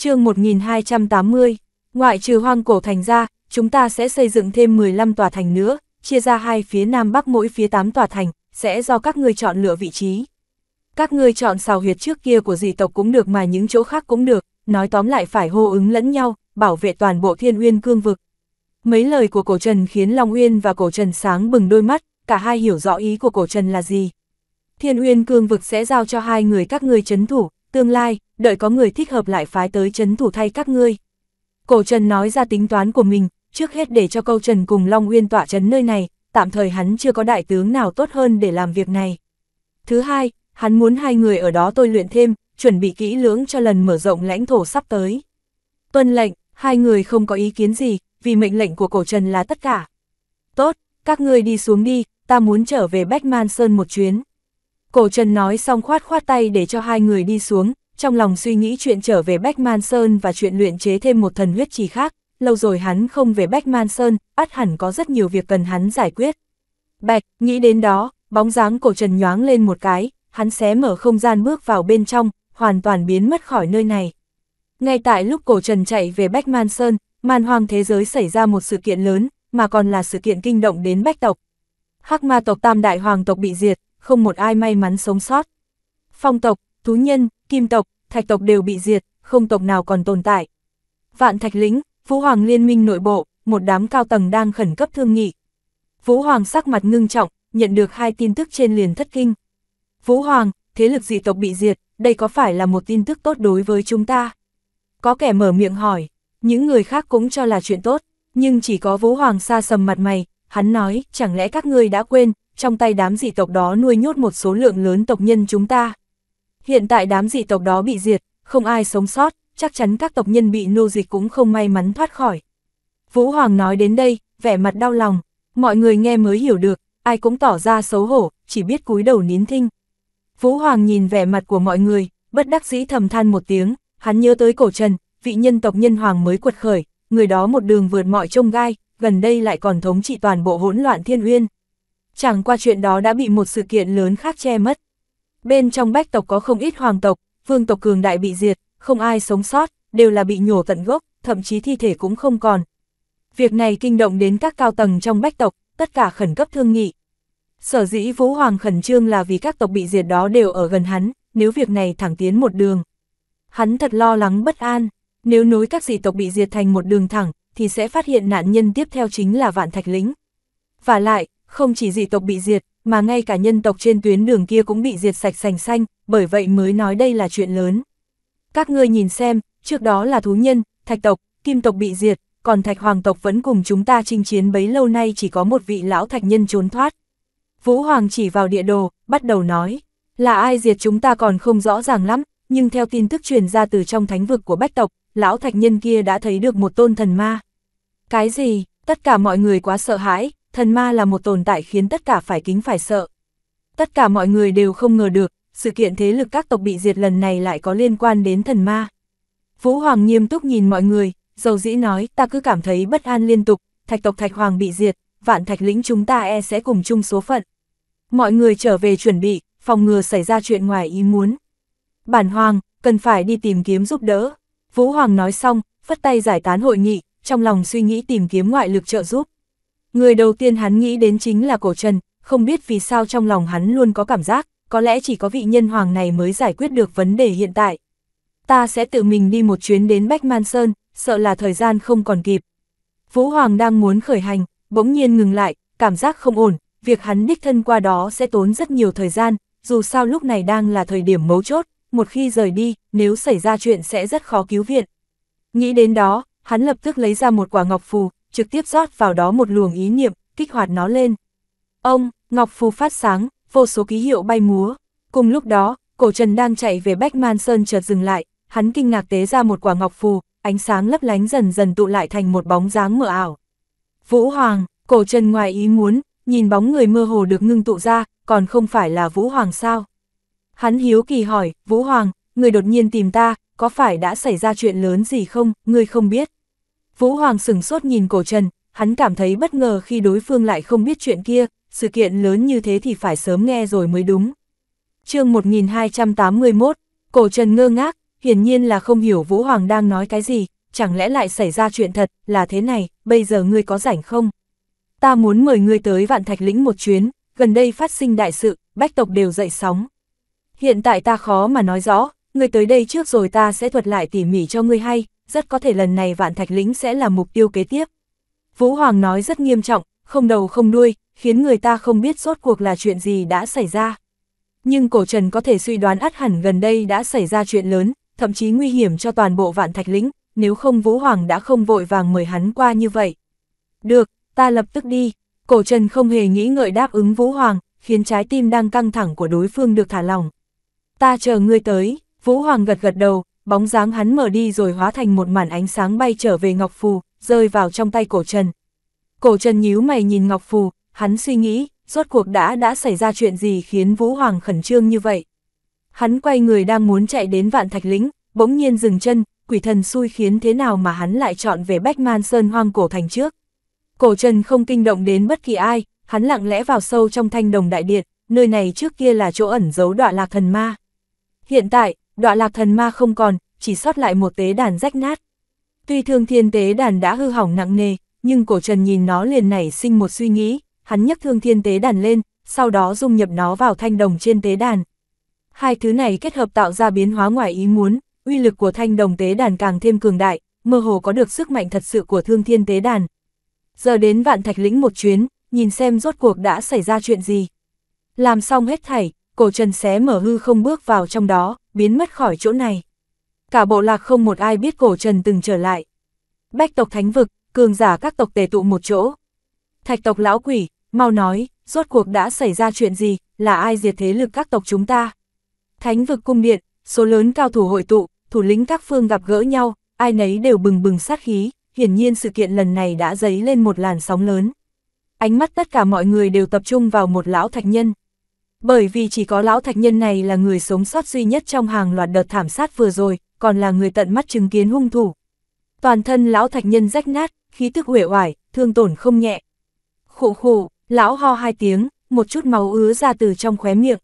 chương 1280, ngoại trừ hoang cổ thành ra, chúng ta sẽ xây dựng thêm 15 tòa thành nữa, chia ra hai phía Nam Bắc mỗi phía 8 tòa thành, sẽ do các ngươi chọn lựa vị trí. Các ngươi chọn xào huyệt trước kia của dị tộc cũng được mà những chỗ khác cũng được, nói tóm lại phải hô ứng lẫn nhau, bảo vệ toàn bộ thiên uyên cương vực. Mấy lời của cổ trần khiến Long Uyên và cổ trần sáng bừng đôi mắt, cả hai hiểu rõ ý của cổ trần là gì. Thiên uyên cương vực sẽ giao cho hai người các ngươi chấn thủ, tương lai, đợi có người thích hợp lại phái tới chấn thủ thay các ngươi. Cổ Trần nói ra tính toán của mình, trước hết để cho câu Trần cùng Long Uyên tỏa chấn nơi này, tạm thời hắn chưa có đại tướng nào tốt hơn để làm việc này. Thứ hai, hắn muốn hai người ở đó tôi luyện thêm, chuẩn bị kỹ lưỡng cho lần mở rộng lãnh thổ sắp tới. Tuân lệnh, hai người không có ý kiến gì, vì mệnh lệnh của cổ trần là tất cả. Tốt, các ngươi đi xuống đi, ta muốn trở về Bách Man Sơn một chuyến. Cổ trần nói xong khoát khoát tay để cho hai người đi xuống, trong lòng suy nghĩ chuyện trở về Bách Man Sơn và chuyện luyện chế thêm một thần huyết trì khác, lâu rồi hắn không về Bách Man Sơn, ắt hẳn có rất nhiều việc cần hắn giải quyết. Bạch, nghĩ đến đó, bóng dáng cổ trần nhoáng lên một cái, hắn xé mở không gian bước vào bên trong, hoàn toàn biến mất khỏi nơi này. Ngay tại lúc cổ trần chạy về Bách Man Sơn, man hoang thế giới xảy ra một sự kiện lớn, mà còn là sự kiện kinh động đến bách tộc. Hắc ma tộc tam đại hoàng tộc bị diệt, không một ai may mắn sống sót. Phong tộc, thú nhân, kim tộc, thạch tộc đều bị diệt, không tộc nào còn tồn tại. Vạn thạch lĩnh, Vũ Hoàng liên minh nội bộ, một đám cao tầng đang khẩn cấp thương nghị. Vũ Hoàng sắc mặt ngưng trọng, nhận được hai tin tức trên liền thất kinh. Vũ Hoàng, thế lực dị tộc bị diệt, đây có phải là một tin tức tốt đối với chúng ta? Có kẻ mở miệng hỏi, những người khác cũng cho là chuyện tốt, nhưng chỉ có Vũ Hoàng xa sầm mặt mày, hắn nói, chẳng lẽ các ngươi đã quên, trong tay đám dị tộc đó nuôi nhốt một số lượng lớn tộc nhân chúng ta. Hiện tại đám dị tộc đó bị diệt, không ai sống sót, chắc chắn các tộc nhân bị nô dịch cũng không may mắn thoát khỏi. Vũ Hoàng nói đến đây, vẻ mặt đau lòng, mọi người nghe mới hiểu được, ai cũng tỏ ra xấu hổ, chỉ biết cúi đầu nín thinh. Vũ Hoàng nhìn vẻ mặt của mọi người, bất đắc dĩ thầm than một tiếng, hắn nhớ tới cổ trần, vị nhân tộc nhân hoàng mới quật khởi, người đó một đường vượt mọi trông gai, gần đây lại còn thống trị toàn bộ hỗn loạn thiên uyên. Chẳng qua chuyện đó đã bị một sự kiện lớn khác che mất. Bên trong bách tộc có không ít hoàng tộc, vương tộc cường đại bị diệt, không ai sống sót, đều là bị nhổ tận gốc, thậm chí thi thể cũng không còn. Việc này kinh động đến các cao tầng trong bách tộc, tất cả khẩn cấp thương nghị. Sở dĩ Vũ Hoàng khẩn trương là vì các tộc bị diệt đó đều ở gần hắn, nếu việc này thẳng tiến một đường. Hắn thật lo lắng bất an, nếu nối các dị tộc bị diệt thành một đường thẳng, thì sẽ phát hiện nạn nhân tiếp theo chính là Vạn Thạch Lĩnh. Và lại, không chỉ dị tộc bị diệt, mà ngay cả nhân tộc trên tuyến đường kia cũng bị diệt sạch sành xanh, bởi vậy mới nói đây là chuyện lớn. Các ngươi nhìn xem, trước đó là thú nhân, thạch tộc, kim tộc bị diệt, còn thạch hoàng tộc vẫn cùng chúng ta chinh chiến bấy lâu nay chỉ có một vị lão thạch nhân trốn thoát. Vũ Hoàng chỉ vào địa đồ, bắt đầu nói, là ai diệt chúng ta còn không rõ ràng lắm, nhưng theo tin tức truyền ra từ trong thánh vực của bách tộc, lão thạch nhân kia đã thấy được một tôn thần ma. Cái gì, tất cả mọi người quá sợ hãi, thần ma là một tồn tại khiến tất cả phải kính phải sợ. Tất cả mọi người đều không ngờ được, sự kiện thế lực các tộc bị diệt lần này lại có liên quan đến thần ma. Vũ Hoàng nghiêm túc nhìn mọi người, dầu dĩ nói ta cứ cảm thấy bất an liên tục, thạch tộc thạch hoàng bị diệt, vạn thạch lĩnh chúng ta e sẽ cùng chung số phận. Mọi người trở về chuẩn bị, phòng ngừa xảy ra chuyện ngoài ý muốn. Bản Hoàng, cần phải đi tìm kiếm giúp đỡ. Vũ Hoàng nói xong, phất tay giải tán hội nghị, trong lòng suy nghĩ tìm kiếm ngoại lực trợ giúp. Người đầu tiên hắn nghĩ đến chính là cổ trần, không biết vì sao trong lòng hắn luôn có cảm giác, có lẽ chỉ có vị nhân hoàng này mới giải quyết được vấn đề hiện tại. Ta sẽ tự mình đi một chuyến đến Bách Man Sơn, sợ là thời gian không còn kịp. Vũ Hoàng đang muốn khởi hành, bỗng nhiên ngừng lại, cảm giác không ổn, việc hắn đích thân qua đó sẽ tốn rất nhiều thời gian, dù sao lúc này đang là thời điểm mấu chốt, một khi rời đi, nếu xảy ra chuyện sẽ rất khó cứu viện. Nghĩ đến đó, hắn lập tức lấy ra một quả ngọc phù, trực tiếp rót vào đó một luồng ý niệm, kích hoạt nó lên. Ông, Ngọc Phù phát sáng, vô số ký hiệu bay múa. Cùng lúc đó, cổ trần đang chạy về Bách Man Sơn chợt dừng lại, hắn kinh ngạc tế ra một quả Ngọc Phù, ánh sáng lấp lánh dần dần tụ lại thành một bóng dáng mờ ảo. Vũ Hoàng, cổ trần ngoài ý muốn, nhìn bóng người mơ hồ được ngưng tụ ra, còn không phải là Vũ Hoàng sao? Hắn hiếu kỳ hỏi, Vũ Hoàng, người đột nhiên tìm ta, có phải đã xảy ra chuyện lớn gì không, Người không biết. Vũ Hoàng sừng sốt nhìn cổ Trần, hắn cảm thấy bất ngờ khi đối phương lại không biết chuyện kia, sự kiện lớn như thế thì phải sớm nghe rồi mới đúng. chương 1281, cổ Trần ngơ ngác, hiển nhiên là không hiểu Vũ Hoàng đang nói cái gì, chẳng lẽ lại xảy ra chuyện thật, là thế này, bây giờ ngươi có rảnh không? Ta muốn mời ngươi tới vạn thạch lĩnh một chuyến, gần đây phát sinh đại sự, bách tộc đều dậy sóng. Hiện tại ta khó mà nói rõ, ngươi tới đây trước rồi ta sẽ thuật lại tỉ mỉ cho ngươi hay, rất có thể lần này vạn thạch lĩnh sẽ là mục tiêu kế tiếp. Vũ Hoàng nói rất nghiêm trọng, không đầu không đuôi, khiến người ta không biết rốt cuộc là chuyện gì đã xảy ra. Nhưng cổ trần có thể suy đoán ắt hẳn gần đây đã xảy ra chuyện lớn, thậm chí nguy hiểm cho toàn bộ vạn thạch lĩnh, nếu không Vũ Hoàng đã không vội vàng mời hắn qua như vậy. Được, ta lập tức đi, cổ trần không hề nghĩ ngợi đáp ứng Vũ Hoàng, khiến trái tim đang căng thẳng của đối phương được thả lỏng. Ta chờ ngươi tới, Vũ Hoàng gật gật đầu, bóng dáng hắn mở đi rồi hóa thành một màn ánh sáng bay trở về Ngọc Phù, rơi vào trong tay cổ Trần. Cổ Trần nhíu mày nhìn Ngọc Phù, hắn suy nghĩ, rốt cuộc đã đã xảy ra chuyện gì khiến Vũ Hoàng khẩn trương như vậy. Hắn quay người đang muốn chạy đến vạn thạch lĩnh, bỗng nhiên dừng chân, quỷ thần xui khiến thế nào mà hắn lại chọn về Bách Man Sơn hoang cổ thành trước. Cổ Trần không kinh động đến bất kỳ ai, hắn lặng lẽ vào sâu trong thanh đồng đại điện, nơi này trước kia là chỗ ẩn giấu đọa lạc thần ma. Hiện tại, đọa lạc thần ma không còn, chỉ sót lại một tế đàn rách nát. Tuy thương thiên tế đàn đã hư hỏng nặng nề, nhưng cổ trần nhìn nó liền nảy sinh một suy nghĩ, hắn nhấc thương thiên tế đàn lên, sau đó dung nhập nó vào thanh đồng trên tế đàn. Hai thứ này kết hợp tạo ra biến hóa ngoài ý muốn, uy lực của thanh đồng tế đàn càng thêm cường đại, mơ hồ có được sức mạnh thật sự của thương thiên tế đàn. Giờ đến vạn thạch lĩnh một chuyến, nhìn xem rốt cuộc đã xảy ra chuyện gì. Làm xong hết thảy, cổ trần xé mở hư không bước vào trong đó, biến mất khỏi chỗ này. Cả bộ lạc không một ai biết cổ trần từng trở lại. Bách tộc thánh vực, cường giả các tộc tề tụ một chỗ. Thạch tộc lão quỷ, mau nói, rốt cuộc đã xảy ra chuyện gì, là ai diệt thế lực các tộc chúng ta. Thánh vực cung điện, số lớn cao thủ hội tụ, thủ lĩnh các phương gặp gỡ nhau, ai nấy đều bừng bừng sát khí, hiển nhiên sự kiện lần này đã dấy lên một làn sóng lớn. Ánh mắt tất cả mọi người đều tập trung vào một lão thạch nhân, bởi vì chỉ có lão thạch nhân này là người sống sót duy nhất trong hàng loạt đợt thảm sát vừa rồi, còn là người tận mắt chứng kiến hung thủ. Toàn thân lão thạch nhân rách nát, khí tức uể oải, thương tổn không nhẹ. Khụ khụ, lão ho hai tiếng, một chút máu ứa ra từ trong khóe miệng.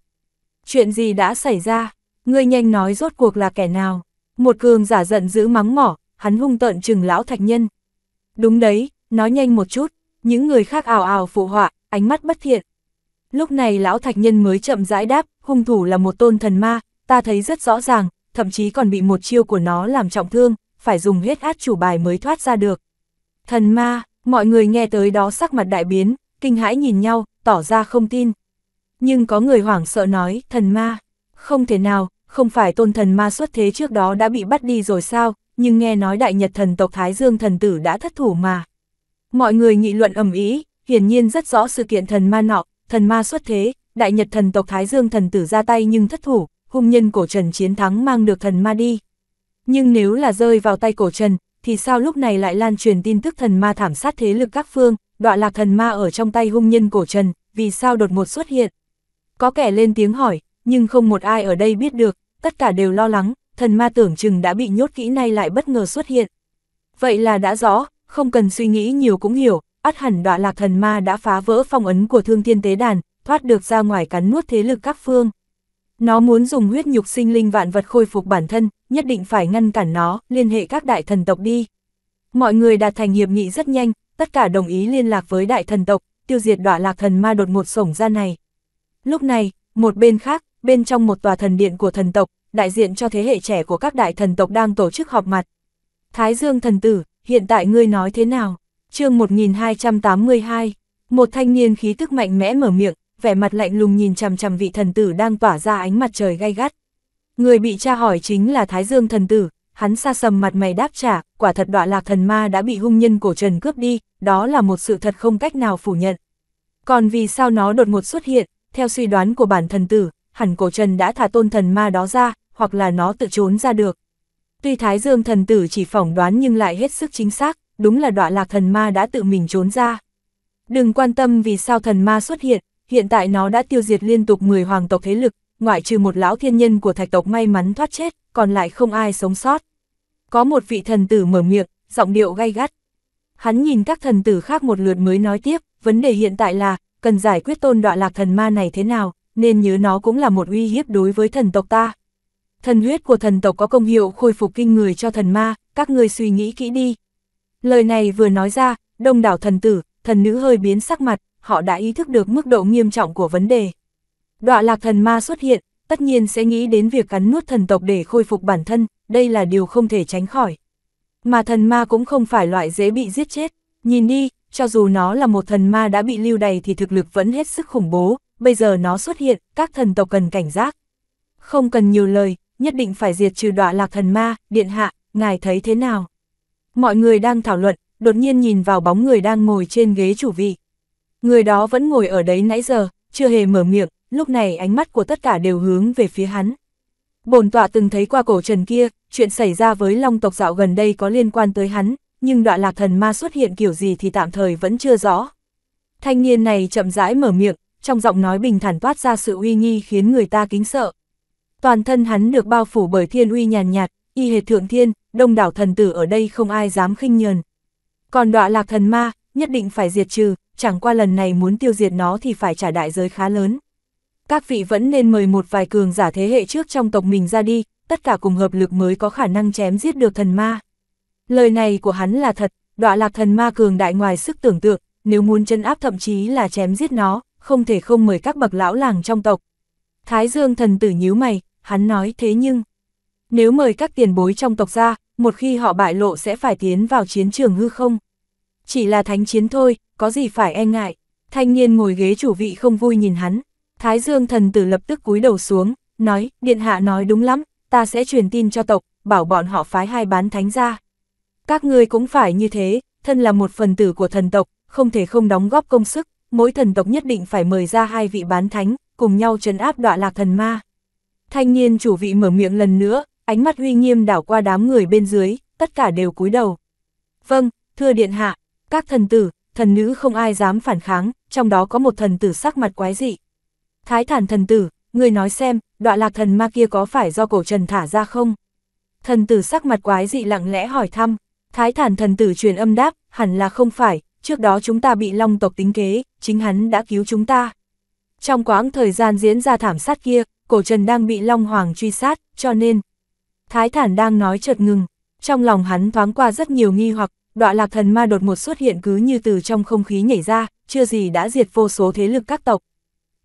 Chuyện gì đã xảy ra? Ngươi nhanh nói rốt cuộc là kẻ nào? Một cường giả giận giữ mắng mỏ, hắn hung tợn chừng lão thạch nhân. Đúng đấy, nói nhanh một chút, những người khác ảo ảo phụ họa, ánh mắt bất thiện, Lúc này lão thạch nhân mới chậm rãi đáp, hung thủ là một tôn thần ma, ta thấy rất rõ ràng, thậm chí còn bị một chiêu của nó làm trọng thương, phải dùng huyết át chủ bài mới thoát ra được. Thần ma, mọi người nghe tới đó sắc mặt đại biến, kinh hãi nhìn nhau, tỏ ra không tin. Nhưng có người hoảng sợ nói, thần ma, không thể nào, không phải tôn thần ma xuất thế trước đó đã bị bắt đi rồi sao, nhưng nghe nói đại nhật thần tộc Thái Dương thần tử đã thất thủ mà. Mọi người nghị luận ầm ý, hiển nhiên rất rõ sự kiện thần ma nọ, thần ma xuất thế, đại nhật thần tộc Thái Dương thần tử ra tay nhưng thất thủ, hung nhân cổ trần chiến thắng mang được thần ma đi. Nhưng nếu là rơi vào tay cổ trần, thì sao lúc này lại lan truyền tin tức thần ma thảm sát thế lực các phương, đọa lạc thần ma ở trong tay hung nhân cổ trần, vì sao đột ngột xuất hiện? Có kẻ lên tiếng hỏi, nhưng không một ai ở đây biết được, tất cả đều lo lắng, thần ma tưởng chừng đã bị nhốt kỹ nay lại bất ngờ xuất hiện. Vậy là đã rõ, không cần suy nghĩ nhiều cũng hiểu, ắt hẳn đọa lạc thần ma đã phá vỡ phong ấn của thương Thiên tế đàn, thoát được ra ngoài cắn nuốt thế lực các phương. Nó muốn dùng huyết nhục sinh linh vạn vật khôi phục bản thân, nhất định phải ngăn cản nó, liên hệ các đại thần tộc đi. Mọi người đạt thành hiệp nghị rất nhanh, tất cả đồng ý liên lạc với đại thần tộc, tiêu diệt đọa lạc thần ma đột ngột sổng ra này. Lúc này, một bên khác, bên trong một tòa thần điện của thần tộc, đại diện cho thế hệ trẻ của các đại thần tộc đang tổ chức họp mặt. Thái Dương thần tử, hiện tại ngươi nói thế nào? chương 1282, một thanh niên khí tức mạnh mẽ mở miệng, vẻ mặt lạnh lùng nhìn chằm chằm vị thần tử đang tỏa ra ánh mặt trời gay gắt. Người bị tra hỏi chính là Thái Dương thần tử, hắn xa sầm mặt mày đáp trả, quả thật đọa lạc thần ma đã bị hung nhân cổ trần cướp đi, đó là một sự thật không cách nào phủ nhận. Còn vì sao nó đột ngột xuất hiện, theo suy đoán của bản thần tử, hẳn cổ trần đã thả tôn thần ma đó ra, hoặc là nó tự trốn ra được. Tuy Thái Dương thần tử chỉ phỏng đoán nhưng lại hết sức chính xác, đúng là đọa lạc thần ma đã tự mình trốn ra. Đừng quan tâm vì sao thần ma xuất hiện, hiện tại nó đã tiêu diệt liên tục 10 hoàng tộc thế lực, ngoại trừ một lão thiên nhân của thạch tộc may mắn thoát chết, còn lại không ai sống sót. Có một vị thần tử mở miệng, giọng điệu gay gắt. Hắn nhìn các thần tử khác một lượt mới nói tiếp, vấn đề hiện tại là, cần giải quyết tôn đọa lạc thần ma này thế nào, nên nhớ nó cũng là một uy hiếp đối với thần tộc ta. Thần huyết của thần tộc có công hiệu khôi phục kinh người cho thần ma, các ngươi suy nghĩ kỹ đi, Lời này vừa nói ra, đông đảo thần tử, thần nữ hơi biến sắc mặt, họ đã ý thức được mức độ nghiêm trọng của vấn đề. Đọa lạc thần ma xuất hiện, tất nhiên sẽ nghĩ đến việc cắn nuốt thần tộc để khôi phục bản thân, đây là điều không thể tránh khỏi. Mà thần ma cũng không phải loại dễ bị giết chết, nhìn đi, cho dù nó là một thần ma đã bị lưu đầy thì thực lực vẫn hết sức khủng bố, bây giờ nó xuất hiện, các thần tộc cần cảnh giác. Không cần nhiều lời, nhất định phải diệt trừ đọa lạc thần ma, điện hạ, ngài thấy thế nào? Mọi người đang thảo luận, đột nhiên nhìn vào bóng người đang ngồi trên ghế chủ vị. Người đó vẫn ngồi ở đấy nãy giờ, chưa hề mở miệng, lúc này ánh mắt của tất cả đều hướng về phía hắn. Bồn tọa từng thấy qua cổ trần kia, chuyện xảy ra với long tộc dạo gần đây có liên quan tới hắn, nhưng đoạn lạc thần ma xuất hiện kiểu gì thì tạm thời vẫn chưa rõ. Thanh niên này chậm rãi mở miệng, trong giọng nói bình thản toát ra sự uy nghi khiến người ta kính sợ. Toàn thân hắn được bao phủ bởi thiên uy nhàn nhạt, nhạt, y hệt thượng thiên, đông đảo thần tử ở đây không ai dám khinh nhờn. Còn đọa lạc thần ma, nhất định phải diệt trừ, chẳng qua lần này muốn tiêu diệt nó thì phải trả đại giới khá lớn. Các vị vẫn nên mời một vài cường giả thế hệ trước trong tộc mình ra đi, tất cả cùng hợp lực mới có khả năng chém giết được thần ma. Lời này của hắn là thật, đọa lạc thần ma cường đại ngoài sức tưởng tượng, nếu muốn chân áp thậm chí là chém giết nó, không thể không mời các bậc lão làng trong tộc. Thái Dương thần tử nhíu mày, hắn nói thế nhưng, nếu mời các tiền bối trong tộc ra, một khi họ bại lộ sẽ phải tiến vào chiến trường hư không. Chỉ là thánh chiến thôi, có gì phải e ngại. Thanh niên ngồi ghế chủ vị không vui nhìn hắn. Thái Dương thần tử lập tức cúi đầu xuống, nói, điện hạ nói đúng lắm, ta sẽ truyền tin cho tộc, bảo bọn họ phái hai bán thánh ra. Các ngươi cũng phải như thế, thân là một phần tử của thần tộc, không thể không đóng góp công sức, mỗi thần tộc nhất định phải mời ra hai vị bán thánh, cùng nhau trấn áp đọa lạc thần ma. Thanh niên chủ vị mở miệng lần nữa, ánh mắt uy nghiêm đảo qua đám người bên dưới, tất cả đều cúi đầu. Vâng, thưa điện hạ, các thần tử, thần nữ không ai dám phản kháng, trong đó có một thần tử sắc mặt quái dị. Thái thản thần tử, người nói xem, đọa lạc thần ma kia có phải do cổ trần thả ra không? Thần tử sắc mặt quái dị lặng lẽ hỏi thăm, thái thản thần tử truyền âm đáp, hẳn là không phải, trước đó chúng ta bị long tộc tính kế, chính hắn đã cứu chúng ta. Trong quãng thời gian diễn ra thảm sát kia, cổ trần đang bị long hoàng truy sát, cho nên, Thái thản đang nói chợt ngừng, trong lòng hắn thoáng qua rất nhiều nghi hoặc, đọa lạc thần ma đột một xuất hiện cứ như từ trong không khí nhảy ra, chưa gì đã diệt vô số thế lực các tộc.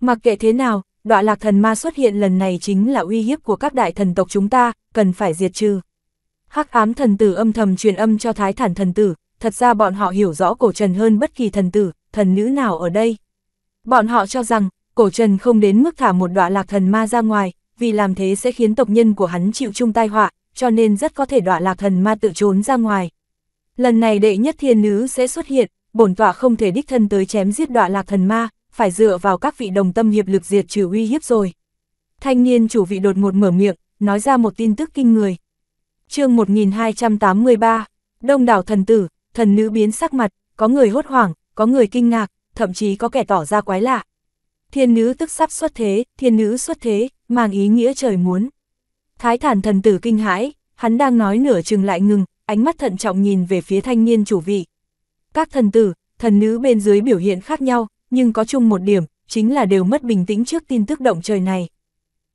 Mặc kệ thế nào, đọa lạc thần ma xuất hiện lần này chính là uy hiếp của các đại thần tộc chúng ta, cần phải diệt trừ. Hắc ám thần tử âm thầm truyền âm cho thái thản thần tử, thật ra bọn họ hiểu rõ cổ trần hơn bất kỳ thần tử, thần nữ nào ở đây. Bọn họ cho rằng, cổ trần không đến mức thả một đọa lạc thần ma ra ngoài, vì làm thế sẽ khiến tộc nhân của hắn chịu chung tai họa, cho nên rất có thể đọa lạc thần ma tự trốn ra ngoài. Lần này đệ nhất thiên nữ sẽ xuất hiện, bổn tọa không thể đích thân tới chém giết đọa lạc thần ma, phải dựa vào các vị đồng tâm hiệp lực diệt trừ uy hiếp rồi. Thanh niên chủ vị đột ngột mở miệng, nói ra một tin tức kinh người. chương 1283, đông đảo thần tử, thần nữ biến sắc mặt, có người hốt hoảng, có người kinh ngạc, thậm chí có kẻ tỏ ra quái lạ. Thiên nữ tức sắp xuất thế, thiên nữ xuất thế, mang ý nghĩa trời muốn. Thái thản thần tử kinh hãi, hắn đang nói nửa chừng lại ngừng, ánh mắt thận trọng nhìn về phía thanh niên chủ vị. Các thần tử, thần nữ bên dưới biểu hiện khác nhau, nhưng có chung một điểm, chính là đều mất bình tĩnh trước tin tức động trời này.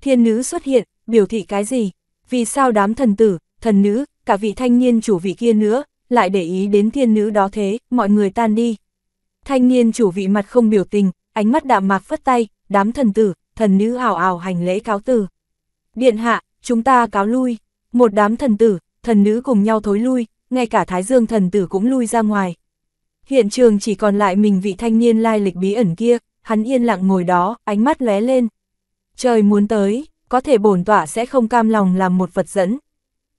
Thiên nữ xuất hiện, biểu thị cái gì? Vì sao đám thần tử, thần nữ, cả vị thanh niên chủ vị kia nữa, lại để ý đến thiên nữ đó thế, mọi người tan đi. Thanh niên chủ vị mặt không biểu tình, ánh mắt đạm mạc phất tay, đám thần tử, thần nữ ảo ảo hành lễ cáo từ. Điện hạ, chúng ta cáo lui, một đám thần tử, thần nữ cùng nhau thối lui, ngay cả thái dương thần tử cũng lui ra ngoài. Hiện trường chỉ còn lại mình vị thanh niên lai lịch bí ẩn kia, hắn yên lặng ngồi đó, ánh mắt lóe lên. Trời muốn tới, có thể bổn tỏa sẽ không cam lòng làm một vật dẫn.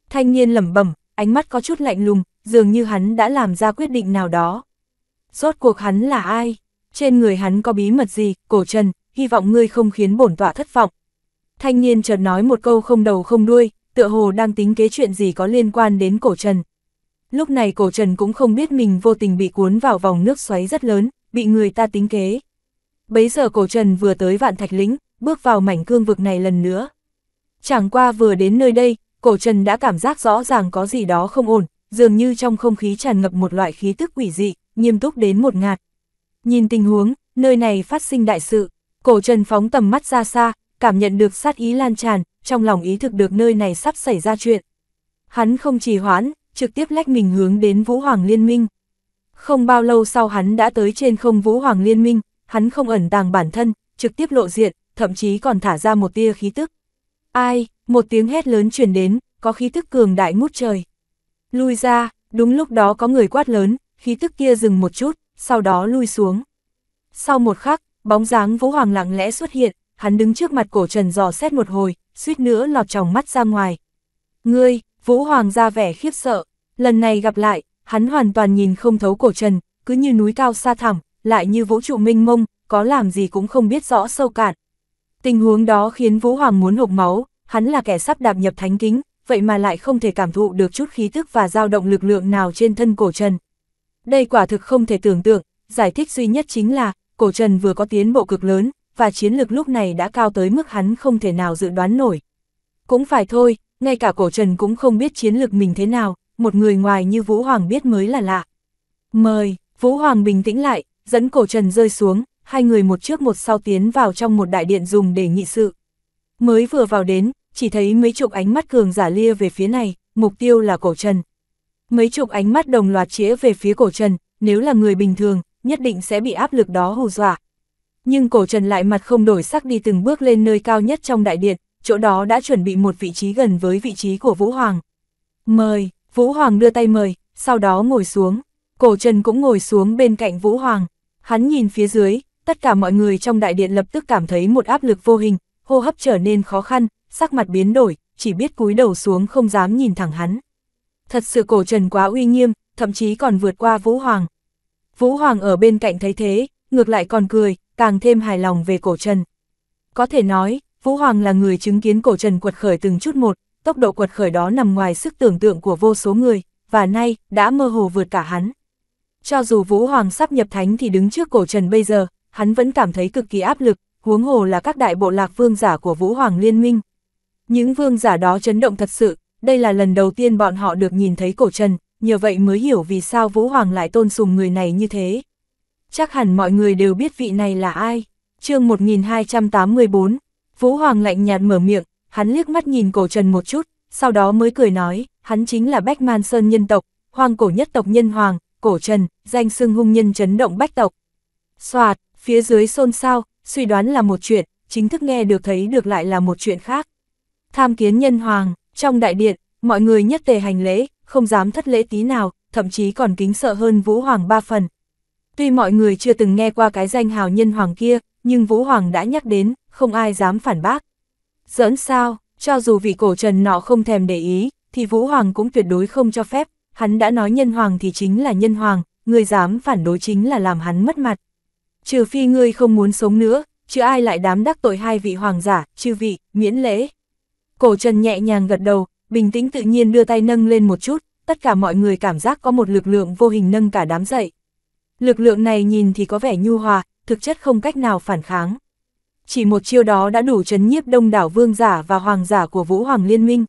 Thanh niên lẩm bẩm, ánh mắt có chút lạnh lùng, dường như hắn đã làm ra quyết định nào đó. Rốt cuộc hắn là ai? Trên người hắn có bí mật gì? Cổ Trần, hy vọng ngươi không khiến bổn tọa thất vọng. Thanh niên chợt nói một câu không đầu không đuôi, tựa hồ đang tính kế chuyện gì có liên quan đến cổ trần. Lúc này cổ trần cũng không biết mình vô tình bị cuốn vào vòng nước xoáy rất lớn, bị người ta tính kế. Bấy giờ cổ trần vừa tới vạn thạch lĩnh, bước vào mảnh cương vực này lần nữa. Chẳng qua vừa đến nơi đây, cổ trần đã cảm giác rõ ràng có gì đó không ổn, dường như trong không khí tràn ngập một loại khí tức quỷ dị, nghiêm túc đến một ngạt. Nhìn tình huống, nơi này phát sinh đại sự. Cổ Trần phóng tầm mắt ra xa, cảm nhận được sát ý lan tràn, trong lòng ý thực được nơi này sắp xảy ra chuyện. Hắn không trì hoãn, trực tiếp lách mình hướng đến Vũ Hoàng Liên Minh. Không bao lâu sau hắn đã tới trên không Vũ Hoàng Liên Minh, hắn không ẩn tàng bản thân, trực tiếp lộ diện, thậm chí còn thả ra một tia khí tức. Ai, một tiếng hét lớn truyền đến, có khí tức cường đại ngút trời. Lui ra, đúng lúc đó có người quát lớn, khí tức kia dừng một chút, sau đó lui xuống. Sau một khắc, Bóng dáng Vũ Hoàng lặng lẽ xuất hiện, hắn đứng trước mặt cổ trần dò xét một hồi, suýt nữa lọt tròng mắt ra ngoài. Ngươi, Vũ Hoàng ra vẻ khiếp sợ, lần này gặp lại, hắn hoàn toàn nhìn không thấu cổ trần, cứ như núi cao xa thẳm, lại như vũ trụ minh mông, có làm gì cũng không biết rõ sâu cạn. Tình huống đó khiến Vũ Hoàng muốn hộc máu, hắn là kẻ sắp đạp nhập thánh kính, vậy mà lại không thể cảm thụ được chút khí tức và dao động lực lượng nào trên thân cổ trần. Đây quả thực không thể tưởng tượng, giải thích duy nhất chính là, cổ trần vừa có tiến bộ cực lớn, và chiến lược lúc này đã cao tới mức hắn không thể nào dự đoán nổi. Cũng phải thôi, ngay cả cổ trần cũng không biết chiến lược mình thế nào, một người ngoài như Vũ Hoàng biết mới là lạ. Mời, Vũ Hoàng bình tĩnh lại, dẫn cổ trần rơi xuống, hai người một trước một sau tiến vào trong một đại điện dùng để nghị sự. Mới vừa vào đến, chỉ thấy mấy chục ánh mắt cường giả lia về phía này, mục tiêu là cổ trần. Mấy chục ánh mắt đồng loạt chĩa về phía cổ trần, nếu là người bình thường, nhất định sẽ bị áp lực đó hù dọa. Nhưng cổ trần lại mặt không đổi sắc đi từng bước lên nơi cao nhất trong đại điện, chỗ đó đã chuẩn bị một vị trí gần với vị trí của Vũ Hoàng. Mời, Vũ Hoàng đưa tay mời, sau đó ngồi xuống. Cổ Trần cũng ngồi xuống bên cạnh Vũ Hoàng. Hắn nhìn phía dưới, tất cả mọi người trong đại điện lập tức cảm thấy một áp lực vô hình, hô hấp trở nên khó khăn, sắc mặt biến đổi, chỉ biết cúi đầu xuống không dám nhìn thẳng hắn. Thật sự cổ Trần quá uy nghiêm, thậm chí còn vượt qua Vũ Hoàng. Vũ Hoàng ở bên cạnh thấy thế, ngược lại còn cười, càng thêm hài lòng về cổ trần. Có thể nói, Vũ Hoàng là người chứng kiến cổ trần quật khởi từng chút một, tốc độ quật khởi đó nằm ngoài sức tưởng tượng của vô số người, và nay, đã mơ hồ vượt cả hắn. Cho dù Vũ Hoàng sắp nhập thánh thì đứng trước cổ trần bây giờ, hắn vẫn cảm thấy cực kỳ áp lực, huống hồ là các đại bộ lạc vương giả của Vũ Hoàng liên minh. Những vương giả đó chấn động thật sự, đây là lần đầu tiên bọn họ được nhìn thấy cổ trần, nhờ vậy mới hiểu vì sao Vũ Hoàng lại tôn sùng người này như thế. Chắc hẳn mọi người đều biết vị này là ai. chương 1284, Vũ Hoàng lạnh nhạt mở miệng, hắn liếc mắt nhìn cổ trần một chút, sau đó mới cười nói, hắn chính là Bách Man Sơn nhân tộc, hoàng cổ nhất tộc nhân hoàng, cổ trần, danh xưng hung nhân chấn động bách tộc. Xoạt, phía dưới xôn xao, suy đoán là một chuyện, chính thức nghe được thấy được lại là một chuyện khác. Tham kiến nhân hoàng, trong đại điện, mọi người nhất tề hành lễ, không dám thất lễ tí nào, thậm chí còn kính sợ hơn Vũ Hoàng ba phần. Tuy mọi người chưa từng nghe qua cái danh hào nhân hoàng kia, nhưng Vũ Hoàng đã nhắc đến, không ai dám phản bác. Giỡn sao, cho dù vị cổ trần nọ không thèm để ý, thì Vũ Hoàng cũng tuyệt đối không cho phép, hắn đã nói nhân hoàng thì chính là nhân hoàng, người dám phản đối chính là làm hắn mất mặt. Trừ phi ngươi không muốn sống nữa, chứ ai lại đám đắc tội hai vị hoàng giả, chư vị, miễn lễ. Cổ trần nhẹ nhàng gật đầu, bình tĩnh tự nhiên đưa tay nâng lên một chút, tất cả mọi người cảm giác có một lực lượng vô hình nâng cả đám dậy. Lực lượng này nhìn thì có vẻ nhu hòa, thực chất không cách nào phản kháng. Chỉ một chiêu đó đã đủ chấn nhiếp đông đảo vương giả và hoàng giả của Vũ Hoàng Liên minh.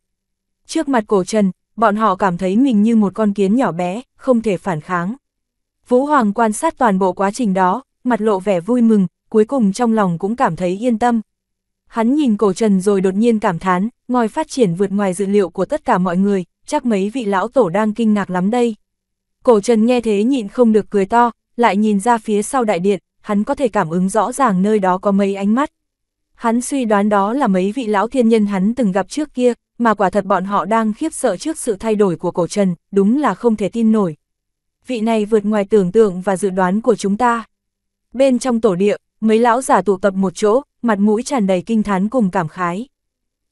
Trước mặt cổ trần, bọn họ cảm thấy mình như một con kiến nhỏ bé, không thể phản kháng. Vũ Hoàng quan sát toàn bộ quá trình đó, mặt lộ vẻ vui mừng, cuối cùng trong lòng cũng cảm thấy yên tâm, Hắn nhìn cổ trần rồi đột nhiên cảm thán, ngòi phát triển vượt ngoài dự liệu của tất cả mọi người, chắc mấy vị lão tổ đang kinh ngạc lắm đây. Cổ trần nghe thế nhịn không được cười to, lại nhìn ra phía sau đại điện, hắn có thể cảm ứng rõ ràng nơi đó có mấy ánh mắt. Hắn suy đoán đó là mấy vị lão thiên nhân hắn từng gặp trước kia, mà quả thật bọn họ đang khiếp sợ trước sự thay đổi của cổ trần, đúng là không thể tin nổi. Vị này vượt ngoài tưởng tượng và dự đoán của chúng ta. Bên trong tổ địa, mấy lão giả tụ tập một chỗ, mặt mũi tràn đầy kinh thán cùng cảm khái.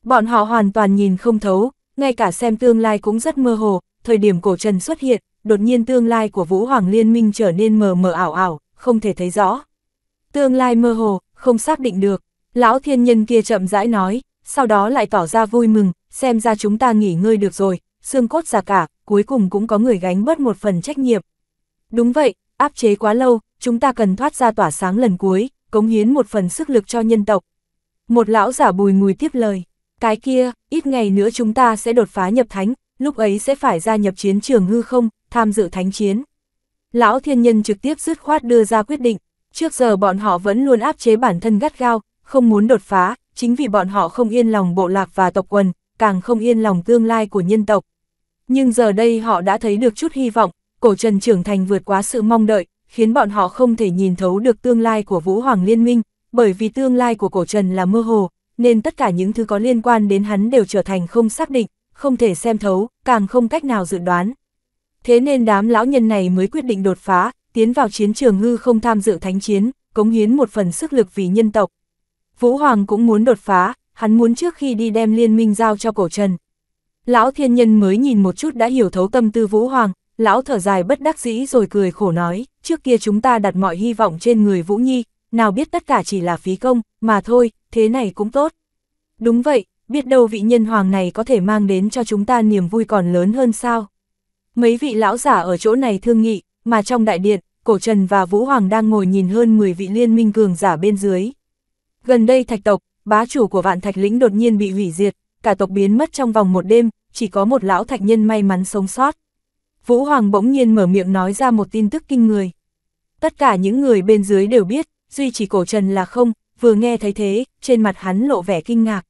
Bọn họ hoàn toàn nhìn không thấu, ngay cả xem tương lai cũng rất mơ hồ, thời điểm cổ trần xuất hiện, đột nhiên tương lai của Vũ Hoàng Liên minh trở nên mờ mờ ảo ảo, không thể thấy rõ. Tương lai mơ hồ, không xác định được, lão thiên nhân kia chậm rãi nói, sau đó lại tỏ ra vui mừng, xem ra chúng ta nghỉ ngơi được rồi, xương cốt già cả, cuối cùng cũng có người gánh bớt một phần trách nhiệm. Đúng vậy, áp chế quá lâu, chúng ta cần thoát ra tỏa sáng lần cuối, cống hiến một phần sức lực cho nhân tộc. Một lão giả bùi ngùi tiếp lời, cái kia, ít ngày nữa chúng ta sẽ đột phá nhập thánh, lúc ấy sẽ phải gia nhập chiến trường hư không, tham dự thánh chiến. Lão thiên nhân trực tiếp dứt khoát đưa ra quyết định, trước giờ bọn họ vẫn luôn áp chế bản thân gắt gao, không muốn đột phá, chính vì bọn họ không yên lòng bộ lạc và tộc quần, càng không yên lòng tương lai của nhân tộc. Nhưng giờ đây họ đã thấy được chút hy vọng, cổ trần trưởng thành vượt quá sự mong đợi, khiến bọn họ không thể nhìn thấu được tương lai của Vũ Hoàng Liên minh, bởi vì tương lai của cổ trần là mơ hồ, nên tất cả những thứ có liên quan đến hắn đều trở thành không xác định, không thể xem thấu, càng không cách nào dự đoán. Thế nên đám lão nhân này mới quyết định đột phá, tiến vào chiến trường hư không tham dự thánh chiến, cống hiến một phần sức lực vì nhân tộc. Vũ Hoàng cũng muốn đột phá, hắn muốn trước khi đi đem liên minh giao cho cổ trần. Lão thiên nhân mới nhìn một chút đã hiểu thấu tâm tư Vũ Hoàng, lão thở dài bất đắc dĩ rồi cười khổ nói trước kia chúng ta đặt mọi hy vọng trên người Vũ Nhi, nào biết tất cả chỉ là phí công, mà thôi, thế này cũng tốt. Đúng vậy, biết đâu vị nhân hoàng này có thể mang đến cho chúng ta niềm vui còn lớn hơn sao. Mấy vị lão giả ở chỗ này thương nghị, mà trong đại điện, Cổ Trần và Vũ Hoàng đang ngồi nhìn hơn 10 vị liên minh cường giả bên dưới. Gần đây thạch tộc, bá chủ của vạn thạch lĩnh đột nhiên bị hủy diệt, cả tộc biến mất trong vòng một đêm, chỉ có một lão thạch nhân may mắn sống sót. Vũ Hoàng bỗng nhiên mở miệng nói ra một tin tức kinh người. Tất cả những người bên dưới đều biết, duy chỉ cổ trần là không, vừa nghe thấy thế, trên mặt hắn lộ vẻ kinh ngạc.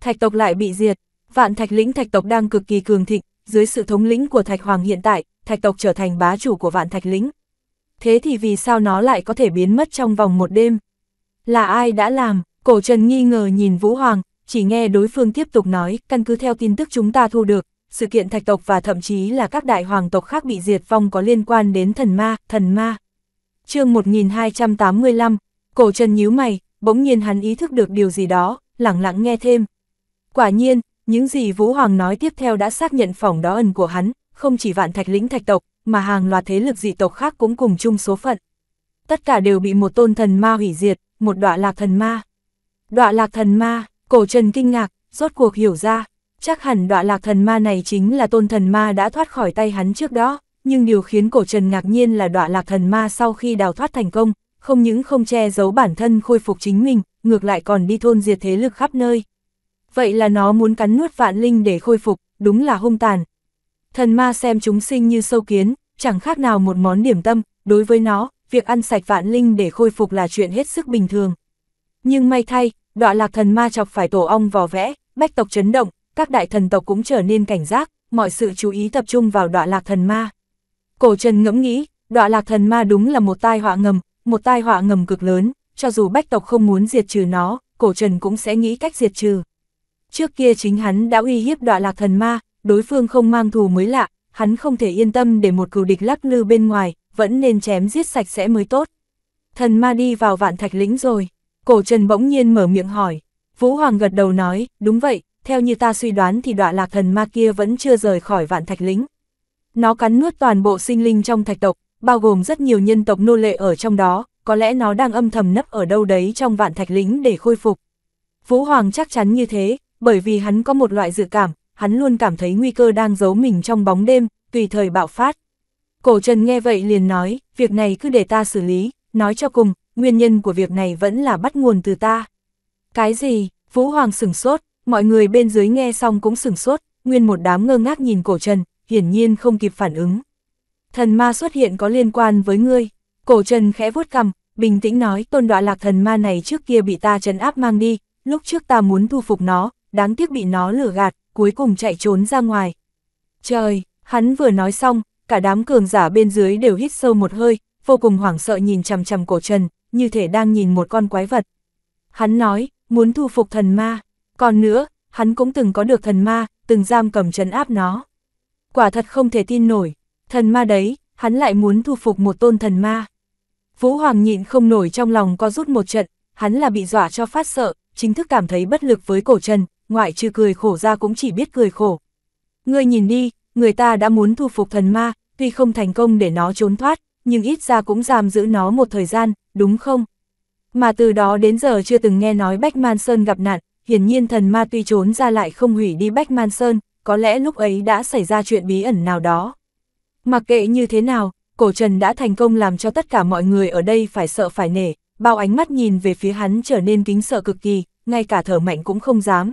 Thạch tộc lại bị diệt, vạn thạch lĩnh thạch tộc đang cực kỳ cường thịnh, dưới sự thống lĩnh của thạch hoàng hiện tại, thạch tộc trở thành bá chủ của vạn thạch lĩnh. Thế thì vì sao nó lại có thể biến mất trong vòng một đêm? Là ai đã làm? Cổ trần nghi ngờ nhìn Vũ Hoàng, chỉ nghe đối phương tiếp tục nói, căn cứ theo tin tức chúng ta thu được, sự kiện thạch tộc và thậm chí là các đại hoàng tộc khác bị diệt vong có liên quan đến thần ma, thần ma chương 1285, cổ trần nhíu mày, bỗng nhiên hắn ý thức được điều gì đó, lặng lặng nghe thêm. Quả nhiên, những gì Vũ Hoàng nói tiếp theo đã xác nhận phỏng đó ẩn của hắn, không chỉ vạn thạch lĩnh thạch tộc, mà hàng loạt thế lực dị tộc khác cũng cùng chung số phận. Tất cả đều bị một tôn thần ma hủy diệt, một đọa lạc thần ma. Đọa lạc thần ma, cổ trần kinh ngạc, rốt cuộc hiểu ra, chắc hẳn đọa lạc thần ma này chính là tôn thần ma đã thoát khỏi tay hắn trước đó nhưng điều khiến cổ trần ngạc nhiên là đọa lạc thần ma sau khi đào thoát thành công, không những không che giấu bản thân khôi phục chính mình, ngược lại còn đi thôn diệt thế lực khắp nơi. Vậy là nó muốn cắn nuốt vạn linh để khôi phục, đúng là hung tàn. Thần ma xem chúng sinh như sâu kiến, chẳng khác nào một món điểm tâm, đối với nó, việc ăn sạch vạn linh để khôi phục là chuyện hết sức bình thường. Nhưng may thay, đọa lạc thần ma chọc phải tổ ong vò vẽ, bách tộc chấn động, các đại thần tộc cũng trở nên cảnh giác, mọi sự chú ý tập trung vào đọa lạc thần ma. Cổ Trần ngẫm nghĩ, đọa lạc thần ma đúng là một tai họa ngầm, một tai họa ngầm cực lớn, cho dù bách tộc không muốn diệt trừ nó, cổ Trần cũng sẽ nghĩ cách diệt trừ. Trước kia chính hắn đã uy hiếp đọa lạc thần ma, đối phương không mang thù mới lạ, hắn không thể yên tâm để một cừu địch lắc lư bên ngoài, vẫn nên chém giết sạch sẽ mới tốt. Thần ma đi vào vạn thạch lĩnh rồi, cổ Trần bỗng nhiên mở miệng hỏi. Vũ Hoàng gật đầu nói, đúng vậy, theo như ta suy đoán thì đọa lạc thần ma kia vẫn chưa rời khỏi vạn thạch lĩnh. Nó cắn nuốt toàn bộ sinh linh trong thạch tộc, bao gồm rất nhiều nhân tộc nô lệ ở trong đó, có lẽ nó đang âm thầm nấp ở đâu đấy trong vạn thạch lính để khôi phục. Vũ Hoàng chắc chắn như thế, bởi vì hắn có một loại dự cảm, hắn luôn cảm thấy nguy cơ đang giấu mình trong bóng đêm, tùy thời bạo phát. Cổ Trần nghe vậy liền nói, việc này cứ để ta xử lý, nói cho cùng, nguyên nhân của việc này vẫn là bắt nguồn từ ta. Cái gì? Vũ Hoàng sửng sốt, mọi người bên dưới nghe xong cũng sửng sốt, nguyên một đám ngơ ngác nhìn Cổ Trần, hiển nhiên không kịp phản ứng. Thần ma xuất hiện có liên quan với ngươi, cổ trần khẽ vuốt cằm, bình tĩnh nói tôn đoạ lạc thần ma này trước kia bị ta trấn áp mang đi, lúc trước ta muốn thu phục nó, đáng tiếc bị nó lửa gạt, cuối cùng chạy trốn ra ngoài. Trời, hắn vừa nói xong, cả đám cường giả bên dưới đều hít sâu một hơi, vô cùng hoảng sợ nhìn chằm chằm cổ trần, như thể đang nhìn một con quái vật. Hắn nói, muốn thu phục thần ma, còn nữa, hắn cũng từng có được thần ma, từng giam cầm trấn áp nó quả thật không thể tin nổi, thần ma đấy, hắn lại muốn thu phục một tôn thần ma. Vũ Hoàng nhịn không nổi trong lòng có rút một trận, hắn là bị dọa cho phát sợ, chính thức cảm thấy bất lực với cổ trần, ngoại trừ cười khổ ra cũng chỉ biết cười khổ. Ngươi nhìn đi, người ta đã muốn thu phục thần ma, tuy không thành công để nó trốn thoát, nhưng ít ra cũng giam giữ nó một thời gian, đúng không? Mà từ đó đến giờ chưa từng nghe nói Bách Man Sơn gặp nạn, hiển nhiên thần ma tuy trốn ra lại không hủy đi Bách Man Sơn, có lẽ lúc ấy đã xảy ra chuyện bí ẩn nào đó. Mặc kệ như thế nào, cổ trần đã thành công làm cho tất cả mọi người ở đây phải sợ phải nể, bao ánh mắt nhìn về phía hắn trở nên kính sợ cực kỳ, ngay cả thở mạnh cũng không dám.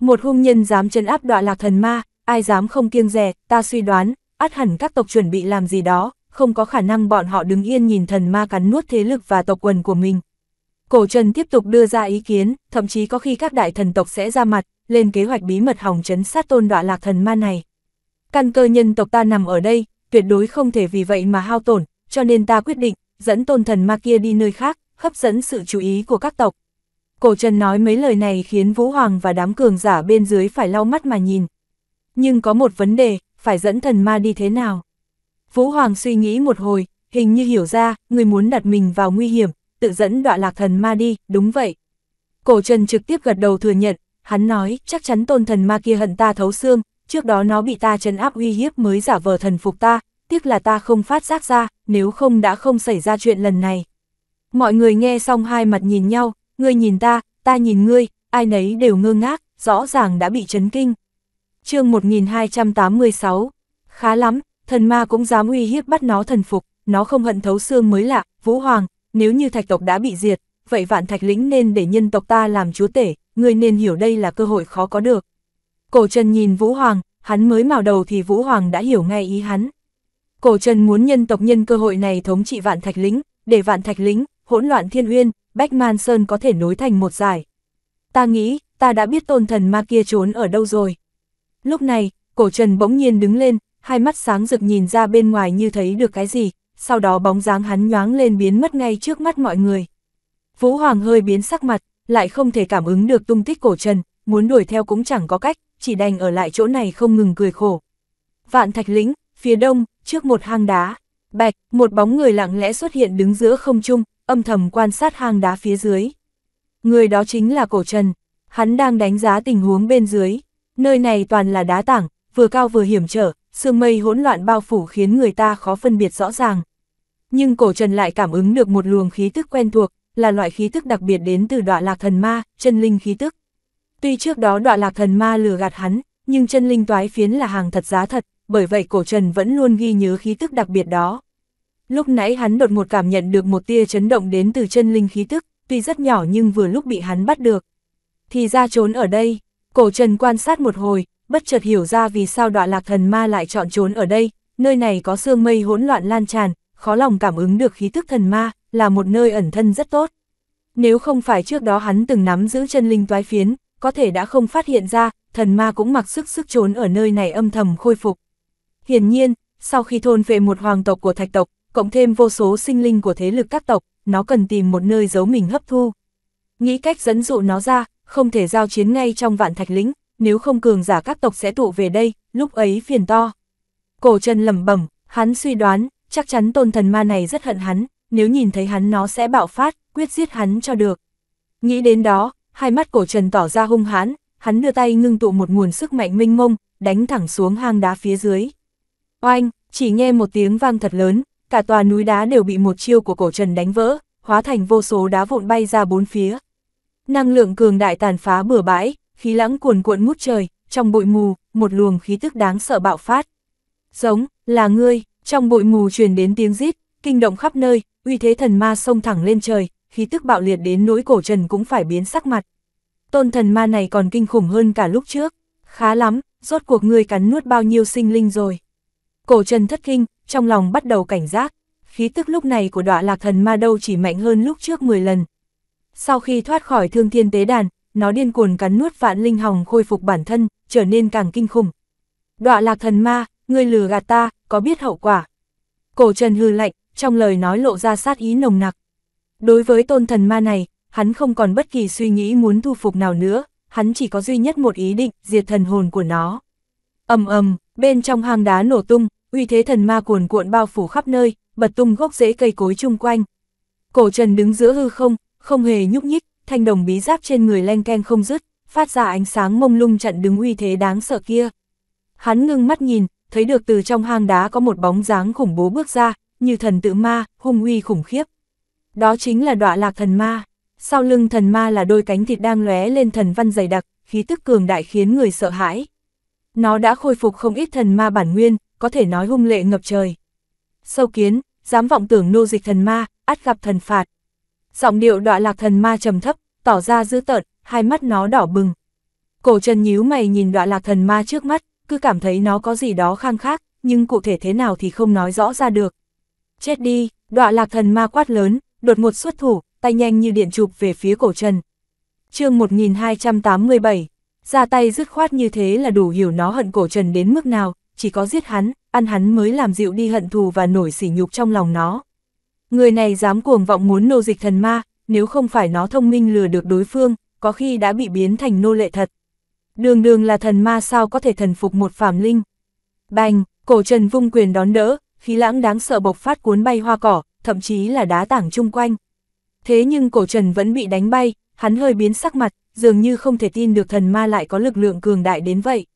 Một hung nhân dám chân áp đọa lạc thần ma, ai dám không kiêng rè, ta suy đoán, át hẳn các tộc chuẩn bị làm gì đó, không có khả năng bọn họ đứng yên nhìn thần ma cắn nuốt thế lực và tộc quần của mình. Cổ Trần tiếp tục đưa ra ý kiến, thậm chí có khi các đại thần tộc sẽ ra mặt, lên kế hoạch bí mật hòng chấn sát tôn đọa lạc thần ma này. Căn cơ nhân tộc ta nằm ở đây, tuyệt đối không thể vì vậy mà hao tổn, cho nên ta quyết định, dẫn tôn thần ma kia đi nơi khác, hấp dẫn sự chú ý của các tộc. Cổ Trần nói mấy lời này khiến Vũ Hoàng và đám cường giả bên dưới phải lau mắt mà nhìn. Nhưng có một vấn đề, phải dẫn thần ma đi thế nào? Vũ Hoàng suy nghĩ một hồi, hình như hiểu ra, người muốn đặt mình vào nguy hiểm, tự dẫn đọa lạc thần ma đi, đúng vậy. Cổ Trần trực tiếp gật đầu thừa nhận, hắn nói, chắc chắn tôn thần ma kia hận ta thấu xương, trước đó nó bị ta trấn áp uy hiếp mới giả vờ thần phục ta, tiếc là ta không phát giác ra, nếu không đã không xảy ra chuyện lần này. Mọi người nghe xong hai mặt nhìn nhau, ngươi nhìn ta, ta nhìn ngươi, ai nấy đều ngơ ngác, rõ ràng đã bị chấn kinh. chương 1286, khá lắm, thần ma cũng dám uy hiếp bắt nó thần phục, nó không hận thấu xương mới lạ, Vũ Hoàng, nếu như thạch tộc đã bị diệt, vậy vạn thạch lĩnh nên để nhân tộc ta làm chúa tể, ngươi nên hiểu đây là cơ hội khó có được. Cổ Trần nhìn Vũ Hoàng, hắn mới mào đầu thì Vũ Hoàng đã hiểu ngay ý hắn. Cổ Trần muốn nhân tộc nhân cơ hội này thống trị vạn thạch Lĩnh, để vạn thạch Lĩnh hỗn loạn thiên uyên, Bách Man Sơn có thể nối thành một giải. Ta nghĩ, ta đã biết tôn thần ma kia trốn ở đâu rồi. Lúc này, cổ Trần bỗng nhiên đứng lên, hai mắt sáng rực nhìn ra bên ngoài như thấy được cái gì, sau đó bóng dáng hắn nhoáng lên biến mất ngay trước mắt mọi người. Vũ Hoàng hơi biến sắc mặt, lại không thể cảm ứng được tung tích cổ trần, muốn đuổi theo cũng chẳng có cách, chỉ đành ở lại chỗ này không ngừng cười khổ. Vạn thạch lĩnh, phía đông, trước một hang đá, bạch, một bóng người lặng lẽ xuất hiện đứng giữa không trung, âm thầm quan sát hang đá phía dưới. Người đó chính là cổ trần, hắn đang đánh giá tình huống bên dưới, nơi này toàn là đá tảng, vừa cao vừa hiểm trở, sương mây hỗn loạn bao phủ khiến người ta khó phân biệt rõ ràng. Nhưng cổ trần lại cảm ứng được một luồng khí tức quen thuộc, là loại khí tức đặc biệt đến từ đọa lạc thần ma, chân linh khí tức. Tuy trước đó đọa lạc thần ma lừa gạt hắn, nhưng chân linh toái phiến là hàng thật giá thật, bởi vậy cổ trần vẫn luôn ghi nhớ khí tức đặc biệt đó. Lúc nãy hắn đột ngột cảm nhận được một tia chấn động đến từ chân linh khí tức, tuy rất nhỏ nhưng vừa lúc bị hắn bắt được. Thì ra trốn ở đây, cổ trần quan sát một hồi, bất chợt hiểu ra vì sao đọa lạc thần ma lại chọn trốn ở đây, nơi này có sương mây hỗn loạn lan tràn, khó lòng cảm ứng được khí tức thần ma, là một nơi ẩn thân rất tốt. Nếu không phải trước đó hắn từng nắm giữ chân linh toái phiến, có thể đã không phát hiện ra, thần ma cũng mặc sức sức trốn ở nơi này âm thầm khôi phục. Hiển nhiên, sau khi thôn về một hoàng tộc của thạch tộc, cộng thêm vô số sinh linh của thế lực các tộc, nó cần tìm một nơi giấu mình hấp thu. Nghĩ cách dẫn dụ nó ra, không thể giao chiến ngay trong vạn thạch lĩnh, nếu không cường giả các tộc sẽ tụ về đây, lúc ấy phiền to. Cổ chân lẩm bẩm, hắn suy đoán, chắc chắn tôn thần ma này rất hận hắn, nếu nhìn thấy hắn nó sẽ bạo phát, quyết giết hắn cho được. Nghĩ đến đó, hai mắt cổ trần tỏ ra hung hãn, hắn đưa tay ngưng tụ một nguồn sức mạnh minh mông, đánh thẳng xuống hang đá phía dưới. Oanh, chỉ nghe một tiếng vang thật lớn, cả tòa núi đá đều bị một chiêu của cổ trần đánh vỡ, hóa thành vô số đá vụn bay ra bốn phía. Năng lượng cường đại tàn phá bừa bãi, khí lãng cuồn cuộn ngút trời, trong bụi mù, một luồng khí tức đáng sợ bạo phát. Giống, là ngươi, trong bụi mù truyền đến tiếng rít, kinh động khắp nơi, uy thế thần ma xông thẳng lên trời, khí tức bạo liệt đến nỗi cổ trần cũng phải biến sắc mặt. Tôn thần ma này còn kinh khủng hơn cả lúc trước, khá lắm, rốt cuộc người cắn nuốt bao nhiêu sinh linh rồi. Cổ trần thất kinh, trong lòng bắt đầu cảnh giác, khí tức lúc này của đọa lạc thần ma đâu chỉ mạnh hơn lúc trước 10 lần. Sau khi thoát khỏi thương thiên tế đàn, nó điên cuồng cắn nuốt vạn linh hồng khôi phục bản thân, trở nên càng kinh khủng. Đọa lạc thần ma, ngươi lừa gạt ta, có biết hậu quả. Cổ trần hư lạnh, trong lời nói lộ ra sát ý nồng nặc. Đối với tôn thần ma này, hắn không còn bất kỳ suy nghĩ muốn thu phục nào nữa, hắn chỉ có duy nhất một ý định, diệt thần hồn của nó. ầm ầm, bên trong hang đá nổ tung, uy thế thần ma cuồn cuộn bao phủ khắp nơi, bật tung gốc rễ cây cối chung quanh. Cổ Trần đứng giữa hư không, không hề nhúc nhích, thanh đồng bí giáp trên người len keng không dứt, phát ra ánh sáng mông lung chặn đứng uy thế đáng sợ kia. Hắn ngưng mắt nhìn, thấy được từ trong hang đá có một bóng dáng khủng bố bước ra, như thần tự ma, hung uy khủng khiếp. Đó chính là đọa lạc thần ma. Sau lưng thần ma là đôi cánh thịt đang lóe lên thần văn dày đặc, khí tức cường đại khiến người sợ hãi. Nó đã khôi phục không ít thần ma bản nguyên, có thể nói hung lệ ngập trời. Sâu kiến, dám vọng tưởng nô dịch thần ma, át gặp thần phạt. Giọng điệu đọa lạc thần ma trầm thấp, tỏ ra dữ tợn, hai mắt nó đỏ bừng. Cổ Trần nhíu mày nhìn đọa lạc thần ma trước mắt, cứ cảm thấy nó có gì đó khang khác, nhưng cụ thể thế nào thì không nói rõ ra được. Chết đi, đọa lạc thần ma quát lớn, đột một xuất thủ, tay nhanh như điện chụp về phía cổ trần. chương 1287, ra tay dứt khoát như thế là đủ hiểu nó hận cổ trần đến mức nào, chỉ có giết hắn, ăn hắn mới làm dịu đi hận thù và nổi sỉ nhục trong lòng nó. Người này dám cuồng vọng muốn nô dịch thần ma, nếu không phải nó thông minh lừa được đối phương, có khi đã bị biến thành nô lệ thật. Đường đường là thần ma sao có thể thần phục một phàm linh. Bành, cổ trần vung quyền đón đỡ, khí lãng đáng sợ bộc phát cuốn bay hoa cỏ, thậm chí là đá tảng chung quanh. Thế nhưng cổ trần vẫn bị đánh bay, hắn hơi biến sắc mặt, dường như không thể tin được thần ma lại có lực lượng cường đại đến vậy.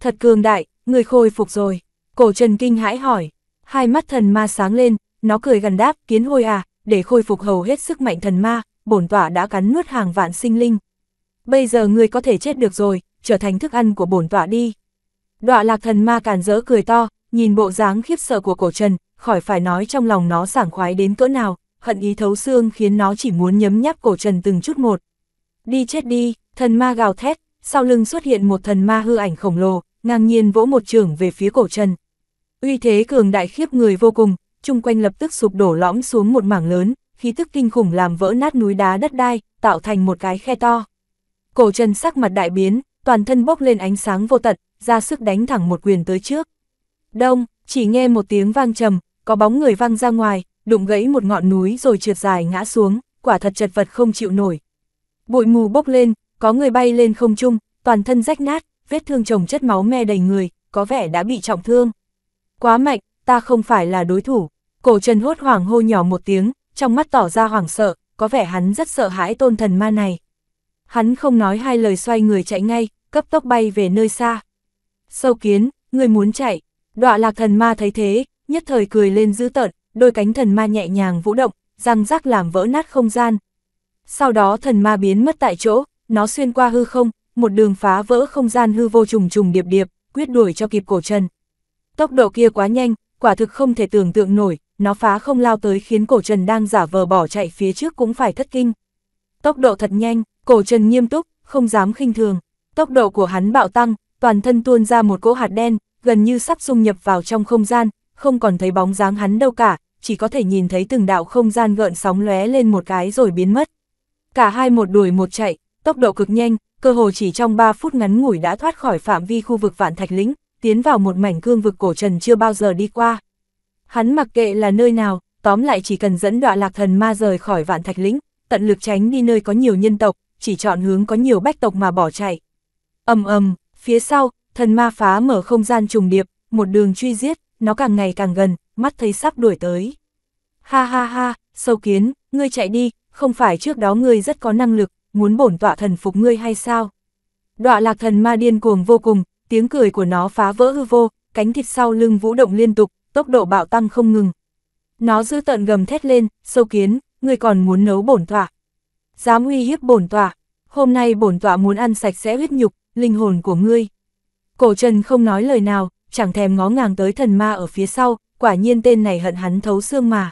Thật cường đại, người khôi phục rồi. Cổ trần kinh hãi hỏi, hai mắt thần ma sáng lên, nó cười gần đáp, kiến hôi à, để khôi phục hầu hết sức mạnh thần ma, bổn tỏa đã cắn nuốt hàng vạn sinh linh. Bây giờ người có thể chết được rồi, trở thành thức ăn của bổn tỏa đi. Đọa lạc thần ma càn rỡ cười to, nhìn bộ dáng khiếp sợ của cổ trần, khỏi phải nói trong lòng nó sảng khoái đến cỡ nào, hận ý thấu xương khiến nó chỉ muốn nhấm nháp cổ trần từng chút một. Đi chết đi, thần ma gào thét, sau lưng xuất hiện một thần ma hư ảnh khổng lồ, ngang nhiên vỗ một trường về phía cổ trần. Uy thế cường đại khiếp người vô cùng, chung quanh lập tức sụp đổ lõm xuống một mảng lớn, khí tức kinh khủng làm vỡ nát núi đá đất đai, tạo thành một cái khe to. Cổ trần sắc mặt đại biến, toàn thân bốc lên ánh sáng vô tận, ra sức đánh thẳng một quyền tới trước. Đông, chỉ nghe một tiếng vang trầm, có bóng người văng ra ngoài, đụng gãy một ngọn núi rồi trượt dài ngã xuống, quả thật chật vật không chịu nổi. Bụi mù bốc lên, có người bay lên không chung, toàn thân rách nát, vết thương chồng chất máu me đầy người, có vẻ đã bị trọng thương. Quá mạnh, ta không phải là đối thủ. Cổ Trần hốt hoảng hô nhỏ một tiếng, trong mắt tỏ ra hoảng sợ, có vẻ hắn rất sợ hãi tôn thần ma này. Hắn không nói hai lời xoay người chạy ngay, cấp tốc bay về nơi xa. Sâu kiến, người muốn chạy, Đọa lạc thần ma thấy thế, nhất thời cười lên dữ tợn, đôi cánh thần ma nhẹ nhàng vũ động, răng rác làm vỡ nát không gian. Sau đó thần ma biến mất tại chỗ, nó xuyên qua hư không, một đường phá vỡ không gian hư vô trùng trùng điệp điệp, quyết đuổi cho kịp cổ trần. Tốc độ kia quá nhanh, quả thực không thể tưởng tượng nổi, nó phá không lao tới khiến cổ trần đang giả vờ bỏ chạy phía trước cũng phải thất kinh. Tốc độ thật nhanh, cổ trần nghiêm túc, không dám khinh thường. Tốc độ của hắn bạo tăng, toàn thân tuôn ra một cỗ hạt đen, gần như sắp dung nhập vào trong không gian, không còn thấy bóng dáng hắn đâu cả, chỉ có thể nhìn thấy từng đạo không gian gợn sóng lóe lên một cái rồi biến mất. Cả hai một đuổi một chạy, tốc độ cực nhanh, cơ hồ chỉ trong 3 phút ngắn ngủi đã thoát khỏi phạm vi khu vực vạn thạch lĩnh, tiến vào một mảnh cương vực cổ trần chưa bao giờ đi qua. Hắn mặc kệ là nơi nào, tóm lại chỉ cần dẫn đọa lạc thần ma rời khỏi vạn thạch lĩnh, tận lực tránh đi nơi có nhiều nhân tộc, chỉ chọn hướng có nhiều bách tộc mà bỏ chạy. ầm ầm, phía sau, Thần ma phá mở không gian trùng điệp, một đường truy giết, nó càng ngày càng gần, mắt thấy sắp đuổi tới. Ha ha ha, sâu kiến, ngươi chạy đi, không phải trước đó ngươi rất có năng lực, muốn bổn tọa thần phục ngươi hay sao? Đọa lạc thần ma điên cuồng vô cùng, tiếng cười của nó phá vỡ hư vô, cánh thịt sau lưng vũ động liên tục, tốc độ bạo tăng không ngừng. Nó giữ tận gầm thét lên, sâu kiến, ngươi còn muốn nấu bổn tọa. Dám uy hiếp bổn tọa, hôm nay bổn tọa muốn ăn sạch sẽ huyết nhục, linh hồn của ngươi. Cổ Trần không nói lời nào, chẳng thèm ngó ngàng tới thần ma ở phía sau, quả nhiên tên này hận hắn thấu xương mà.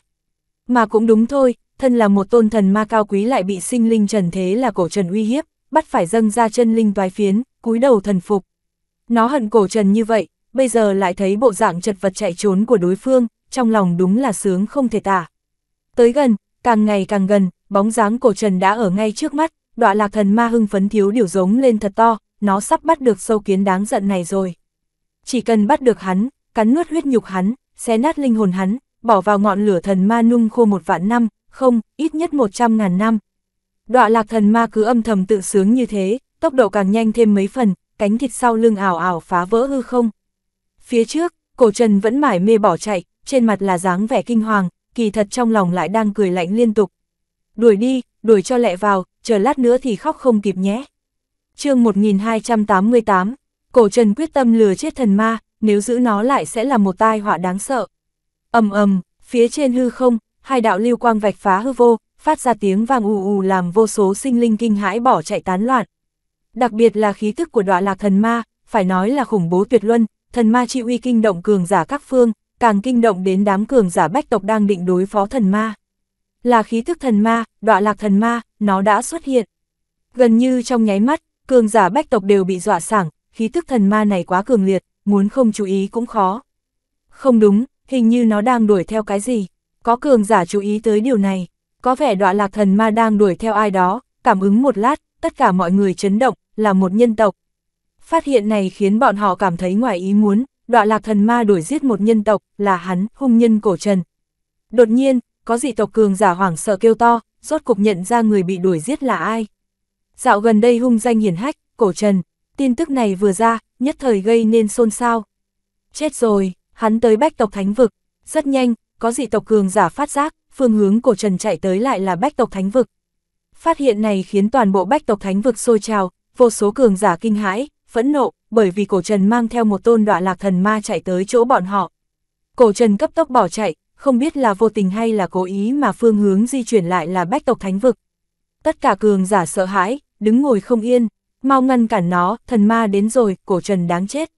Mà cũng đúng thôi, thân là một tôn thần ma cao quý lại bị sinh linh trần thế là cổ trần uy hiếp, bắt phải dâng ra chân linh toái phiến, cúi đầu thần phục. Nó hận cổ trần như vậy, bây giờ lại thấy bộ dạng chật vật chạy trốn của đối phương, trong lòng đúng là sướng không thể tả. Tới gần, càng ngày càng gần, bóng dáng cổ trần đã ở ngay trước mắt, đọa lạc thần ma hưng phấn thiếu điều giống lên thật to, nó sắp bắt được sâu kiến đáng giận này rồi. Chỉ cần bắt được hắn, cắn nuốt huyết nhục hắn, xé nát linh hồn hắn, bỏ vào ngọn lửa thần ma nung khô một vạn năm, không, ít nhất một trăm ngàn năm. Đọa lạc thần ma cứ âm thầm tự sướng như thế, tốc độ càng nhanh thêm mấy phần, cánh thịt sau lưng ảo ảo phá vỡ hư không. Phía trước, cổ trần vẫn mải mê bỏ chạy, trên mặt là dáng vẻ kinh hoàng, kỳ thật trong lòng lại đang cười lạnh liên tục. Đuổi đi, đuổi cho lẹ vào, chờ lát nữa thì khóc không kịp nhé chương 1288, cổ trần quyết tâm lừa chết thần ma, nếu giữ nó lại sẽ là một tai họa đáng sợ. ầm ầm, phía trên hư không, hai đạo lưu quang vạch phá hư vô, phát ra tiếng vang ù ù làm vô số sinh linh kinh hãi bỏ chạy tán loạn. Đặc biệt là khí tức của đọa lạc thần ma, phải nói là khủng bố tuyệt luân, thần ma chịu uy kinh động cường giả các phương, càng kinh động đến đám cường giả bách tộc đang định đối phó thần ma. Là khí thức thần ma, đọa lạc thần ma, nó đã xuất hiện. Gần như trong nháy mắt, Cường giả bách tộc đều bị dọa sảng, khí thức thần ma này quá cường liệt, muốn không chú ý cũng khó. Không đúng, hình như nó đang đuổi theo cái gì. Có cường giả chú ý tới điều này. Có vẻ đọa lạc thần ma đang đuổi theo ai đó, cảm ứng một lát, tất cả mọi người chấn động, là một nhân tộc. Phát hiện này khiến bọn họ cảm thấy ngoài ý muốn, đọa lạc thần ma đuổi giết một nhân tộc, là hắn, hung nhân cổ trần. Đột nhiên, có dị tộc cường giả hoảng sợ kêu to, rốt cục nhận ra người bị đuổi giết là ai dạo gần đây hung danh hiển hách, cổ trần, tin tức này vừa ra, nhất thời gây nên xôn xao. Chết rồi, hắn tới bách tộc thánh vực, rất nhanh, có dị tộc cường giả phát giác, phương hướng cổ trần chạy tới lại là bách tộc thánh vực. Phát hiện này khiến toàn bộ bách tộc thánh vực sôi trào, vô số cường giả kinh hãi, phẫn nộ, bởi vì cổ trần mang theo một tôn đọa lạc thần ma chạy tới chỗ bọn họ. Cổ trần cấp tốc bỏ chạy, không biết là vô tình hay là cố ý mà phương hướng di chuyển lại là bách tộc thánh vực. Tất cả cường giả sợ hãi, đứng ngồi không yên, mau ngăn cản nó, thần ma đến rồi, cổ trần đáng chết.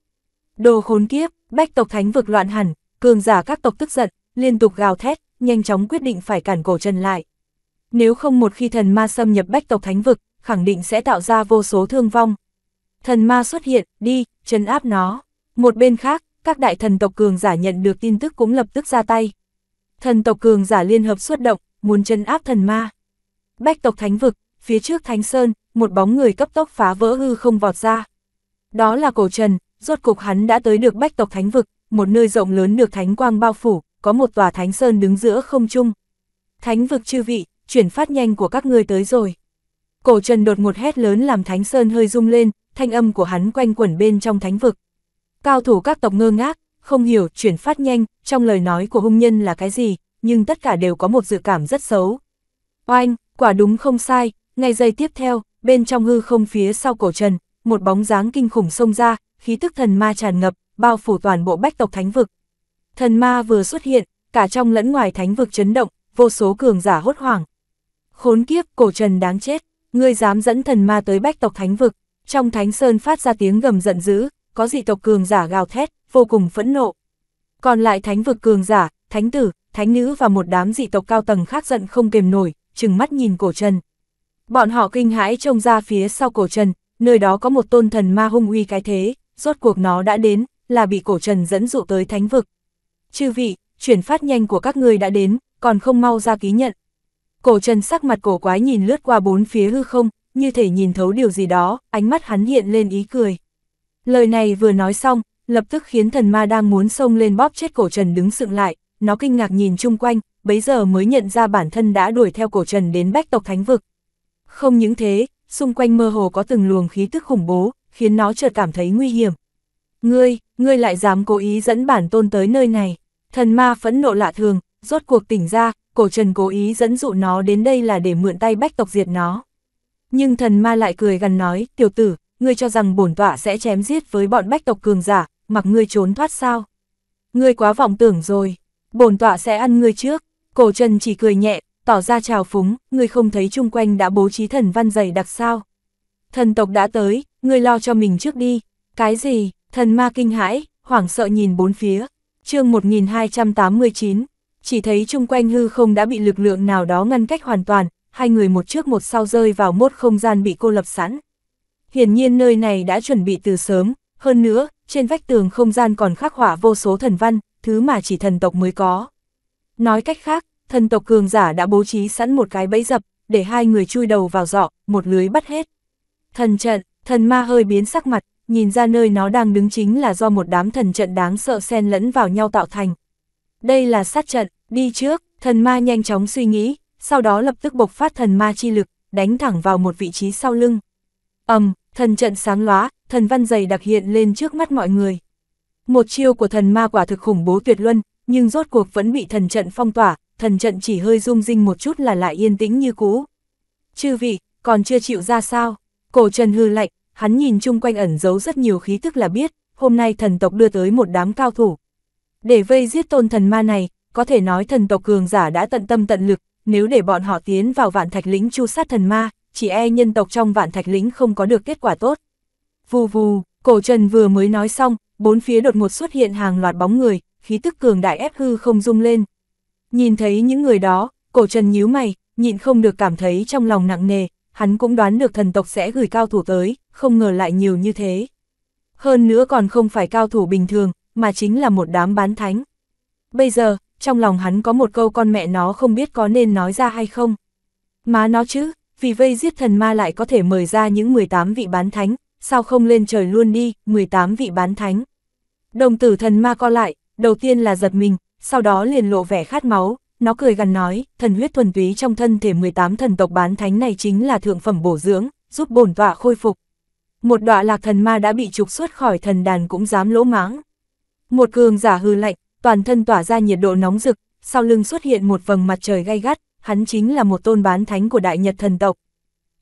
Đồ khốn kiếp, bách tộc thánh vực loạn hẳn, cường giả các tộc tức giận, liên tục gào thét, nhanh chóng quyết định phải cản cổ trần lại. Nếu không một khi thần ma xâm nhập bách tộc thánh vực, khẳng định sẽ tạo ra vô số thương vong. Thần ma xuất hiện, đi, trấn áp nó. Một bên khác, các đại thần tộc cường giả nhận được tin tức cũng lập tức ra tay. Thần tộc cường giả liên hợp xuất động, muốn trấn áp thần ma. Bách tộc thánh vực, phía trước Thánh Sơn, một bóng người cấp tốc phá vỡ hư không vọt ra. Đó là cổ trần, rốt cục hắn đã tới được bách tộc thánh vực, một nơi rộng lớn được thánh quang bao phủ, có một tòa thánh sơn đứng giữa không trung. Thánh vực chư vị, chuyển phát nhanh của các ngươi tới rồi. Cổ trần đột ngột hét lớn làm thánh sơn hơi rung lên, thanh âm của hắn quanh quẩn bên trong thánh vực. Cao thủ các tộc ngơ ngác, không hiểu chuyển phát nhanh, trong lời nói của hung nhân là cái gì, nhưng tất cả đều có một dự cảm rất xấu. Oanh, quả đúng không sai, ngay giây tiếp theo, bên trong hư không phía sau cổ trần, một bóng dáng kinh khủng xông ra, khí tức thần ma tràn ngập, bao phủ toàn bộ bách tộc thánh vực. Thần ma vừa xuất hiện, cả trong lẫn ngoài thánh vực chấn động, vô số cường giả hốt hoảng. Khốn kiếp, cổ trần đáng chết, ngươi dám dẫn thần ma tới bách tộc thánh vực, trong thánh sơn phát ra tiếng gầm giận dữ, có dị tộc cường giả gào thét, vô cùng phẫn nộ. Còn lại thánh vực cường giả, thánh tử, thánh nữ và một đám dị tộc cao tầng khác giận không kềm nổi, trừng mắt nhìn cổ trần. Bọn họ kinh hãi trông ra phía sau cổ trần, nơi đó có một tôn thần ma hung uy cái thế, rốt cuộc nó đã đến, là bị cổ trần dẫn dụ tới thánh vực. Chư vị, chuyển phát nhanh của các người đã đến, còn không mau ra ký nhận. Cổ trần sắc mặt cổ quái nhìn lướt qua bốn phía hư không, như thể nhìn thấu điều gì đó, ánh mắt hắn hiện lên ý cười. Lời này vừa nói xong, lập tức khiến thần ma đang muốn xông lên bóp chết cổ trần đứng sựng lại, nó kinh ngạc nhìn chung quanh, bấy giờ mới nhận ra bản thân đã đuổi theo cổ trần đến bách tộc thánh vực. Không những thế, xung quanh mơ hồ có từng luồng khí tức khủng bố, khiến nó chợt cảm thấy nguy hiểm. Ngươi, ngươi lại dám cố ý dẫn bản tôn tới nơi này. Thần ma phẫn nộ lạ thường, rốt cuộc tỉnh ra, cổ trần cố ý dẫn dụ nó đến đây là để mượn tay bách tộc diệt nó. Nhưng thần ma lại cười gần nói, tiểu tử, ngươi cho rằng bổn tọa sẽ chém giết với bọn bách tộc cường giả, mặc ngươi trốn thoát sao. Ngươi quá vọng tưởng rồi, bổn tọa sẽ ăn ngươi trước. Cổ trần chỉ cười nhẹ, tỏ ra trào phúng, người không thấy chung quanh đã bố trí thần văn dày đặc sao. Thần tộc đã tới, ngươi lo cho mình trước đi. Cái gì, thần ma kinh hãi, hoảng sợ nhìn bốn phía. chương 1289, chỉ thấy chung quanh hư không đã bị lực lượng nào đó ngăn cách hoàn toàn, hai người một trước một sau rơi vào mốt không gian bị cô lập sẵn. Hiển nhiên nơi này đã chuẩn bị từ sớm, hơn nữa, trên vách tường không gian còn khắc họa vô số thần văn, thứ mà chỉ thần tộc mới có. Nói cách khác, thần tộc cường giả đã bố trí sẵn một cái bẫy dập, để hai người chui đầu vào dọ một lưới bắt hết. Thần trận, thần ma hơi biến sắc mặt, nhìn ra nơi nó đang đứng chính là do một đám thần trận đáng sợ xen lẫn vào nhau tạo thành. Đây là sát trận, đi trước, thần ma nhanh chóng suy nghĩ, sau đó lập tức bộc phát thần ma chi lực, đánh thẳng vào một vị trí sau lưng. ầm, thần trận sáng lóa, thần văn dày đặc hiện lên trước mắt mọi người. Một chiêu của thần ma quả thực khủng bố tuyệt luân, nhưng rốt cuộc vẫn bị thần trận phong tỏa, thần trận chỉ hơi rung rinh một chút là lại yên tĩnh như cũ. Chư vị, còn chưa chịu ra sao? Cổ Trần hư lạnh, hắn nhìn chung quanh ẩn giấu rất nhiều khí tức là biết, hôm nay thần tộc đưa tới một đám cao thủ. Để vây giết tôn thần ma này, có thể nói thần tộc cường giả đã tận tâm tận lực, nếu để bọn họ tiến vào vạn thạch lĩnh chu sát thần ma, chỉ e nhân tộc trong vạn thạch lĩnh không có được kết quả tốt. Vù vù, cổ trần vừa mới nói xong, bốn phía đột ngột xuất hiện hàng loạt bóng người, khí tức cường đại ép hư không rung lên, Nhìn thấy những người đó, cổ trần nhíu mày, nhịn không được cảm thấy trong lòng nặng nề, hắn cũng đoán được thần tộc sẽ gửi cao thủ tới, không ngờ lại nhiều như thế. Hơn nữa còn không phải cao thủ bình thường, mà chính là một đám bán thánh. Bây giờ, trong lòng hắn có một câu con mẹ nó không biết có nên nói ra hay không. Má nó chứ, vì vây giết thần ma lại có thể mời ra những 18 vị bán thánh, sao không lên trời luôn đi, 18 vị bán thánh. Đồng tử thần ma co lại, đầu tiên là giật mình, sau đó liền lộ vẻ khát máu, nó cười gần nói, thần huyết thuần túy trong thân thể 18 thần tộc bán thánh này chính là thượng phẩm bổ dưỡng, giúp bổn tọa khôi phục. Một đọa lạc thần ma đã bị trục xuất khỏi thần đàn cũng dám lỗ mãng. Một cường giả hư lạnh, toàn thân tỏa ra nhiệt độ nóng rực, sau lưng xuất hiện một vầng mặt trời gay gắt, hắn chính là một tôn bán thánh của đại nhật thần tộc.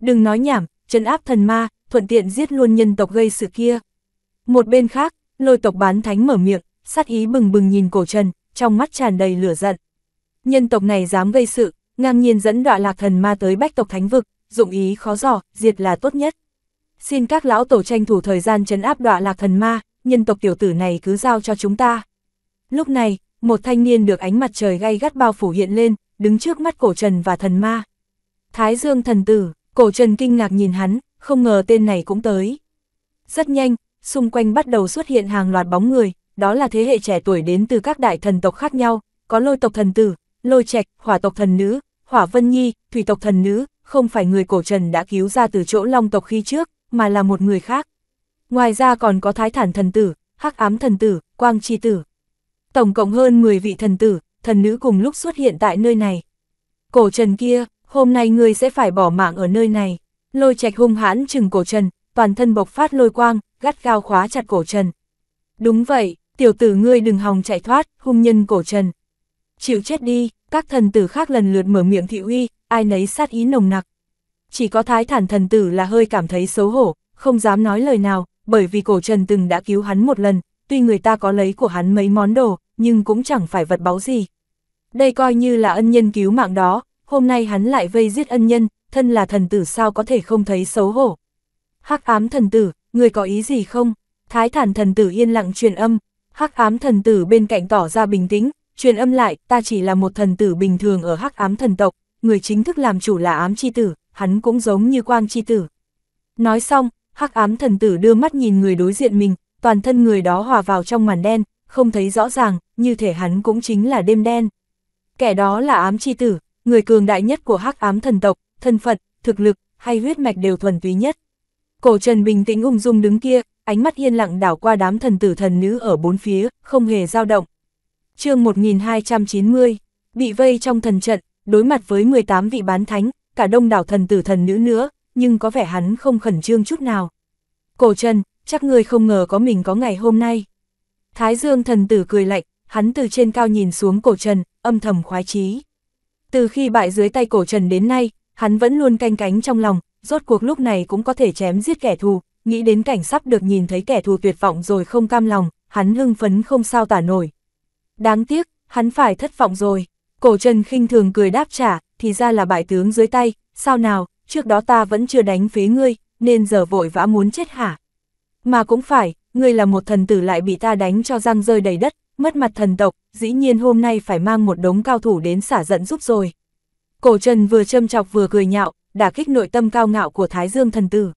Đừng nói nhảm, chân áp thần ma, thuận tiện giết luôn nhân tộc gây sự kia. Một bên khác, lôi tộc bán thánh mở miệng, sát ý bừng bừng nhìn cổ trần, trong mắt tràn đầy lửa giận. Nhân tộc này dám gây sự, ngang nhiên dẫn đọa lạc thần ma tới bách tộc thánh vực, dụng ý khó dò, diệt là tốt nhất. Xin các lão tổ tranh thủ thời gian chấn áp đọa lạc thần ma, nhân tộc tiểu tử này cứ giao cho chúng ta. Lúc này, một thanh niên được ánh mặt trời gay gắt bao phủ hiện lên, đứng trước mắt cổ trần và thần ma. Thái dương thần tử, cổ trần kinh ngạc nhìn hắn, không ngờ tên này cũng tới. Rất nhanh, xung quanh bắt đầu xuất hiện hàng loạt bóng người, đó là thế hệ trẻ tuổi đến từ các đại thần tộc khác nhau, có lôi tộc thần tử, lôi trạch, hỏa tộc thần nữ, hỏa vân nhi, thủy tộc thần nữ, không phải người cổ trần đã cứu ra từ chỗ long tộc khi trước, mà là một người khác. Ngoài ra còn có thái thản thần tử, hắc ám thần tử, quang chi tử. Tổng cộng hơn 10 vị thần tử, thần nữ cùng lúc xuất hiện tại nơi này. Cổ trần kia, hôm nay ngươi sẽ phải bỏ mạng ở nơi này. Lôi trạch hung hãn chừng cổ trần, toàn thân bộc phát lôi quang, gắt gao khóa chặt cổ trần. Đúng vậy, tiểu tử ngươi đừng hòng chạy thoát, hung nhân cổ trần. Chịu chết đi, các thần tử khác lần lượt mở miệng thị uy, ai nấy sát ý nồng nặc. Chỉ có thái thản thần tử là hơi cảm thấy xấu hổ, không dám nói lời nào, bởi vì cổ trần từng đã cứu hắn một lần, tuy người ta có lấy của hắn mấy món đồ, nhưng cũng chẳng phải vật báu gì. Đây coi như là ân nhân cứu mạng đó, hôm nay hắn lại vây giết ân nhân, thân là thần tử sao có thể không thấy xấu hổ. hắc ám thần tử, người có ý gì không? Thái thản thần tử yên lặng truyền âm, hắc ám thần tử bên cạnh tỏ ra bình tĩnh, truyền âm lại, ta chỉ là một thần tử bình thường ở hắc ám thần tộc, người chính thức làm chủ là ám chi tử, hắn cũng giống như quang chi tử. Nói xong, hắc ám thần tử đưa mắt nhìn người đối diện mình, toàn thân người đó hòa vào trong màn đen, không thấy rõ ràng, như thể hắn cũng chính là đêm đen. Kẻ đó là ám chi tử, người cường đại nhất của hắc ám thần tộc, thân phận, thực lực, hay huyết mạch đều thuần túy nhất. Cổ Trần bình tĩnh ung dung đứng kia, ánh mắt yên lặng đảo qua đám thần tử thần nữ ở bốn phía, không hề dao động. chương 1290, bị vây trong thần trận, đối mặt với 18 vị bán thánh, cả đông đảo thần tử thần nữ nữa, nhưng có vẻ hắn không khẩn trương chút nào. Cổ Trần, chắc người không ngờ có mình có ngày hôm nay. Thái Dương thần tử cười lạnh, hắn từ trên cao nhìn xuống cổ Trần, âm thầm khoái chí. Từ khi bại dưới tay cổ Trần đến nay, hắn vẫn luôn canh cánh trong lòng, rốt cuộc lúc này cũng có thể chém giết kẻ thù, nghĩ đến cảnh sắp được nhìn thấy kẻ thù tuyệt vọng rồi không cam lòng, hắn hưng phấn không sao tả nổi. Đáng tiếc, hắn phải thất vọng rồi. Cổ Trần khinh thường cười đáp trả, thì ra là bại tướng dưới tay, sao nào, trước đó ta vẫn chưa đánh phế ngươi, nên giờ vội vã muốn chết hả? Mà cũng phải, ngươi là một thần tử lại bị ta đánh cho răng rơi đầy đất, mất mặt thần tộc, dĩ nhiên hôm nay phải mang một đống cao thủ đến xả giận giúp rồi. Cổ Trần vừa châm chọc vừa cười nhạo, đả kích nội tâm cao ngạo của Thái Dương thần tử.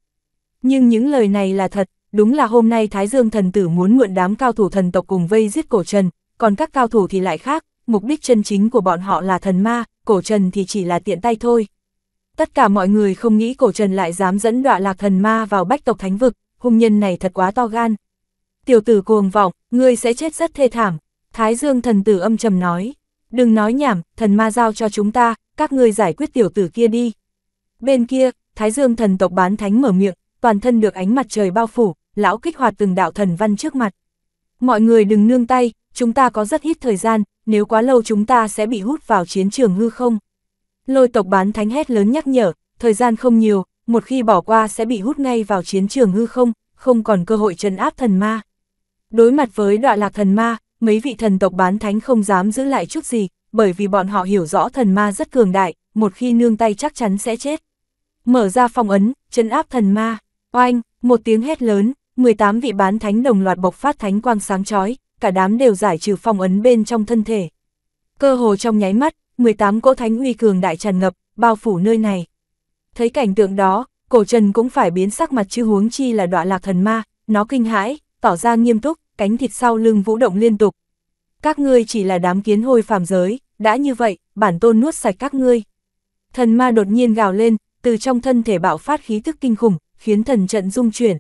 Nhưng những lời này là thật, đúng là hôm nay Thái Dương thần tử muốn mượn đám cao thủ thần tộc cùng vây giết cổ trần, còn các cao thủ thì lại khác, mục đích chân chính của bọn họ là thần ma, cổ trần thì chỉ là tiện tay thôi. Tất cả mọi người không nghĩ cổ trần lại dám dẫn đọa lạc thần ma vào bách tộc thánh vực, hung nhân này thật quá to gan. Tiểu tử cuồng vọng, ngươi sẽ chết rất thê thảm, Thái Dương thần tử âm trầm nói. Đừng nói nhảm, thần ma giao cho chúng ta, các ngươi giải quyết tiểu tử kia đi. Bên kia, Thái Dương thần tộc bán thánh mở miệng, toàn thân được ánh mặt trời bao phủ, lão kích hoạt từng đạo thần văn trước mặt. Mọi người đừng nương tay, chúng ta có rất ít thời gian, nếu quá lâu chúng ta sẽ bị hút vào chiến trường hư không. Lôi tộc bán thánh hét lớn nhắc nhở, thời gian không nhiều, một khi bỏ qua sẽ bị hút ngay vào chiến trường hư không, không còn cơ hội trấn áp thần ma. Đối mặt với đoạn lạc thần ma, mấy vị thần tộc bán thánh không dám giữ lại chút gì, bởi vì bọn họ hiểu rõ thần ma rất cường đại, một khi nương tay chắc chắn sẽ chết. Mở ra phong ấn, trấn áp thần ma. Oanh, một tiếng hét lớn, 18 vị bán thánh đồng loạt bộc phát thánh quang sáng chói, cả đám đều giải trừ phong ấn bên trong thân thể. Cơ hồ trong nháy mắt, 18 cỗ thánh uy cường đại tràn ngập, bao phủ nơi này. Thấy cảnh tượng đó, cổ trần cũng phải biến sắc mặt chứ huống chi là đọa lạc thần ma, nó kinh hãi, tỏ ra nghiêm túc, cánh thịt sau lưng vũ động liên tục. Các ngươi chỉ là đám kiến hôi phàm giới, đã như vậy, bản tôn nuốt sạch các ngươi. Thần ma đột nhiên gào lên, từ trong thân thể bạo phát khí thức kinh khủng, khiến thần trận dung chuyển.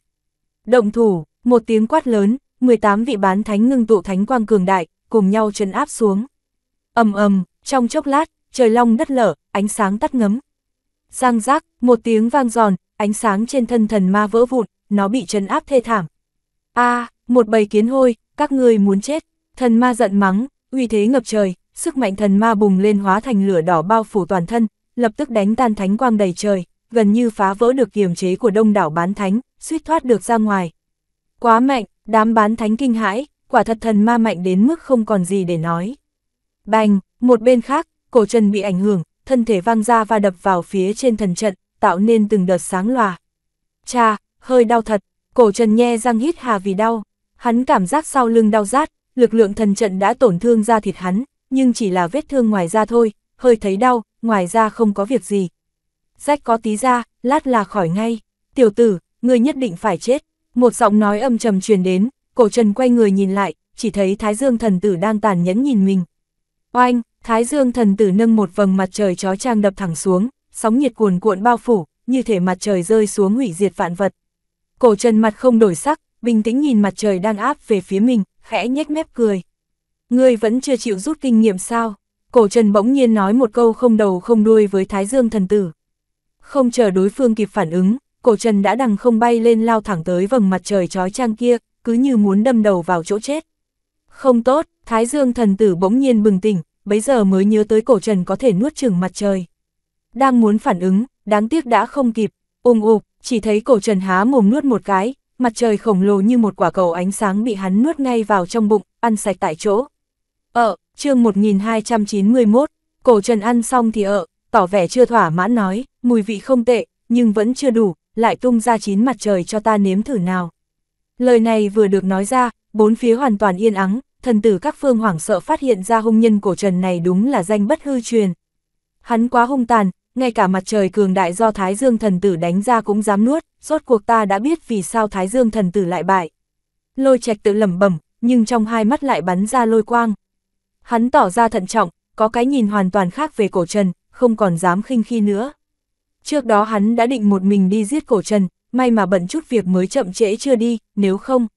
Động thủ, một tiếng quát lớn, 18 vị bán thánh ngưng tụ thánh quang cường đại, cùng nhau trấn áp xuống. ầm ầm, trong chốc lát, trời long đất lở, ánh sáng tắt ngấm. Giang giác, một tiếng vang giòn, ánh sáng trên thân thần ma vỡ vụn, nó bị trấn áp thê thảm. a một bầy kiến hôi, các ngươi muốn chết. Thần ma giận mắng, uy thế ngập trời, sức mạnh thần ma bùng lên hóa thành lửa đỏ bao phủ toàn thân, lập tức đánh tan thánh quang đầy trời gần như phá vỡ được kiềm chế của đông đảo bán thánh, suýt thoát được ra ngoài. Quá mạnh, đám bán thánh kinh hãi, quả thật thần ma mạnh đến mức không còn gì để nói. Bành, một bên khác, cổ trần bị ảnh hưởng, thân thể văng ra và đập vào phía trên thần trận, tạo nên từng đợt sáng lòa. Cha, hơi đau thật, cổ trần nhe răng hít hà vì đau, hắn cảm giác sau lưng đau rát, lực lượng thần trận đã tổn thương da thịt hắn, nhưng chỉ là vết thương ngoài da thôi, hơi thấy đau, ngoài da không có việc gì, rách có tí ra, lát là khỏi ngay. Tiểu tử, người nhất định phải chết. Một giọng nói âm trầm truyền đến, cổ trần quay người nhìn lại, chỉ thấy Thái Dương thần tử đang tàn nhẫn nhìn mình. Oanh, Thái Dương thần tử nâng một vầng mặt trời chó trang đập thẳng xuống, sóng nhiệt cuồn cuộn bao phủ, như thể mặt trời rơi xuống hủy diệt vạn vật. Cổ trần mặt không đổi sắc, bình tĩnh nhìn mặt trời đang áp về phía mình, khẽ nhếch mép cười. Ngươi vẫn chưa chịu rút kinh nghiệm sao? Cổ trần bỗng nhiên nói một câu không đầu không đuôi với Thái Dương thần tử. Không chờ đối phương kịp phản ứng, cổ trần đã đằng không bay lên lao thẳng tới vầng mặt trời trói trang kia, cứ như muốn đâm đầu vào chỗ chết. Không tốt, Thái Dương thần tử bỗng nhiên bừng tỉnh, bấy giờ mới nhớ tới cổ trần có thể nuốt chừng mặt trời. Đang muốn phản ứng, đáng tiếc đã không kịp, ôm ụp, chỉ thấy cổ trần há mồm nuốt một cái, mặt trời khổng lồ như một quả cầu ánh sáng bị hắn nuốt ngay vào trong bụng, ăn sạch tại chỗ. Ờ, chương 1291, cổ trần ăn xong thì ở, ờ tỏ vẻ chưa thỏa mãn nói, mùi vị không tệ, nhưng vẫn chưa đủ, lại tung ra chín mặt trời cho ta nếm thử nào. Lời này vừa được nói ra, bốn phía hoàn toàn yên ắng, thần tử các phương hoảng sợ phát hiện ra hung nhân cổ trần này đúng là danh bất hư truyền. Hắn quá hung tàn, ngay cả mặt trời cường đại do Thái Dương thần tử đánh ra cũng dám nuốt, rốt cuộc ta đã biết vì sao Thái Dương thần tử lại bại. Lôi trạch tự lẩm bẩm, nhưng trong hai mắt lại bắn ra lôi quang. Hắn tỏ ra thận trọng, có cái nhìn hoàn toàn khác về cổ trần, không còn dám khinh khi nữa. Trước đó hắn đã định một mình đi giết cổ trần, may mà bận chút việc mới chậm trễ chưa đi, nếu không.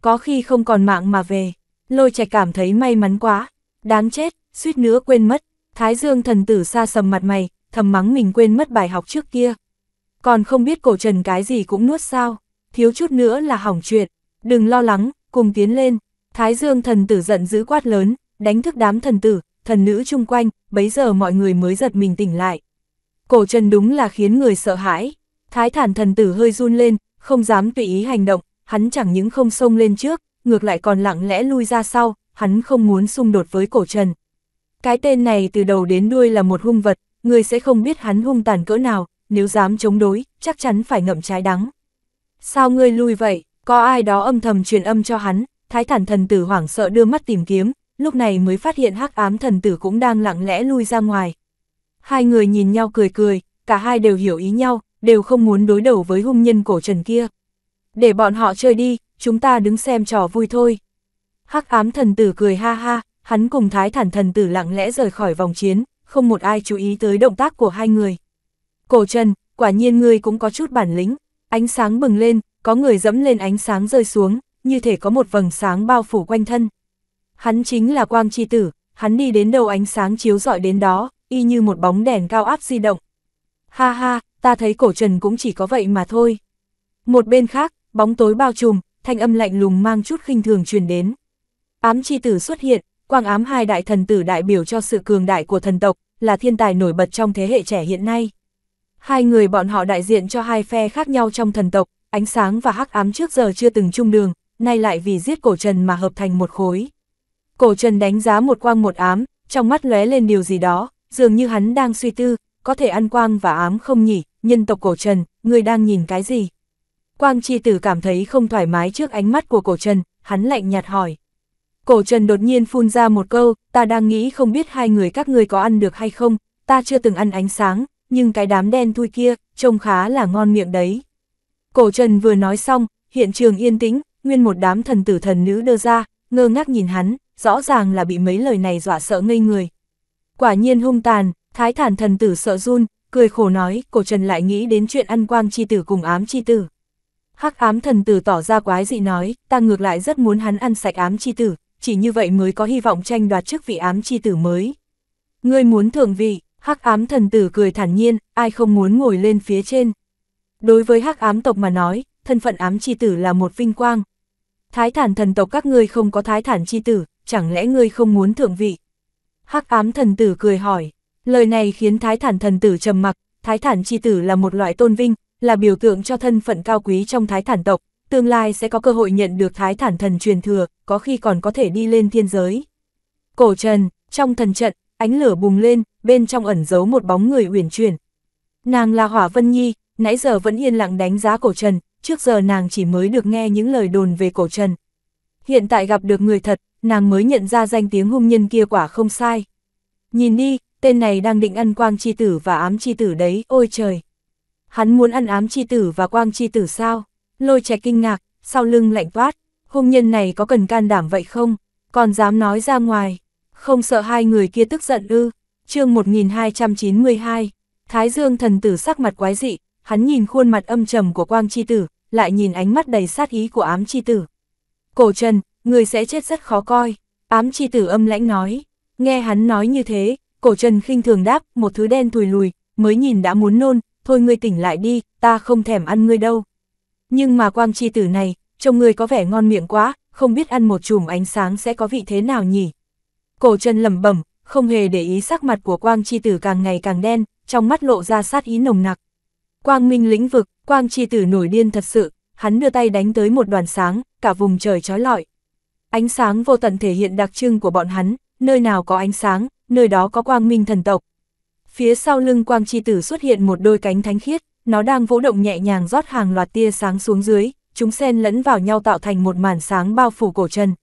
Có khi không còn mạng mà về, lôi trạch cảm thấy may mắn quá, đáng chết, suýt nữa quên mất, thái dương thần tử xa sầm mặt mày, thầm mắng mình quên mất bài học trước kia. Còn không biết cổ trần cái gì cũng nuốt sao, thiếu chút nữa là hỏng chuyện, đừng lo lắng, cùng tiến lên. Thái dương thần tử giận dữ quát lớn, đánh thức đám thần tử, thần nữ chung quanh, bấy giờ mọi người mới giật mình tỉnh lại. Cổ trần đúng là khiến người sợ hãi. Thái thản thần tử hơi run lên, không dám tùy ý hành động, hắn chẳng những không xông lên trước, ngược lại còn lặng lẽ lui ra sau, hắn không muốn xung đột với cổ trần. Cái tên này từ đầu đến đuôi là một hung vật, người sẽ không biết hắn hung tàn cỡ nào, nếu dám chống đối, chắc chắn phải ngậm trái đắng. Sao ngươi lui vậy, có ai đó âm thầm truyền âm cho hắn, thái thản thần tử hoảng sợ đưa mắt tìm kiếm, lúc này mới phát hiện hắc ám thần tử cũng đang lặng lẽ lui ra ngoài. Hai người nhìn nhau cười cười, cả hai đều hiểu ý nhau, đều không muốn đối đầu với hung nhân cổ trần kia. Để bọn họ chơi đi, chúng ta đứng xem trò vui thôi. Hắc ám thần tử cười ha ha, hắn cùng thái thản thần tử lặng lẽ rời khỏi vòng chiến, không một ai chú ý tới động tác của hai người. Cổ trần, quả nhiên ngươi cũng có chút bản lĩnh, ánh sáng bừng lên, có người dẫm lên ánh sáng rơi xuống, như thể có một vầng sáng bao phủ quanh thân. Hắn chính là quang chi tử, hắn đi đến đầu ánh sáng chiếu rọi đến đó, y như một bóng đèn cao áp di động. Ha ha, ta thấy cổ trần cũng chỉ có vậy mà thôi. Một bên khác, bóng tối bao trùm, thanh âm lạnh lùng mang chút khinh thường truyền đến. Ám chi tử xuất hiện, quang ám hai đại thần tử đại biểu cho sự cường đại của thần tộc, là thiên tài nổi bật trong thế hệ trẻ hiện nay. Hai người bọn họ đại diện cho hai phe khác nhau trong thần tộc, ánh sáng và hắc ám trước giờ chưa từng chung đường, nay lại vì giết cổ trần mà hợp thành một khối. Cổ Trần đánh giá một quang một ám, trong mắt lóe lên điều gì đó, dường như hắn đang suy tư, có thể ăn quang và ám không nhỉ, nhân tộc cổ trần, người đang nhìn cái gì? Quang chi tử cảm thấy không thoải mái trước ánh mắt của cổ trần, hắn lạnh nhạt hỏi. Cổ trần đột nhiên phun ra một câu, ta đang nghĩ không biết hai người các ngươi có ăn được hay không, ta chưa từng ăn ánh sáng, nhưng cái đám đen thui kia, trông khá là ngon miệng đấy. Cổ trần vừa nói xong, hiện trường yên tĩnh, nguyên một đám thần tử thần nữ đưa ra, ngơ ngác nhìn hắn, rõ ràng là bị mấy lời này dọa sợ ngây người. Quả nhiên hung tàn, thái thản thần tử sợ run, cười khổ nói, cổ trần lại nghĩ đến chuyện ăn quang chi tử cùng ám chi tử. Hắc ám thần tử tỏ ra quái dị nói, ta ngược lại rất muốn hắn ăn sạch ám chi tử, chỉ như vậy mới có hy vọng tranh đoạt chức vị ám chi tử mới. Ngươi muốn thượng vị, hắc ám thần tử cười thản nhiên, ai không muốn ngồi lên phía trên. Đối với hắc ám tộc mà nói, thân phận ám chi tử là một vinh quang. Thái thản thần tộc các ngươi không có thái thản chi tử, chẳng lẽ ngươi không muốn thượng vị? Hắc ám thần tử cười hỏi, lời này khiến thái thản thần tử trầm mặc, thái thản chi tử là một loại tôn vinh, là biểu tượng cho thân phận cao quý trong thái thản tộc, tương lai sẽ có cơ hội nhận được thái thản thần truyền thừa, có khi còn có thể đi lên thiên giới. Cổ trần, trong thần trận, ánh lửa bùng lên, bên trong ẩn giấu một bóng người uyển chuyển. Nàng là Hỏa Vân Nhi, nãy giờ vẫn yên lặng đánh giá cổ trần, trước giờ nàng chỉ mới được nghe những lời đồn về cổ trần. Hiện tại gặp được người thật, nàng mới nhận ra danh tiếng hung nhân kia quả không sai. Nhìn đi, tên này đang định ăn quang chi tử và ám chi tử đấy, ôi trời. Hắn muốn ăn ám chi tử và quang chi tử sao? Lôi trẻ kinh ngạc, sau lưng lạnh toát, hung nhân này có cần can đảm vậy không? Còn dám nói ra ngoài, không sợ hai người kia tức giận ư? chương 1292, Thái Dương thần tử sắc mặt quái dị, hắn nhìn khuôn mặt âm trầm của quang chi tử, lại nhìn ánh mắt đầy sát ý của ám chi tử. Cổ Trần, người sẽ chết rất khó coi, ám chi tử âm lãnh nói. Nghe hắn nói như thế, cổ trần khinh thường đáp, một thứ đen thùi lùi, mới nhìn đã muốn nôn, thôi ngươi tỉnh lại đi, ta không thèm ăn ngươi đâu. Nhưng mà quang chi tử này, trông ngươi có vẻ ngon miệng quá, không biết ăn một chùm ánh sáng sẽ có vị thế nào nhỉ. Cổ trần lẩm bẩm, không hề để ý sắc mặt của quang chi tử càng ngày càng đen, trong mắt lộ ra sát ý nồng nặc. Quang minh lĩnh vực, quang chi tử nổi điên thật sự, hắn đưa tay đánh tới một đoàn sáng, cả vùng trời trói lọi, Ánh sáng vô tận thể hiện đặc trưng của bọn hắn, nơi nào có ánh sáng, nơi đó có quang minh thần tộc. Phía sau lưng quang chi tử xuất hiện một đôi cánh thánh khiết, nó đang vỗ động nhẹ nhàng rót hàng loạt tia sáng xuống dưới, chúng xen lẫn vào nhau tạo thành một màn sáng bao phủ cổ chân.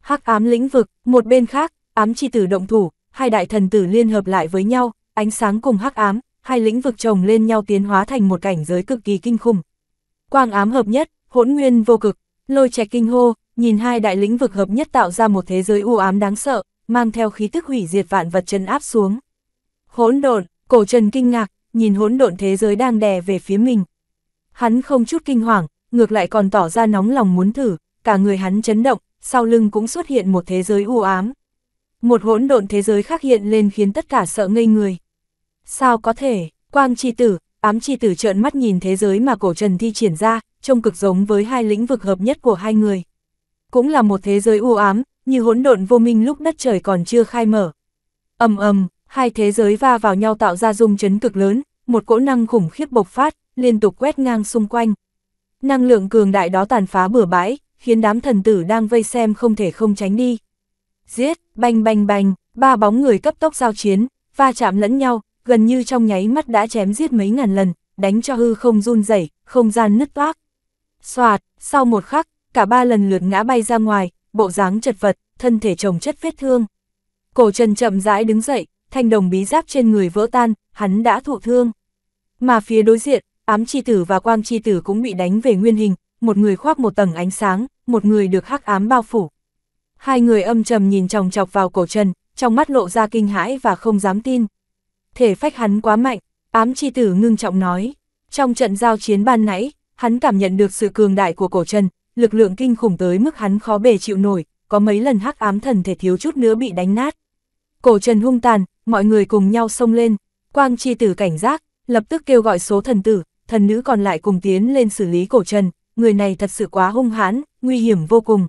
Hắc ám lĩnh vực, một bên khác, ám chi tử động thủ, hai đại thần tử liên hợp lại với nhau, ánh sáng cùng hắc ám, hai lĩnh vực chồng lên nhau tiến hóa thành một cảnh giới cực kỳ kinh khủng. Quang ám hợp nhất, hỗn nguyên vô cực, Lôi trẻ kinh hô, nhìn hai đại lĩnh vực hợp nhất tạo ra một thế giới u ám đáng sợ, mang theo khí tức hủy diệt vạn vật chân áp xuống. Hỗn độn, cổ trần kinh ngạc, nhìn hỗn độn thế giới đang đè về phía mình. Hắn không chút kinh hoàng, ngược lại còn tỏ ra nóng lòng muốn thử, cả người hắn chấn động, sau lưng cũng xuất hiện một thế giới u ám. Một hỗn độn thế giới khác hiện lên khiến tất cả sợ ngây người. Sao có thể, quang chi tử, Ám chi tử trợn mắt nhìn thế giới mà cổ trần thi triển ra, trông cực giống với hai lĩnh vực hợp nhất của hai người. Cũng là một thế giới u ám, như hỗn độn vô minh lúc đất trời còn chưa khai mở. ầm ầm, hai thế giới va vào nhau tạo ra dung chấn cực lớn, một cỗ năng khủng khiếp bộc phát, liên tục quét ngang xung quanh. Năng lượng cường đại đó tàn phá bừa bãi, khiến đám thần tử đang vây xem không thể không tránh đi. Giết, banh banh banh, ba bóng người cấp tốc giao chiến, va chạm lẫn nhau, gần như trong nháy mắt đã chém giết mấy ngàn lần, đánh cho hư không run rẩy, không gian nứt toác. Xoạt, sau một khắc, cả ba lần lượt ngã bay ra ngoài, bộ dáng chật vật, thân thể chồng chất vết thương. Cổ Trần chậm rãi đứng dậy, thanh đồng bí giáp trên người vỡ tan, hắn đã thụ thương. Mà phía đối diện, ám chi tử và quang chi tử cũng bị đánh về nguyên hình, một người khoác một tầng ánh sáng, một người được hắc ám bao phủ. Hai người âm trầm nhìn chồng chọc vào cổ Trần, trong mắt lộ ra kinh hãi và không dám tin thể phách hắn quá mạnh, ám chi tử ngưng trọng nói. Trong trận giao chiến ban nãy, hắn cảm nhận được sự cường đại của cổ trần, lực lượng kinh khủng tới mức hắn khó bề chịu nổi, có mấy lần hắc ám thần thể thiếu chút nữa bị đánh nát. Cổ trần hung tàn, mọi người cùng nhau xông lên, quang chi tử cảnh giác, lập tức kêu gọi số thần tử, thần nữ còn lại cùng tiến lên xử lý cổ trần, người này thật sự quá hung hãn, nguy hiểm vô cùng.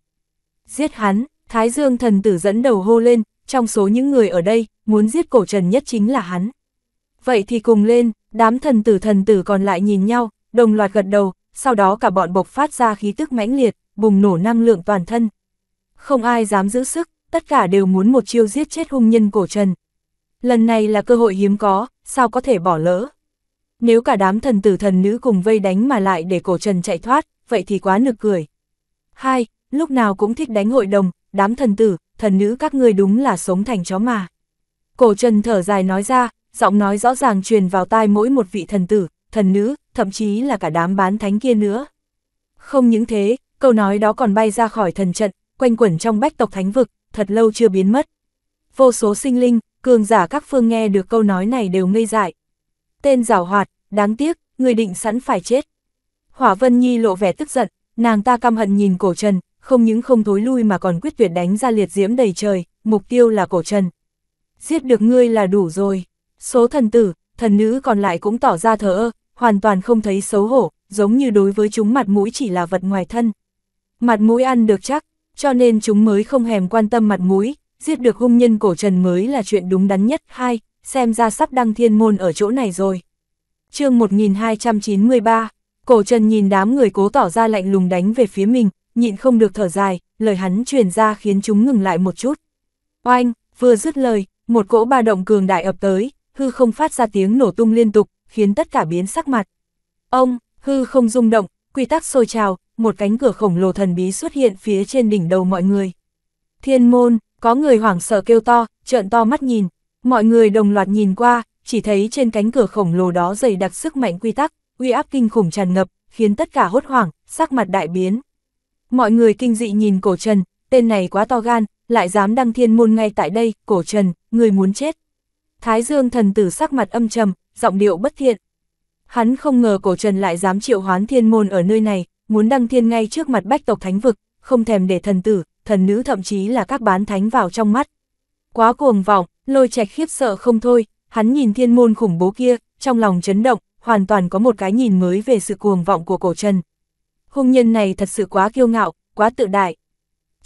Giết hắn, Thái Dương thần tử dẫn đầu hô lên, trong số những người ở đây, muốn giết cổ trần nhất chính là hắn vậy thì cùng lên, đám thần tử thần tử còn lại nhìn nhau, đồng loạt gật đầu, sau đó cả bọn bộc phát ra khí tức mãnh liệt, bùng nổ năng lượng toàn thân. Không ai dám giữ sức, tất cả đều muốn một chiêu giết chết hung nhân cổ trần. Lần này là cơ hội hiếm có, sao có thể bỏ lỡ. Nếu cả đám thần tử thần nữ cùng vây đánh mà lại để cổ trần chạy thoát, vậy thì quá nực cười. Hai, lúc nào cũng thích đánh hội đồng, đám thần tử, thần nữ các người đúng là sống thành chó mà. Cổ trần thở dài nói ra, giọng nói rõ ràng truyền vào tai mỗi một vị thần tử, thần nữ, thậm chí là cả đám bán thánh kia nữa. Không những thế, câu nói đó còn bay ra khỏi thần trận, quanh quẩn trong bách tộc thánh vực, thật lâu chưa biến mất. Vô số sinh linh, cường giả các phương nghe được câu nói này đều ngây dại. Tên giảo hoạt, đáng tiếc, người định sẵn phải chết. Hỏa Vân Nhi lộ vẻ tức giận, nàng ta căm hận nhìn cổ trần, không những không thối lui mà còn quyết tuyệt đánh ra liệt diễm đầy trời, mục tiêu là cổ trần. Giết được ngươi là đủ rồi. Số thần tử, thần nữ còn lại cũng tỏ ra thờ ơ, hoàn toàn không thấy xấu hổ, giống như đối với chúng mặt mũi chỉ là vật ngoài thân. Mặt mũi ăn được chắc, cho nên chúng mới không thèm quan tâm mặt mũi, giết được hung nhân cổ trần mới là chuyện đúng đắn nhất. Hai, xem ra sắp đăng thiên môn ở chỗ này rồi. chương 1293, cổ trần nhìn đám người cố tỏ ra lạnh lùng đánh về phía mình, nhịn không được thở dài, lời hắn truyền ra khiến chúng ngừng lại một chút. Oanh, vừa dứt lời, một cỗ ba động cường đại ập tới, hư không phát ra tiếng nổ tung liên tục, khiến tất cả biến sắc mặt. Ông, hư không rung động, quy tắc sôi trào, một cánh cửa khổng lồ thần bí xuất hiện phía trên đỉnh đầu mọi người. Thiên môn, có người hoảng sợ kêu to, trợn to mắt nhìn, mọi người đồng loạt nhìn qua, chỉ thấy trên cánh cửa khổng lồ đó dày đặc sức mạnh quy tắc, uy áp kinh khủng tràn ngập, khiến tất cả hốt hoảng, sắc mặt đại biến. Mọi người kinh dị nhìn cổ trần, tên này quá to gan, lại dám đăng thiên môn ngay tại đây, cổ trần, người muốn chết. Thái Dương thần tử sắc mặt âm trầm, giọng điệu bất thiện. Hắn không ngờ cổ trần lại dám triệu hoán thiên môn ở nơi này, muốn đăng thiên ngay trước mặt bách tộc thánh vực, không thèm để thần tử, thần nữ thậm chí là các bán thánh vào trong mắt. Quá cuồng vọng, lôi trạch khiếp sợ không thôi, hắn nhìn thiên môn khủng bố kia, trong lòng chấn động, hoàn toàn có một cái nhìn mới về sự cuồng vọng của cổ trần. Hùng nhân này thật sự quá kiêu ngạo, quá tự đại.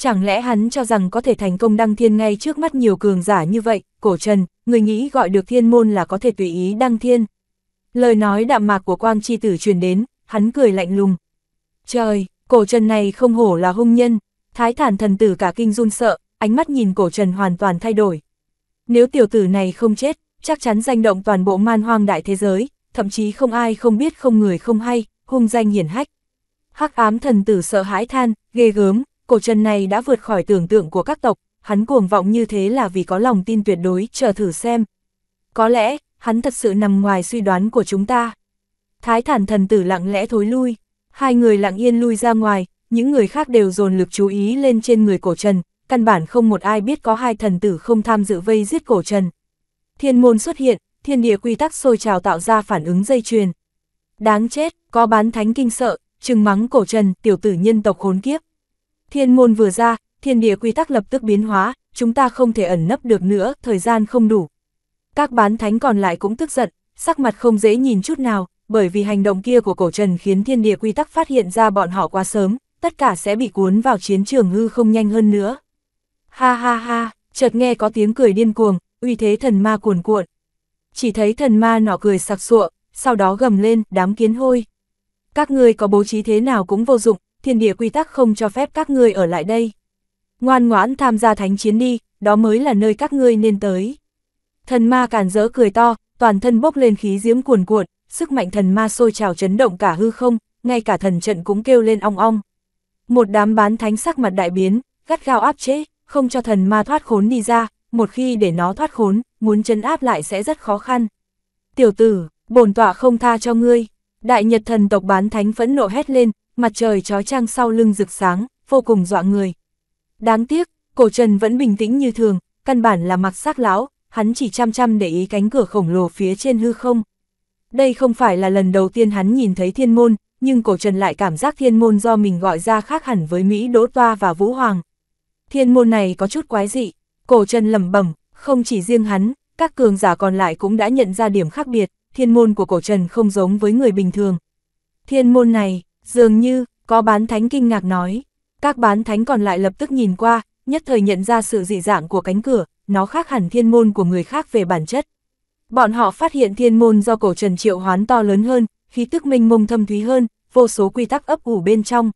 Chẳng lẽ hắn cho rằng có thể thành công đăng thiên ngay trước mắt nhiều cường giả như vậy, cổ trần, người nghĩ gọi được thiên môn là có thể tùy ý đăng thiên. Lời nói đạm mạc của quang chi tử truyền đến, hắn cười lạnh lùng. Trời, cổ trần này không hổ là hung nhân, thái thản thần tử cả kinh run sợ, ánh mắt nhìn cổ trần hoàn toàn thay đổi. Nếu tiểu tử này không chết, chắc chắn danh động toàn bộ man hoang đại thế giới, thậm chí không ai không biết không người không hay, hung danh hiển hách. Hắc ám thần tử sợ hãi than, ghê gớm, cổ trần này đã vượt khỏi tưởng tượng của các tộc, hắn cuồng vọng như thế là vì có lòng tin tuyệt đối, chờ thử xem. Có lẽ, hắn thật sự nằm ngoài suy đoán của chúng ta. Thái thản thần tử lặng lẽ thối lui, hai người lặng yên lui ra ngoài, những người khác đều dồn lực chú ý lên trên người cổ trần, căn bản không một ai biết có hai thần tử không tham dự vây giết cổ trần. Thiên môn xuất hiện, thiên địa quy tắc sôi trào tạo ra phản ứng dây chuyền. Đáng chết, có bán thánh kinh sợ, chừng mắng cổ trần, tiểu tử nhân tộc khốn kiếp. Thiên môn vừa ra, thiên địa quy tắc lập tức biến hóa, chúng ta không thể ẩn nấp được nữa, thời gian không đủ. Các bán thánh còn lại cũng tức giận, sắc mặt không dễ nhìn chút nào, bởi vì hành động kia của cổ trần khiến thiên địa quy tắc phát hiện ra bọn họ quá sớm, tất cả sẽ bị cuốn vào chiến trường hư không nhanh hơn nữa. Ha ha ha, chợt nghe có tiếng cười điên cuồng, uy thế thần ma cuồn cuộn. Chỉ thấy thần ma nọ cười sặc sụa, sau đó gầm lên, đám kiến hôi. Các ngươi có bố trí thế nào cũng vô dụng, thiên địa quy tắc không cho phép các ngươi ở lại đây. Ngoan ngoãn tham gia thánh chiến đi, đó mới là nơi các ngươi nên tới. Thần ma càn rỡ cười to, toàn thân bốc lên khí diễm cuồn cuộn, sức mạnh thần ma sôi trào chấn động cả hư không, ngay cả thần trận cũng kêu lên ong ong. Một đám bán thánh sắc mặt đại biến, gắt gao áp chế, không cho thần ma thoát khốn đi ra, một khi để nó thoát khốn, muốn chấn áp lại sẽ rất khó khăn. Tiểu tử, bổn tọa không tha cho ngươi. Đại Nhật thần tộc bán thánh phẫn nộ hét lên, mặt trời trói trang sau lưng rực sáng, vô cùng dọa người. Đáng tiếc, cổ trần vẫn bình tĩnh như thường, căn bản là mặc sắc lão, hắn chỉ chăm chăm để ý cánh cửa khổng lồ phía trên hư không. Đây không phải là lần đầu tiên hắn nhìn thấy thiên môn, nhưng cổ trần lại cảm giác thiên môn do mình gọi ra khác hẳn với Mỹ Đỗ Toa và Vũ Hoàng. Thiên môn này có chút quái dị, cổ trần lẩm bẩm, không chỉ riêng hắn, các cường giả còn lại cũng đã nhận ra điểm khác biệt, thiên môn của cổ trần không giống với người bình thường. Thiên môn này, Dường như, có bán thánh kinh ngạc nói. Các bán thánh còn lại lập tức nhìn qua, nhất thời nhận ra sự dị dạng của cánh cửa, nó khác hẳn thiên môn của người khác về bản chất. Bọn họ phát hiện thiên môn do cổ trần triệu hoán to lớn hơn, khí tức minh mông thâm thúy hơn, vô số quy tắc ấp ủ bên trong.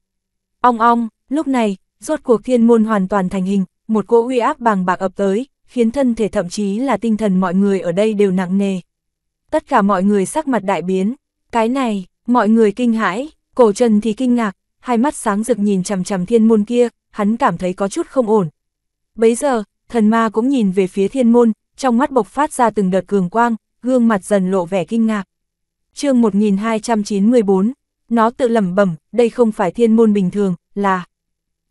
Ong ong, lúc này, rốt cuộc thiên môn hoàn toàn thành hình, một cỗ uy áp bàng bạc ập tới, khiến thân thể thậm chí là tinh thần mọi người ở đây đều nặng nề. Tất cả mọi người sắc mặt đại biến, cái này, mọi người kinh hãi, Cổ Trần thì kinh ngạc, hai mắt sáng rực nhìn chằm chằm thiên môn kia, hắn cảm thấy có chút không ổn. Bấy giờ, thần ma cũng nhìn về phía thiên môn, trong mắt bộc phát ra từng đợt cường quang, gương mặt dần lộ vẻ kinh ngạc. chương 1294, nó tự lẩm bẩm, đây không phải thiên môn bình thường, là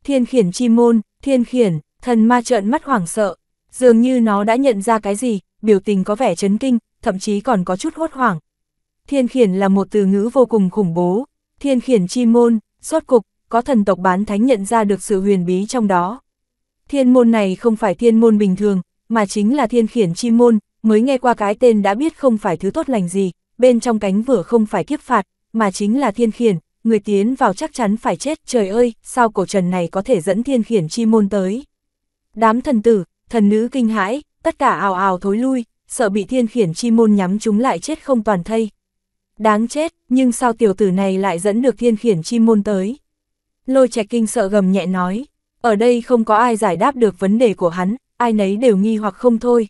thiên khiển chi môn, thiên khiển, thần ma trợn mắt hoảng sợ, dường như nó đã nhận ra cái gì, biểu tình có vẻ chấn kinh, thậm chí còn có chút hốt hoảng. Thiên khiển là một từ ngữ vô cùng khủng bố, Thiên khiển chi môn, rốt cục, có thần tộc bán thánh nhận ra được sự huyền bí trong đó. Thiên môn này không phải thiên môn bình thường, mà chính là thiên khiển chi môn, mới nghe qua cái tên đã biết không phải thứ tốt lành gì, bên trong cánh vừa không phải kiếp phạt, mà chính là thiên khiển, người tiến vào chắc chắn phải chết, trời ơi, sao cổ trần này có thể dẫn thiên khiển chi môn tới. Đám thần tử, thần nữ kinh hãi, tất cả ào ào thối lui, sợ bị thiên khiển chi môn nhắm chúng lại chết không toàn thây, Đáng chết, nhưng sao tiểu tử này lại dẫn được thiên khiển chi môn tới? Lôi Trạch kinh sợ gầm nhẹ nói, ở đây không có ai giải đáp được vấn đề của hắn, ai nấy đều nghi hoặc không thôi.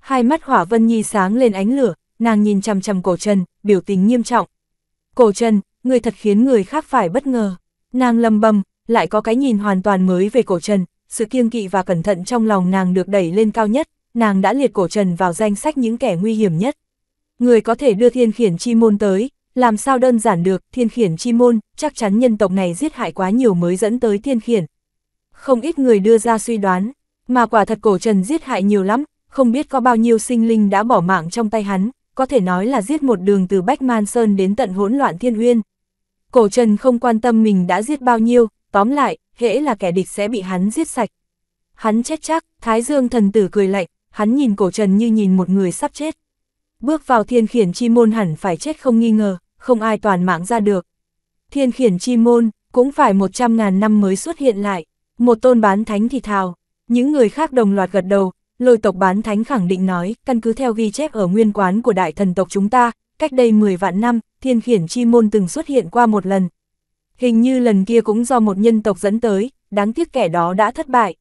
Hai mắt Hỏa Vân Nhi sáng lên ánh lửa, nàng nhìn chằm chằm Cổ Trần, biểu tình nghiêm trọng. "Cổ Trần, người thật khiến người khác phải bất ngờ." Nàng lầm bầm, lại có cái nhìn hoàn toàn mới về Cổ Trần, sự kiêng kỵ và cẩn thận trong lòng nàng được đẩy lên cao nhất, nàng đã liệt Cổ Trần vào danh sách những kẻ nguy hiểm nhất người có thể đưa thiên khiển chi môn tới, làm sao đơn giản được, thiên khiển chi môn, chắc chắn nhân tộc này giết hại quá nhiều mới dẫn tới thiên khiển. Không ít người đưa ra suy đoán, mà quả thật cổ trần giết hại nhiều lắm, không biết có bao nhiêu sinh linh đã bỏ mạng trong tay hắn, có thể nói là giết một đường từ Bách Man Sơn đến tận hỗn loạn thiên uyên. Cổ trần không quan tâm mình đã giết bao nhiêu, tóm lại, hễ là kẻ địch sẽ bị hắn giết sạch. Hắn chết chắc, Thái Dương thần tử cười lạnh, hắn nhìn cổ trần như nhìn một người sắp chết. Bước vào thiên khiển chi môn hẳn phải chết không nghi ngờ, không ai toàn mạng ra được. Thiên khiển chi môn, cũng phải 100.000 năm mới xuất hiện lại. Một tôn bán thánh thì thào, những người khác đồng loạt gật đầu, lôi tộc bán thánh khẳng định nói, căn cứ theo ghi chép ở nguyên quán của đại thần tộc chúng ta, cách đây 10 vạn năm, thiên khiển chi môn từng xuất hiện qua một lần. Hình như lần kia cũng do một nhân tộc dẫn tới, đáng tiếc kẻ đó đã thất bại.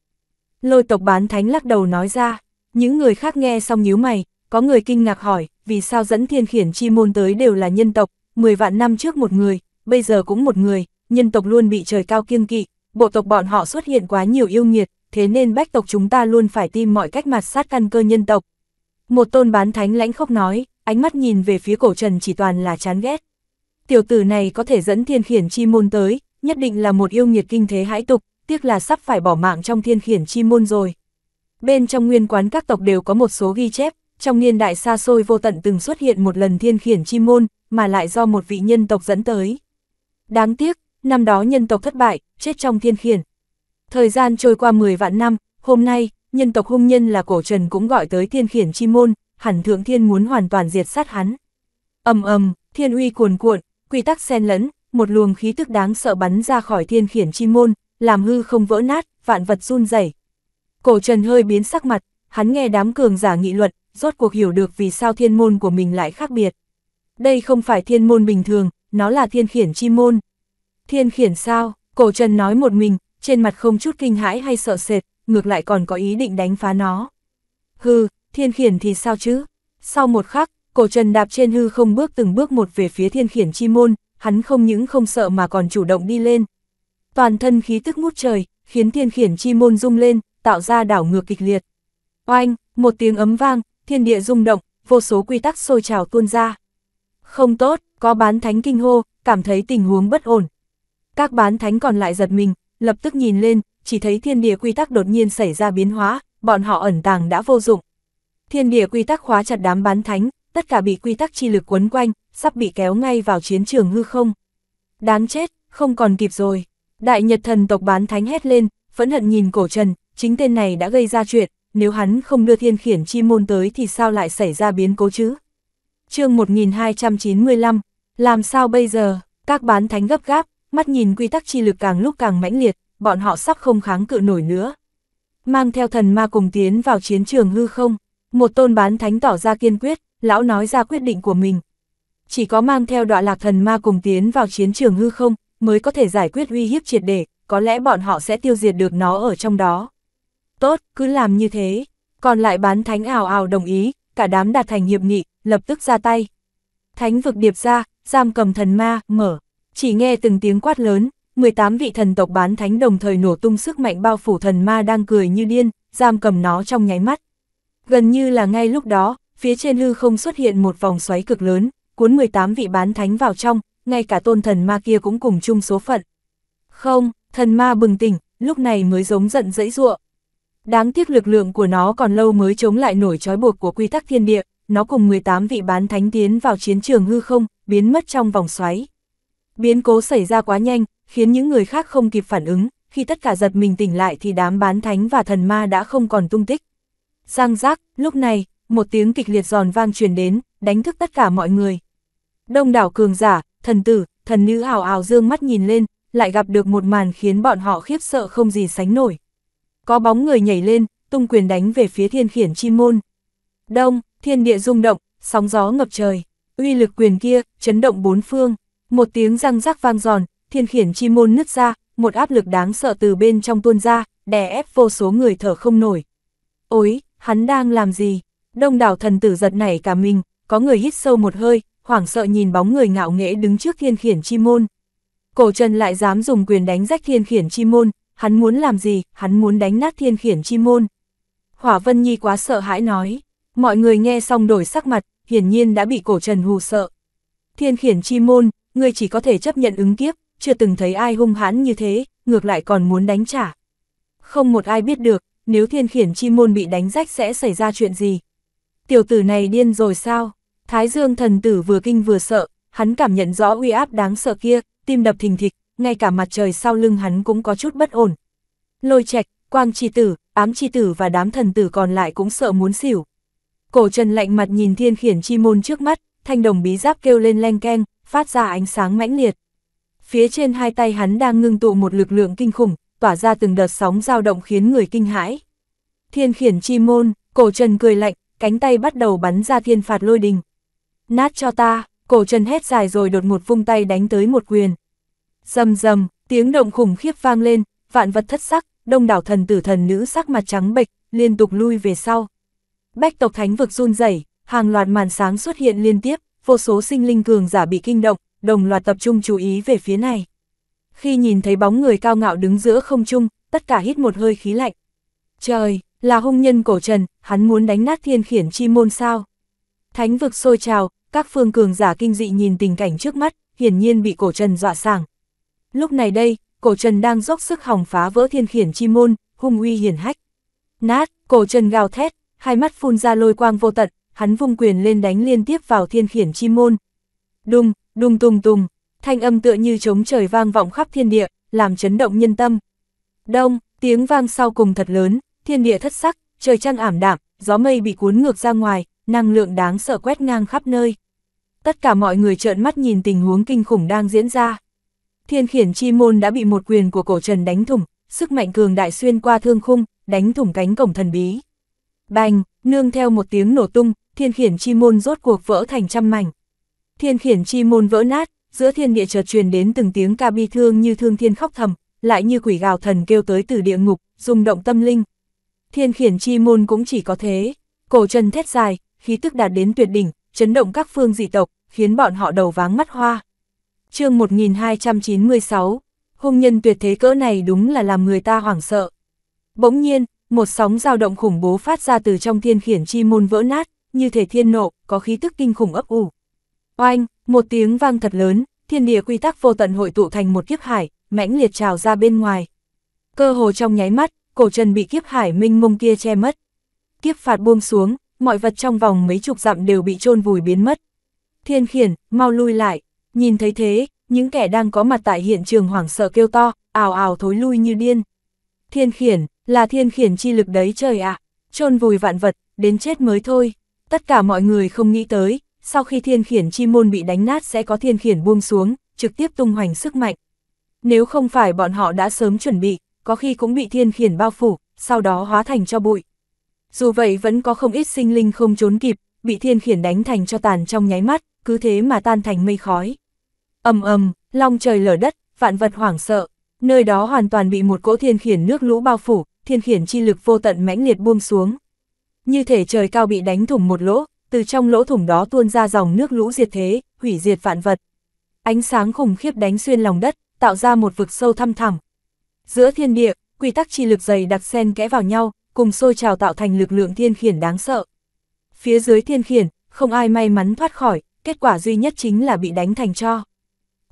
Lôi tộc bán thánh lắc đầu nói ra, những người khác nghe xong nhíu mày, có người kinh ngạc hỏi, vì sao dẫn thiên khiển chi môn tới đều là nhân tộc, 10 vạn năm trước một người, bây giờ cũng một người, nhân tộc luôn bị trời cao kiêng kỵ, bộ tộc bọn họ xuất hiện quá nhiều yêu nghiệt, thế nên bách tộc chúng ta luôn phải tìm mọi cách mặt sát căn cơ nhân tộc. Một tôn bán thánh lãnh khóc nói, ánh mắt nhìn về phía cổ trần chỉ toàn là chán ghét. Tiểu tử này có thể dẫn thiên khiển chi môn tới, nhất định là một yêu nghiệt kinh thế hãi tục, tiếc là sắp phải bỏ mạng trong thiên khiển chi môn rồi. Bên trong nguyên quán các tộc đều có một số ghi chép, trong niên đại xa xôi vô tận từng xuất hiện một lần thiên khiển chi môn, mà lại do một vị nhân tộc dẫn tới. Đáng tiếc, năm đó nhân tộc thất bại, chết trong thiên khiển. Thời gian trôi qua 10 vạn năm, hôm nay, nhân tộc hung nhân là cổ trần cũng gọi tới thiên khiển chi môn, hẳn thượng thiên muốn hoàn toàn diệt sát hắn. ầm ầm thiên uy cuồn cuộn, quy tắc xen lẫn, một luồng khí tức đáng sợ bắn ra khỏi thiên khiển chi môn, làm hư không vỡ nát, vạn vật run rẩy. Cổ Trần hơi biến sắc mặt, hắn nghe đám cường giả nghị luận, rốt cuộc hiểu được vì sao thiên môn của mình lại khác biệt. Đây không phải thiên môn bình thường, nó là thiên khiển chi môn. Thiên khiển sao, cổ trần nói một mình, trên mặt không chút kinh hãi hay sợ sệt, ngược lại còn có ý định đánh phá nó. Hừ, thiên khiển thì sao chứ? Sau một khắc, cổ trần đạp trên hư không bước từng bước một về phía thiên khiển chi môn, hắn không những không sợ mà còn chủ động đi lên. Toàn thân khí tức ngút trời, khiến thiên khiển chi môn rung lên, tạo ra đảo ngược kịch liệt. Oanh, một tiếng ấm vang, thiên địa rung động, vô số quy tắc sôi trào tuôn ra. Không tốt, có bán thánh kinh hô, cảm thấy tình huống bất ổn. Các bán thánh còn lại giật mình, lập tức nhìn lên, chỉ thấy thiên địa quy tắc đột nhiên xảy ra biến hóa, bọn họ ẩn tàng đã vô dụng. Thiên địa quy tắc khóa chặt đám bán thánh, tất cả bị quy tắc chi lực quấn quanh, sắp bị kéo ngay vào chiến trường hư không. Đáng chết, không còn kịp rồi. Đại Nhật thần tộc bán thánh hét lên, phẫn hận nhìn cổ trần, chính tên này đã gây ra chuyện, nếu hắn không đưa thiên khiển chi môn tới thì sao lại xảy ra biến cố chứ? chương 1295, làm sao bây giờ, các bán thánh gấp gáp, mắt nhìn quy tắc chi lực càng lúc càng mãnh liệt, bọn họ sắp không kháng cự nổi nữa. Mang theo thần ma cùng tiến vào chiến trường hư không, một tôn bán thánh tỏ ra kiên quyết, lão nói ra quyết định của mình. Chỉ có mang theo đọa lạc thần ma cùng tiến vào chiến trường hư không, mới có thể giải quyết uy hiếp triệt để, có lẽ bọn họ sẽ tiêu diệt được nó ở trong đó. Tốt, cứ làm như thế. Còn lại bán thánh ảo ảo đồng ý, cả đám đạt thành hiệp nghị, lập tức ra tay. Thánh vực điệp ra, giam cầm thần ma, mở. Chỉ nghe từng tiếng quát lớn, 18 vị thần tộc bán thánh đồng thời nổ tung sức mạnh bao phủ thần ma đang cười như điên, giam cầm nó trong nháy mắt. Gần như là ngay lúc đó, phía trên hư không xuất hiện một vòng xoáy cực lớn, cuốn 18 vị bán thánh vào trong, ngay cả tôn thần ma kia cũng cùng chung số phận. Không, thần ma bừng tỉnh, lúc này mới giống giận dãy ruộng. Đáng tiếc lực lượng của nó còn lâu mới chống lại nổi trói buộc của quy tắc thiên địa, nó cùng 18 vị bán thánh tiến vào chiến trường hư không, biến mất trong vòng xoáy. Biến cố xảy ra quá nhanh, khiến những người khác không kịp phản ứng, khi tất cả giật mình tỉnh lại thì đám bán thánh và thần ma đã không còn tung tích. Giang giác, lúc này, một tiếng kịch liệt giòn vang truyền đến, đánh thức tất cả mọi người. Đông đảo cường giả, thần tử, thần nữ hào hào dương mắt nhìn lên, lại gặp được một màn khiến bọn họ khiếp sợ không gì sánh nổi có bóng người nhảy lên, tung quyền đánh về phía thiên khiển chi môn. Đông, thiên địa rung động, sóng gió ngập trời, uy lực quyền kia, chấn động bốn phương, một tiếng răng rắc vang giòn, thiên khiển chi môn nứt ra, một áp lực đáng sợ từ bên trong tuôn ra, đè ép vô số người thở không nổi. Ôi, hắn đang làm gì? Đông đảo thần tử giật nảy cả mình, có người hít sâu một hơi, hoảng sợ nhìn bóng người ngạo nghễ đứng trước thiên khiển chi môn. Cổ Trần lại dám dùng quyền đánh rách thiên khiển chi môn, hắn muốn làm gì, hắn muốn đánh nát thiên khiển chi môn. Hỏa Vân Nhi quá sợ hãi nói, mọi người nghe xong đổi sắc mặt, hiển nhiên đã bị cổ trần hù sợ. Thiên khiển chi môn, người chỉ có thể chấp nhận ứng kiếp, chưa từng thấy ai hung hãn như thế, ngược lại còn muốn đánh trả. Không một ai biết được, nếu thiên khiển chi môn bị đánh rách sẽ xảy ra chuyện gì. Tiểu tử này điên rồi sao? Thái Dương thần tử vừa kinh vừa sợ, hắn cảm nhận rõ uy áp đáng sợ kia, tim đập thình thịch, ngay cả mặt trời sau lưng hắn cũng có chút bất ổn. Lôi Trạch, Quang Chi Tử, Ám Chi Tử và đám thần tử còn lại cũng sợ muốn xỉu. Cổ Trần lạnh mặt nhìn thiên khiển chi môn trước mắt, thanh đồng bí giáp kêu lên leng keng, phát ra ánh sáng mãnh liệt. Phía trên hai tay hắn đang ngưng tụ một lực lượng kinh khủng, tỏa ra từng đợt sóng dao động khiến người kinh hãi. Thiên khiển chi môn, cổ trần cười lạnh, cánh tay bắt đầu bắn ra thiên phạt lôi đình. Nát cho ta, cổ trần hét dài rồi đột ngột vung tay đánh tới một quyền. Rầm rầm, tiếng động khủng khiếp vang lên, vạn vật thất sắc, đông đảo thần tử thần nữ sắc mặt trắng bệch, liên tục lui về sau. Bách tộc thánh vực run rẩy, hàng loạt màn sáng xuất hiện liên tiếp, vô số sinh linh cường giả bị kinh động, đồng loạt tập trung chú ý về phía này. Khi nhìn thấy bóng người cao ngạo đứng giữa không trung, tất cả hít một hơi khí lạnh. Trời, là hung nhân cổ trần, hắn muốn đánh nát thiên khiển chi môn sao. Thánh vực sôi trào, các phương cường giả kinh dị nhìn tình cảnh trước mắt, hiển nhiên bị cổ trần dọa sảng, Lúc này đây, cổ trần đang dốc sức hỏng phá vỡ thiên khiển chi môn, hung uy hiển hách. Nát, cổ trần gào thét, hai mắt phun ra lôi quang vô tận, hắn vung quyền lên đánh liên tiếp vào thiên khiển chi môn. Đùng, đùng tùng tùng, thanh âm tựa như trống trời vang vọng khắp thiên địa, làm chấn động nhân tâm. Đông, tiếng vang sau cùng thật lớn, thiên địa thất sắc, trời trăng ảm đạm, gió mây bị cuốn ngược ra ngoài, năng lượng đáng sợ quét ngang khắp nơi. Tất cả mọi người trợn mắt nhìn tình huống kinh khủng đang diễn ra. Thiên khiển chi môn đã bị một quyền của cổ trần đánh thủng, sức mạnh cường đại xuyên qua thương khung, đánh thủng cánh cổng thần bí. Bành, nương theo một tiếng nổ tung, thiên khiển chi môn rốt cuộc vỡ thành trăm mảnh. Thiên khiển chi môn vỡ nát, giữa thiên địa chợt truyền đến từng tiếng ca bi thương như thương thiên khóc thầm, lại như quỷ gào thần kêu tới từ địa ngục, rung động tâm linh. Thiên khiển chi môn cũng chỉ có thế, cổ trần thét dài, khí tức đạt đến tuyệt đỉnh, chấn động các phương dị tộc, khiến bọn họ đầu váng mắt hoa chương 1296, hung nhân tuyệt thế cỡ này đúng là làm người ta hoảng sợ. Bỗng nhiên, một sóng dao động khủng bố phát ra từ trong thiên khiển chi môn vỡ nát, như thể thiên nộ, có khí tức kinh khủng ấp ủ. Oanh, một tiếng vang thật lớn, thiên địa quy tắc vô tận hội tụ thành một kiếp hải, mãnh liệt trào ra bên ngoài. Cơ hồ trong nháy mắt, cổ chân bị kiếp hải minh mông kia che mất. Kiếp phạt buông xuống, mọi vật trong vòng mấy chục dặm đều bị chôn vùi biến mất. Thiên khiển, mau lui lại. Nhìn thấy thế, những kẻ đang có mặt tại hiện trường hoảng sợ kêu to, ào ào thối lui như điên. Thiên khiển, là thiên khiển chi lực đấy trời ạ, à, chôn vùi vạn vật, đến chết mới thôi. Tất cả mọi người không nghĩ tới, sau khi thiên khiển chi môn bị đánh nát sẽ có thiên khiển buông xuống, trực tiếp tung hoành sức mạnh. Nếu không phải bọn họ đã sớm chuẩn bị, có khi cũng bị thiên khiển bao phủ, sau đó hóa thành cho bụi. Dù vậy vẫn có không ít sinh linh không trốn kịp, bị thiên khiển đánh thành cho tàn trong nháy mắt, cứ thế mà tan thành mây khói ầm ầm, long trời lở đất, vạn vật hoảng sợ, nơi đó hoàn toàn bị một cỗ thiên khiển nước lũ bao phủ, thiên khiển chi lực vô tận mãnh liệt buông xuống. Như thể trời cao bị đánh thủng một lỗ, từ trong lỗ thủng đó tuôn ra dòng nước lũ diệt thế, hủy diệt vạn vật. Ánh sáng khủng khiếp đánh xuyên lòng đất, tạo ra một vực sâu thăm thẳm. Giữa thiên địa, quy tắc chi lực dày đặc sen kẽ vào nhau, cùng sôi trào tạo thành lực lượng thiên khiển đáng sợ. Phía dưới thiên khiển, không ai may mắn thoát khỏi, kết quả duy nhất chính là bị đánh thành cho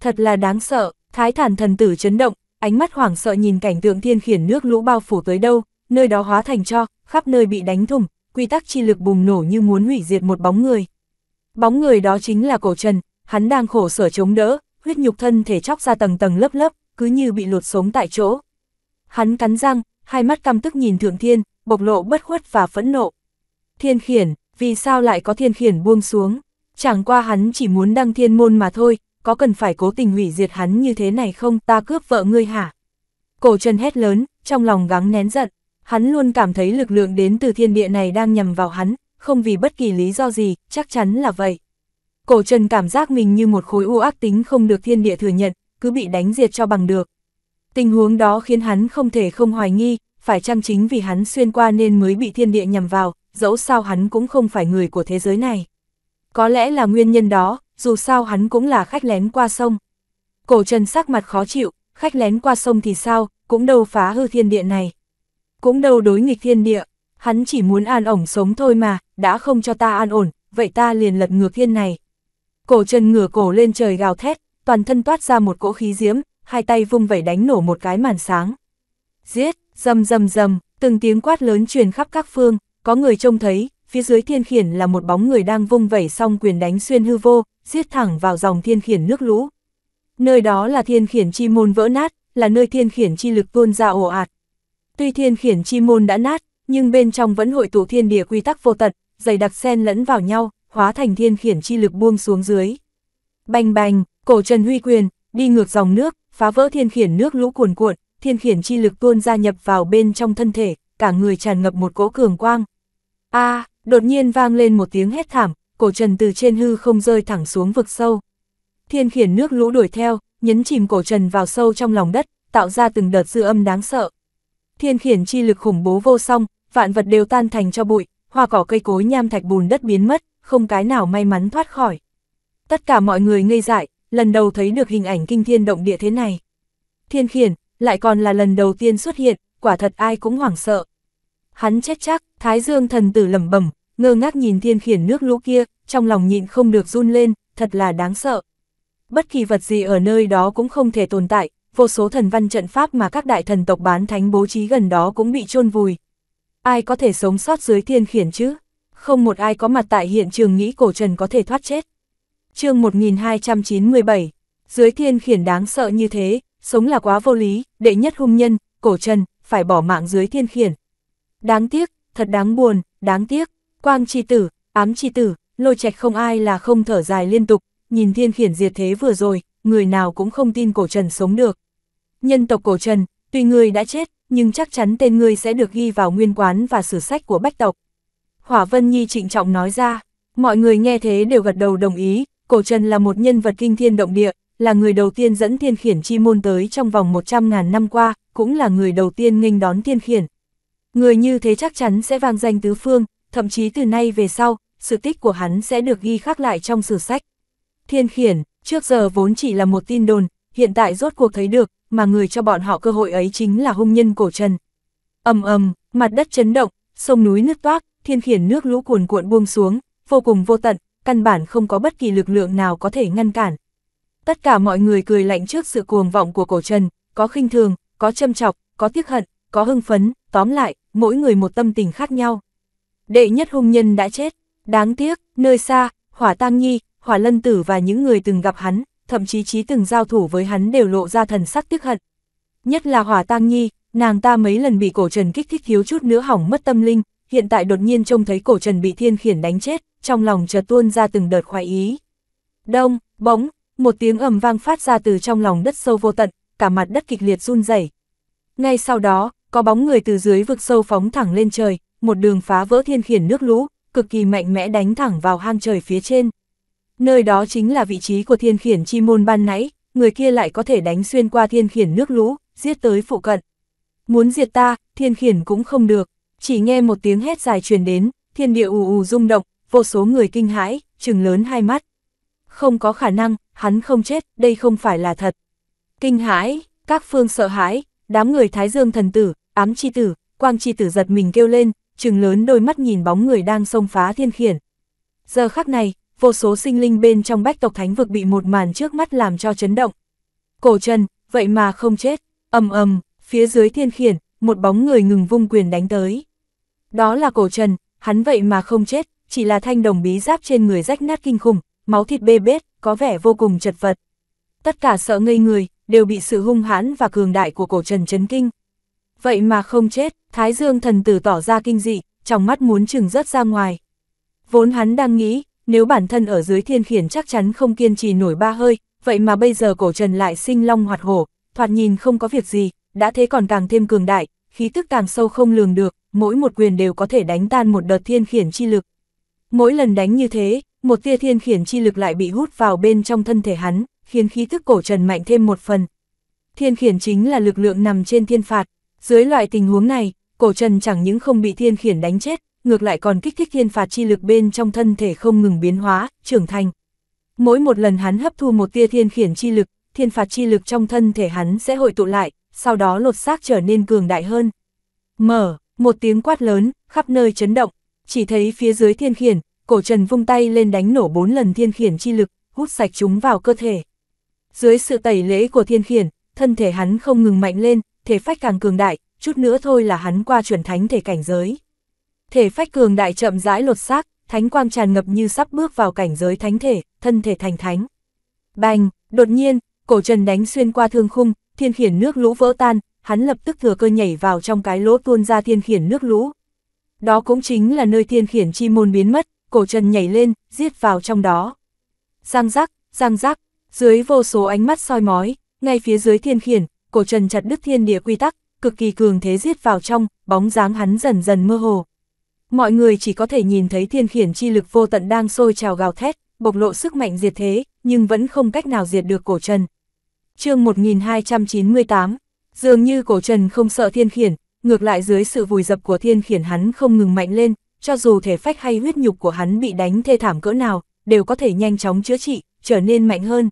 thật là đáng sợ, thái thản thần tử chấn động, ánh mắt hoảng sợ nhìn cảnh tượng thiên khiển nước lũ bao phủ tới đâu, nơi đó hóa thành cho, khắp nơi bị đánh thủng, quy tắc chi lực bùng nổ như muốn hủy diệt một bóng người. Bóng người đó chính là cổ trần, hắn đang khổ sở chống đỡ, huyết nhục thân thể chóc ra tầng tầng lớp lớp, cứ như bị lột sống tại chỗ. Hắn cắn răng, hai mắt căm tức nhìn thượng thiên, bộc lộ bất khuất và phẫn nộ. Thiên khiển, vì sao lại có thiên khiển buông xuống? Chẳng qua hắn chỉ muốn đăng thiên môn mà thôi, có cần phải cố tình hủy diệt hắn như thế này không, ta cướp vợ ngươi hả? Cổ trần hét lớn, trong lòng gắng nén giận, hắn luôn cảm thấy lực lượng đến từ thiên địa này đang nhầm vào hắn, không vì bất kỳ lý do gì, chắc chắn là vậy. Cổ trần cảm giác mình như một khối u ác tính không được thiên địa thừa nhận, cứ bị đánh diệt cho bằng được. Tình huống đó khiến hắn không thể không hoài nghi, phải chăng chính vì hắn xuyên qua nên mới bị thiên địa nhầm vào, dẫu sao hắn cũng không phải người của thế giới này. Có lẽ là nguyên nhân đó, dù sao hắn cũng là khách lén qua sông. Cổ trần sắc mặt khó chịu, khách lén qua sông thì sao, cũng đâu phá hư thiên địa này. Cũng đâu đối nghịch thiên địa, hắn chỉ muốn an ổn sống thôi mà, đã không cho ta an ổn, vậy ta liền lật ngược thiên này. Cổ trần ngửa cổ lên trời gào thét, toàn thân toát ra một cỗ khí diễm, hai tay vung vẩy đánh nổ một cái màn sáng. Giết, rầm rầm rầm, từng tiếng quát lớn truyền khắp các phương, có người trông thấy, phía dưới thiên khiển là một bóng người đang vung vẩy song quyền đánh xuyên hư vô, giết thẳng vào dòng thiên khiển nước lũ. Nơi đó là thiên khiển chi môn vỡ nát, là nơi thiên khiển chi lực tuôn ra ồ ạt. Tuy thiên khiển chi môn đã nát, nhưng bên trong vẫn hội tụ thiên địa quy tắc vô tận, dày đặc xen lẫn vào nhau, hóa thành thiên khiển chi lực buông xuống dưới. Bành bành, cổ Trần Huy quyền, đi ngược dòng nước, phá vỡ thiên khiển nước lũ cuồn cuộn, thiên khiển chi lực tuôn gia nhập vào bên trong thân thể, cả người tràn ngập một cỗ cường quang. A, à, đột nhiên vang lên một tiếng hét thảm, cổ trần từ trên hư không rơi thẳng xuống vực sâu. Thiên khiển nước lũ đuổi theo, nhấn chìm cổ trần vào sâu trong lòng đất, tạo ra từng đợt dư âm đáng sợ. Thiên khiển chi lực khủng bố vô song, vạn vật đều tan thành cho bụi, hoa cỏ cây cối nham thạch bùn đất biến mất, không cái nào may mắn thoát khỏi. Tất cả mọi người ngây dại, lần đầu thấy được hình ảnh kinh thiên động địa thế này. Thiên khiển, lại còn là lần đầu tiên xuất hiện, quả thật ai cũng hoảng sợ hắn chết chắc, thái dương thần tử lẩm bẩm, ngơ ngác nhìn thiên khiển nước lũ kia, trong lòng nhịn không được run lên, thật là đáng sợ. Bất kỳ vật gì ở nơi đó cũng không thể tồn tại, vô số thần văn trận pháp mà các đại thần tộc bán thánh bố trí gần đó cũng bị chôn vùi. Ai có thể sống sót dưới thiên khiển chứ? Không một ai có mặt tại hiện trường nghĩ cổ trần có thể thoát chết. chương 1297, dưới thiên khiển đáng sợ như thế, sống là quá vô lý, đệ nhất hung nhân, cổ trần, phải bỏ mạng dưới thiên khiển. Đáng tiếc, thật đáng buồn, đáng tiếc, quang chi tử, ám chi tử, lôi trạch không ai là không thở dài liên tục, nhìn thiên khiển diệt thế vừa rồi, người nào cũng không tin cổ trần sống được. Nhân tộc cổ trần, tuy ngươi đã chết, nhưng chắc chắn tên ngươi sẽ được ghi vào nguyên quán và sử sách của bách tộc. Hỏa Vân Nhi trịnh trọng nói ra, mọi người nghe thế đều gật đầu đồng ý, cổ trần là một nhân vật kinh thiên động địa, là người đầu tiên dẫn thiên khiển chi môn tới trong vòng 100.000 năm qua, cũng là người đầu tiên nghênh đón thiên khiển, Người như thế chắc chắn sẽ vang danh tứ phương, thậm chí từ nay về sau, sự tích của hắn sẽ được ghi khắc lại trong sử sách. Thiên khiển, trước giờ vốn chỉ là một tin đồn, hiện tại rốt cuộc thấy được, mà người cho bọn họ cơ hội ấy chính là hung nhân cổ trần. ầm ầm, mặt đất chấn động, sông núi nứt toác, thiên khiển nước lũ cuồn cuộn buông xuống, vô cùng vô tận, căn bản không có bất kỳ lực lượng nào có thể ngăn cản. Tất cả mọi người cười lạnh trước sự cuồng vọng của cổ trần, có khinh thường, có châm chọc, có tiếc hận, có hưng phấn, tóm lại, mỗi người một tâm tình khác nhau. Đệ nhất hung nhân đã chết, đáng tiếc, nơi xa, hỏa tang nhi, hỏa lân tử và những người từng gặp hắn, thậm chí chí từng giao thủ với hắn đều lộ ra thần sắc tiếc hận. Nhất là hỏa tang nhi, nàng ta mấy lần bị cổ trần kích thích thiếu chút nữa hỏng mất tâm linh, hiện tại đột nhiên trông thấy cổ trần bị thiên khiển đánh chết, trong lòng chợt tuôn ra từng đợt khoái ý. Đông, bỗng, một tiếng ầm vang phát ra từ trong lòng đất sâu vô tận, cả mặt đất kịch liệt run rẩy. Ngay sau đó, có bóng người từ dưới vực sâu phóng thẳng lên trời, một đường phá vỡ thiên khiển nước lũ, cực kỳ mạnh mẽ đánh thẳng vào hang trời phía trên. Nơi đó chính là vị trí của thiên khiển chi môn ban nãy, người kia lại có thể đánh xuyên qua thiên khiển nước lũ, giết tới phụ cận. Muốn diệt ta, thiên khiển cũng không được, chỉ nghe một tiếng hét dài truyền đến, thiên địa ù ù rung động, vô số người kinh hãi, trừng lớn hai mắt. Không có khả năng, hắn không chết, đây không phải là thật. Kinh hãi, các phương sợ hãi, đám người Thái Dương thần tử, ám chi tử, quang chi tử giật mình kêu lên, trừng lớn đôi mắt nhìn bóng người đang xông phá thiên khiển. Giờ khắc này, vô số sinh linh bên trong bách tộc thánh vực bị một màn trước mắt làm cho chấn động. Cổ chân, vậy mà không chết, ầm ầm, phía dưới thiên khiển, một bóng người ngừng vung quyền đánh tới. Đó là cổ trần, hắn vậy mà không chết, chỉ là thanh đồng bí giáp trên người rách nát kinh khủng, máu thịt bê bết, có vẻ vô cùng chật vật. Tất cả sợ ngây người, đều bị sự hung hãn và cường đại của cổ trần chấn kinh vậy mà không chết, Thái Dương thần tử tỏ ra kinh dị, trong mắt muốn chừng rớt ra ngoài. Vốn hắn đang nghĩ, nếu bản thân ở dưới thiên khiển chắc chắn không kiên trì nổi ba hơi, vậy mà bây giờ cổ trần lại sinh long hoạt hổ, thoạt nhìn không có việc gì, đã thế còn càng thêm cường đại, khí tức càng sâu không lường được, mỗi một quyền đều có thể đánh tan một đợt thiên khiển chi lực. Mỗi lần đánh như thế, một tia thiên khiển chi lực lại bị hút vào bên trong thân thể hắn, khiến khí tức cổ trần mạnh thêm một phần. Thiên khiển chính là lực lượng nằm trên thiên phạt, dưới loại tình huống này, cổ trần chẳng những không bị thiên khiển đánh chết, ngược lại còn kích thích thiên phạt chi lực bên trong thân thể không ngừng biến hóa, trưởng thành. Mỗi một lần hắn hấp thu một tia thiên khiển chi lực, thiên phạt chi lực trong thân thể hắn sẽ hội tụ lại, sau đó lột xác trở nên cường đại hơn. Mở, một tiếng quát lớn, khắp nơi chấn động, chỉ thấy phía dưới thiên khiển, cổ trần vung tay lên đánh nổ bốn lần thiên khiển chi lực, hút sạch chúng vào cơ thể. Dưới sự tẩy lễ của thiên khiển, thân thể hắn không ngừng mạnh lên, thể phách càng cường đại, chút nữa thôi là hắn qua chuẩn thánh thể cảnh giới. Thể phách cường đại chậm rãi lột xác, thánh quang tràn ngập như sắp bước vào cảnh giới thánh thể, thân thể thành thánh. Bành, đột nhiên, cổ trần đánh xuyên qua thương khung, thiên khiển nước lũ vỡ tan, hắn lập tức thừa cơ nhảy vào trong cái lỗ tuôn ra thiên khiển nước lũ. Đó cũng chính là nơi thiên khiển chi môn biến mất, cổ trần nhảy lên, giết vào trong đó. Giang giác, giang giác, dưới vô số ánh mắt soi mói, ngay phía dưới thiên khiển, cổ trần chặt đứt thiên địa quy tắc, cực kỳ cường thế giết vào trong, bóng dáng hắn dần dần mơ hồ. Mọi người chỉ có thể nhìn thấy thiên khiển chi lực vô tận đang sôi trào gào thét, bộc lộ sức mạnh diệt thế, nhưng vẫn không cách nào diệt được cổ trần. chương 1298, dường như cổ trần không sợ thiên khiển, ngược lại dưới sự vùi dập của thiên khiển hắn không ngừng mạnh lên, cho dù thể phách hay huyết nhục của hắn bị đánh thê thảm cỡ nào, đều có thể nhanh chóng chữa trị, trở nên mạnh hơn.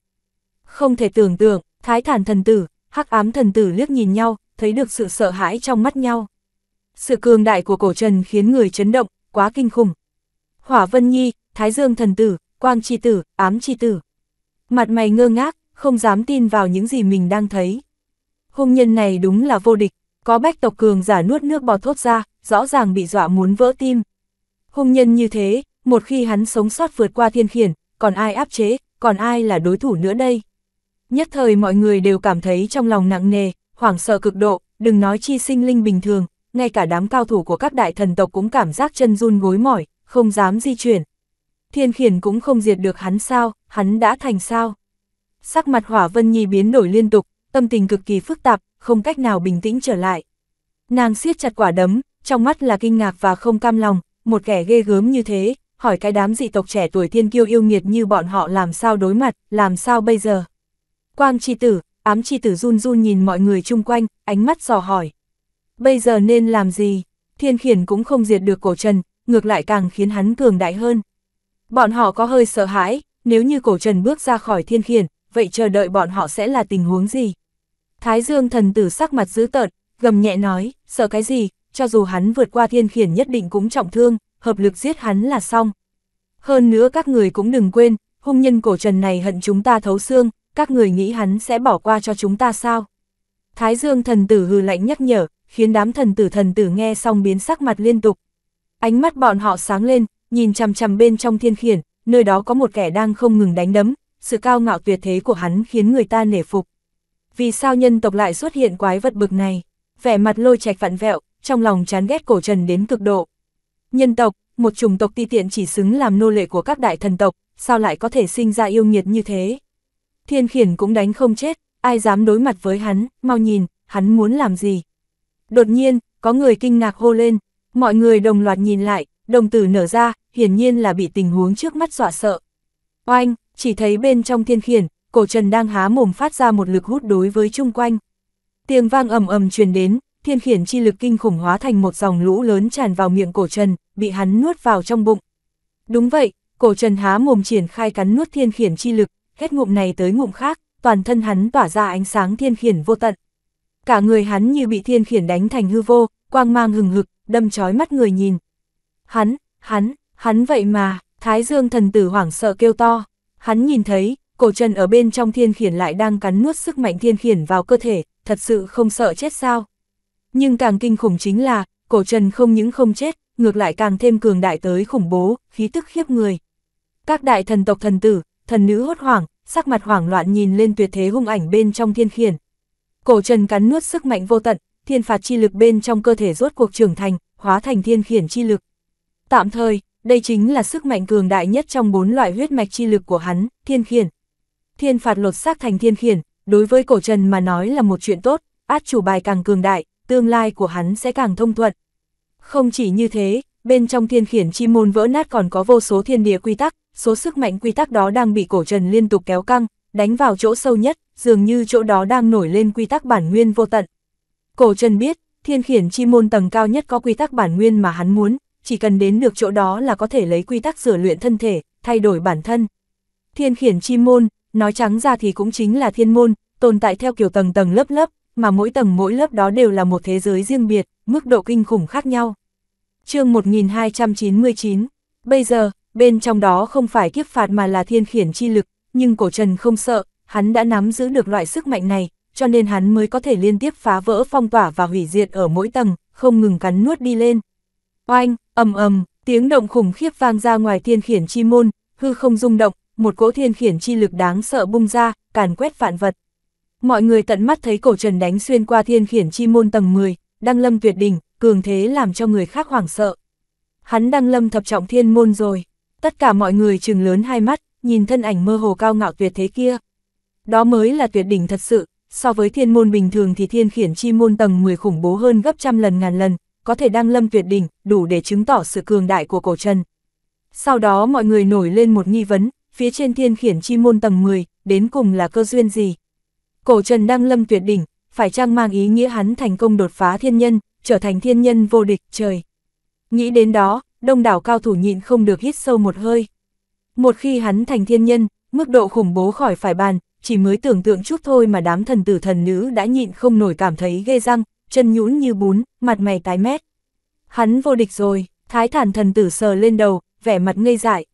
Không thể tưởng tượng, thái thản thần tử, hắc ám thần tử liếc nhìn nhau, thấy được sự sợ hãi trong mắt nhau. Sự cường đại của cổ trần khiến người chấn động, quá kinh khủng. Hỏa Vân Nhi, Thái Dương thần tử, Quang chi tử, Ám chi tử. Mặt mày ngơ ngác, không dám tin vào những gì mình đang thấy. Hung nhân này đúng là vô địch, có bách tộc cường giả nuốt nước bò thốt ra, rõ ràng bị dọa muốn vỡ tim. Hung nhân như thế, một khi hắn sống sót vượt qua thiên khiển, còn ai áp chế, còn ai là đối thủ nữa đây. Nhất thời mọi người đều cảm thấy trong lòng nặng nề, hoảng sợ cực độ, đừng nói chi sinh linh bình thường, ngay cả đám cao thủ của các đại thần tộc cũng cảm giác chân run gối mỏi, không dám di chuyển. Thiên khiển cũng không diệt được hắn sao, hắn đã thành sao. Sắc mặt hỏa vân nhi biến đổi liên tục, tâm tình cực kỳ phức tạp, không cách nào bình tĩnh trở lại. Nàng siết chặt quả đấm, trong mắt là kinh ngạc và không cam lòng, một kẻ ghê gớm như thế, hỏi cái đám dị tộc trẻ tuổi thiên kiêu yêu nghiệt như bọn họ làm sao đối mặt, làm sao bây giờ. Quang chi tử, ám chi tử run run nhìn mọi người chung quanh, ánh mắt dò hỏi. Bây giờ nên làm gì? Thiên khiển cũng không diệt được cổ trần, ngược lại càng khiến hắn cường đại hơn. Bọn họ có hơi sợ hãi, nếu như cổ trần bước ra khỏi thiên khiển, vậy chờ đợi bọn họ sẽ là tình huống gì? Thái dương thần tử sắc mặt dữ tợn, gầm nhẹ nói, sợ cái gì, cho dù hắn vượt qua thiên khiển nhất định cũng trọng thương, hợp lực giết hắn là xong. Hơn nữa các người cũng đừng quên, hung nhân cổ trần này hận chúng ta thấu xương, các người nghĩ hắn sẽ bỏ qua cho chúng ta sao? Thái dương thần tử hừ lạnh nhắc nhở, khiến đám thần tử thần tử nghe xong biến sắc mặt liên tục. Ánh mắt bọn họ sáng lên, nhìn chằm chằm bên trong thiên khiển, nơi đó có một kẻ đang không ngừng đánh đấm, sự cao ngạo tuyệt thế của hắn khiến người ta nể phục. Vì sao nhân tộc lại xuất hiện quái vật bực này? Vẻ mặt lôi trạch vặn vẹo, trong lòng chán ghét cổ trần đến cực độ. Nhân tộc, một chủng tộc ti tiện chỉ xứng làm nô lệ của các đại thần tộc, sao lại có thể sinh ra yêu nghiệt như thế? thiên khiển cũng đánh không chết, ai dám đối mặt với hắn, mau nhìn, hắn muốn làm gì. Đột nhiên, có người kinh ngạc hô lên, mọi người đồng loạt nhìn lại, đồng tử nở ra, hiển nhiên là bị tình huống trước mắt dọa sợ. Oanh, chỉ thấy bên trong thiên khiển, cổ trần đang há mồm phát ra một lực hút đối với chung quanh. Tiếng vang ầm ầm truyền đến, thiên khiển chi lực kinh khủng hóa thành một dòng lũ lớn tràn vào miệng cổ trần, bị hắn nuốt vào trong bụng. Đúng vậy, cổ trần há mồm triển khai cắn nuốt thiên khiển chi lực, hết ngụm này tới ngụm khác, toàn thân hắn tỏa ra ánh sáng thiên khiển vô tận. Cả người hắn như bị thiên khiển đánh thành hư vô, quang mang hừng hực, đâm chói mắt người nhìn. Hắn, hắn, hắn vậy mà, Thái Dương thần tử hoảng sợ kêu to. Hắn nhìn thấy, cổ trần ở bên trong thiên khiển lại đang cắn nuốt sức mạnh thiên khiển vào cơ thể, thật sự không sợ chết sao. Nhưng càng kinh khủng chính là, cổ trần không những không chết, ngược lại càng thêm cường đại tới khủng bố, khí tức khiếp người. Các đại thần tộc thần tử, thần nữ hốt hoảng, sắc mặt hoảng loạn nhìn lên tuyệt thế hung ảnh bên trong thiên khiển. Cổ Trần cắn nuốt sức mạnh vô tận, thiên phạt chi lực bên trong cơ thể rốt cuộc trưởng thành, hóa thành thiên khiển chi lực. Tạm thời, đây chính là sức mạnh cường đại nhất trong bốn loại huyết mạch chi lực của hắn, thiên khiển. Thiên phạt lột xác thành thiên khiển, đối với cổ trần mà nói là một chuyện tốt, át chủ bài càng cường đại, tương lai của hắn sẽ càng thông thuận. Không chỉ như thế, bên trong thiên khiển chi môn vỡ nát còn có vô số thiên địa quy tắc, số sức mạnh quy tắc đó đang bị cổ trần liên tục kéo căng, đánh vào chỗ sâu nhất, dường như chỗ đó đang nổi lên quy tắc bản nguyên vô tận. Cổ trần biết, thiên khiển chi môn tầng cao nhất có quy tắc bản nguyên mà hắn muốn, chỉ cần đến được chỗ đó là có thể lấy quy tắc sửa luyện thân thể, thay đổi bản thân. Thiên khiển chi môn, nói trắng ra thì cũng chính là thiên môn, tồn tại theo kiểu tầng tầng lớp lớp, mà mỗi tầng mỗi lớp đó đều là một thế giới riêng biệt, mức độ kinh khủng khác nhau chương 1299, bây giờ, bên trong đó không phải kiếp phạt mà là thiên khiển chi lực, nhưng cổ trần không sợ, hắn đã nắm giữ được loại sức mạnh này, cho nên hắn mới có thể liên tiếp phá vỡ phong tỏa và hủy diệt ở mỗi tầng, không ngừng cắn nuốt đi lên. Oanh, ầm ầm, tiếng động khủng khiếp vang ra ngoài thiên khiển chi môn, hư không rung động, một cỗ thiên khiển chi lực đáng sợ bung ra, càn quét vạn vật. Mọi người tận mắt thấy cổ trần đánh xuyên qua thiên khiển chi môn tầng 10, đăng lâm tuyệt đỉnh, cường thế làm cho người khác hoảng sợ. Hắn đang lâm thập trọng thiên môn rồi, tất cả mọi người trừng lớn hai mắt, nhìn thân ảnh mơ hồ cao ngạo tuyệt thế kia. Đó mới là tuyệt đỉnh thật sự, so với thiên môn bình thường thì thiên khiển chi môn tầng 10 khủng bố hơn gấp trăm lần ngàn lần, có thể đăng lâm tuyệt đỉnh, đủ để chứng tỏ sự cường đại của cổ trần. Sau đó mọi người nổi lên một nghi vấn, phía trên thiên khiển chi môn tầng 10, đến cùng là cơ duyên gì? Cổ trần đăng lâm tuyệt đỉnh, phải chăng mang ý nghĩa hắn thành công đột phá thiên nhân, trở thành thiên nhân vô địch trời. Nghĩ đến đó, đông đảo cao thủ nhịn không được hít sâu một hơi. Một khi hắn thành thiên nhân, mức độ khủng bố khỏi phải bàn, chỉ mới tưởng tượng chút thôi mà đám thần tử thần nữ đã nhịn không nổi cảm thấy ghê răng, chân nhũn như bún, mặt mày tái mét. Hắn vô địch rồi, thái thản thần tử sờ lên đầu, vẻ mặt ngây dại.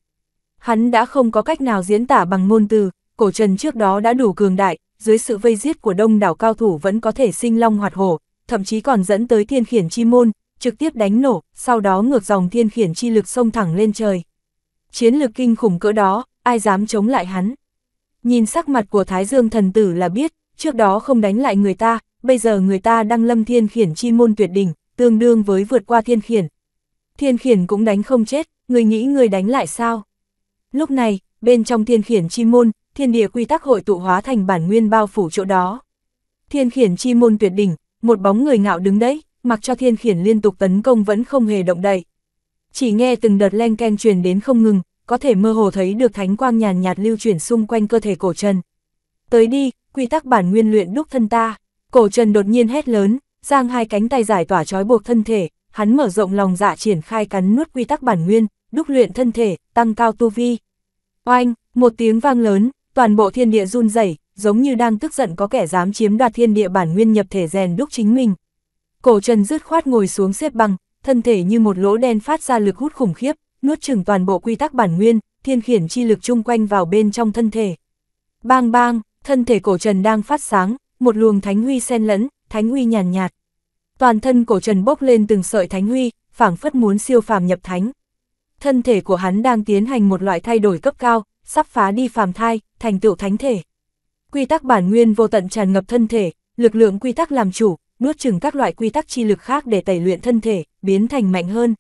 Hắn đã không có cách nào diễn tả bằng ngôn từ, cổ trần trước đó đã đủ cường đại, dưới sự vây giết của đông đảo cao thủ vẫn có thể sinh long hoạt hổ, thậm chí còn dẫn tới thiên khiển chi môn, trực tiếp đánh nổ, sau đó ngược dòng thiên khiển chi lực xông thẳng lên trời. Chiến lực kinh khủng cỡ đó, ai dám chống lại hắn. Nhìn sắc mặt của Thái Dương thần tử là biết, trước đó không đánh lại người ta, bây giờ người ta đang lâm thiên khiển chi môn tuyệt đỉnh, tương đương với vượt qua thiên khiển. Thiên khiển cũng đánh không chết, người nghĩ người đánh lại sao? Lúc này, bên trong thiên khiển chi môn, thiên địa quy tắc hội tụ hóa thành bản nguyên bao phủ chỗ đó. Thiên khiển chi môn tuyệt đỉnh, một bóng người ngạo đứng đấy, mặc cho thiên khiển liên tục tấn công vẫn không hề động đậy. Chỉ nghe từng đợt len ken truyền đến không ngừng, có thể mơ hồ thấy được thánh quang nhàn nhạt lưu chuyển xung quanh cơ thể cổ trần. Tới đi, quy tắc bản nguyên luyện đúc thân ta. Cổ trần đột nhiên hét lớn, giang hai cánh tay giải tỏa trói buộc thân thể, hắn mở rộng lòng dạ triển khai cắn nuốt quy tắc bản nguyên, đúc luyện thân thể, tăng cao tu vi. Oanh, một tiếng vang lớn, toàn bộ thiên địa run rẩy, giống như đang tức giận có kẻ dám chiếm đoạt thiên địa bản nguyên nhập thể rèn đúc chính mình. Cổ Trần dứt khoát ngồi xuống xếp bằng, thân thể như một lỗ đen phát ra lực hút khủng khiếp, nuốt chửng toàn bộ quy tắc bản nguyên, thiên khiển chi lực chung quanh vào bên trong thân thể. Bang bang, thân thể cổ Trần đang phát sáng, một luồng thánh huy xen lẫn, thánh huy nhàn nhạt, nhạt. Toàn thân cổ Trần bốc lên từng sợi thánh huy, phảng phất muốn siêu phàm nhập thánh. Thân thể của hắn đang tiến hành một loại thay đổi cấp cao, sắp phá đi phàm thai, thành tựu thánh thể. Quy tắc bản nguyên vô tận tràn ngập thân thể, lực lượng quy tắc làm chủ, nuốt chừng các loại quy tắc chi lực khác để tẩy luyện thân thể, biến thành mạnh hơn.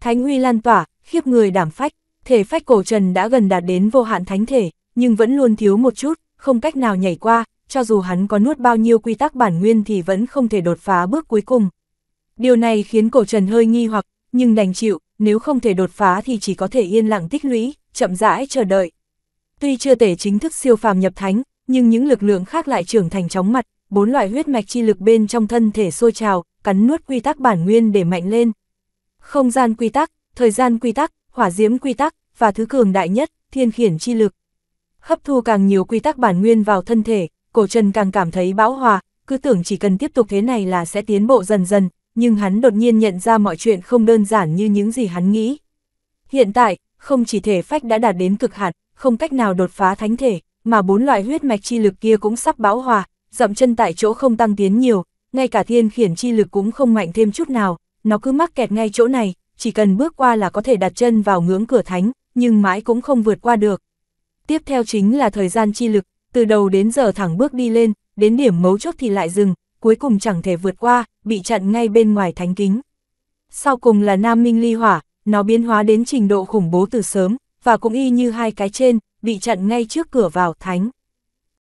Thánh uy lan tỏa, khiếp người đảm phách, thể phách cổ trần đã gần đạt đến vô hạn thánh thể, nhưng vẫn luôn thiếu một chút, không cách nào nhảy qua, cho dù hắn có nuốt bao nhiêu quy tắc bản nguyên thì vẫn không thể đột phá bước cuối cùng. Điều này khiến cổ trần hơi nghi hoặc, nhưng đành chịu, nếu không thể đột phá thì chỉ có thể yên lặng tích lũy, chậm rãi chờ đợi. Tuy chưa thể chính thức siêu phàm nhập thánh, nhưng những lực lượng khác lại trưởng thành chóng mặt, bốn loại huyết mạch chi lực bên trong thân thể sôi trào, cắn nuốt quy tắc bản nguyên để mạnh lên. Không gian quy tắc, thời gian quy tắc, hỏa diễm quy tắc, và thứ cường đại nhất, thiên khiển chi lực. Hấp thu càng nhiều quy tắc bản nguyên vào thân thể, cổ trần càng cảm thấy bão hòa, cứ tưởng chỉ cần tiếp tục thế này là sẽ tiến bộ dần dần, nhưng hắn đột nhiên nhận ra mọi chuyện không đơn giản như những gì hắn nghĩ. Hiện tại, không chỉ thể phách đã đạt đến cực hạn, không cách nào đột phá thánh thể, mà bốn loại huyết mạch chi lực kia cũng sắp bão hòa, dậm chân tại chỗ không tăng tiến nhiều, ngay cả thiên khiển chi lực cũng không mạnh thêm chút nào, nó cứ mắc kẹt ngay chỗ này, chỉ cần bước qua là có thể đặt chân vào ngưỡng cửa thánh, nhưng mãi cũng không vượt qua được. Tiếp theo chính là thời gian chi lực, từ đầu đến giờ thẳng bước đi lên, đến điểm mấu chốt thì lại dừng, cuối cùng chẳng thể vượt qua, bị chặn ngay bên ngoài thánh kính. Sau cùng là Nam Minh Ly Hỏa, nó biến hóa đến trình độ khủng bố từ sớm, và cũng y như hai cái trên, bị chặn ngay trước cửa vào thánh.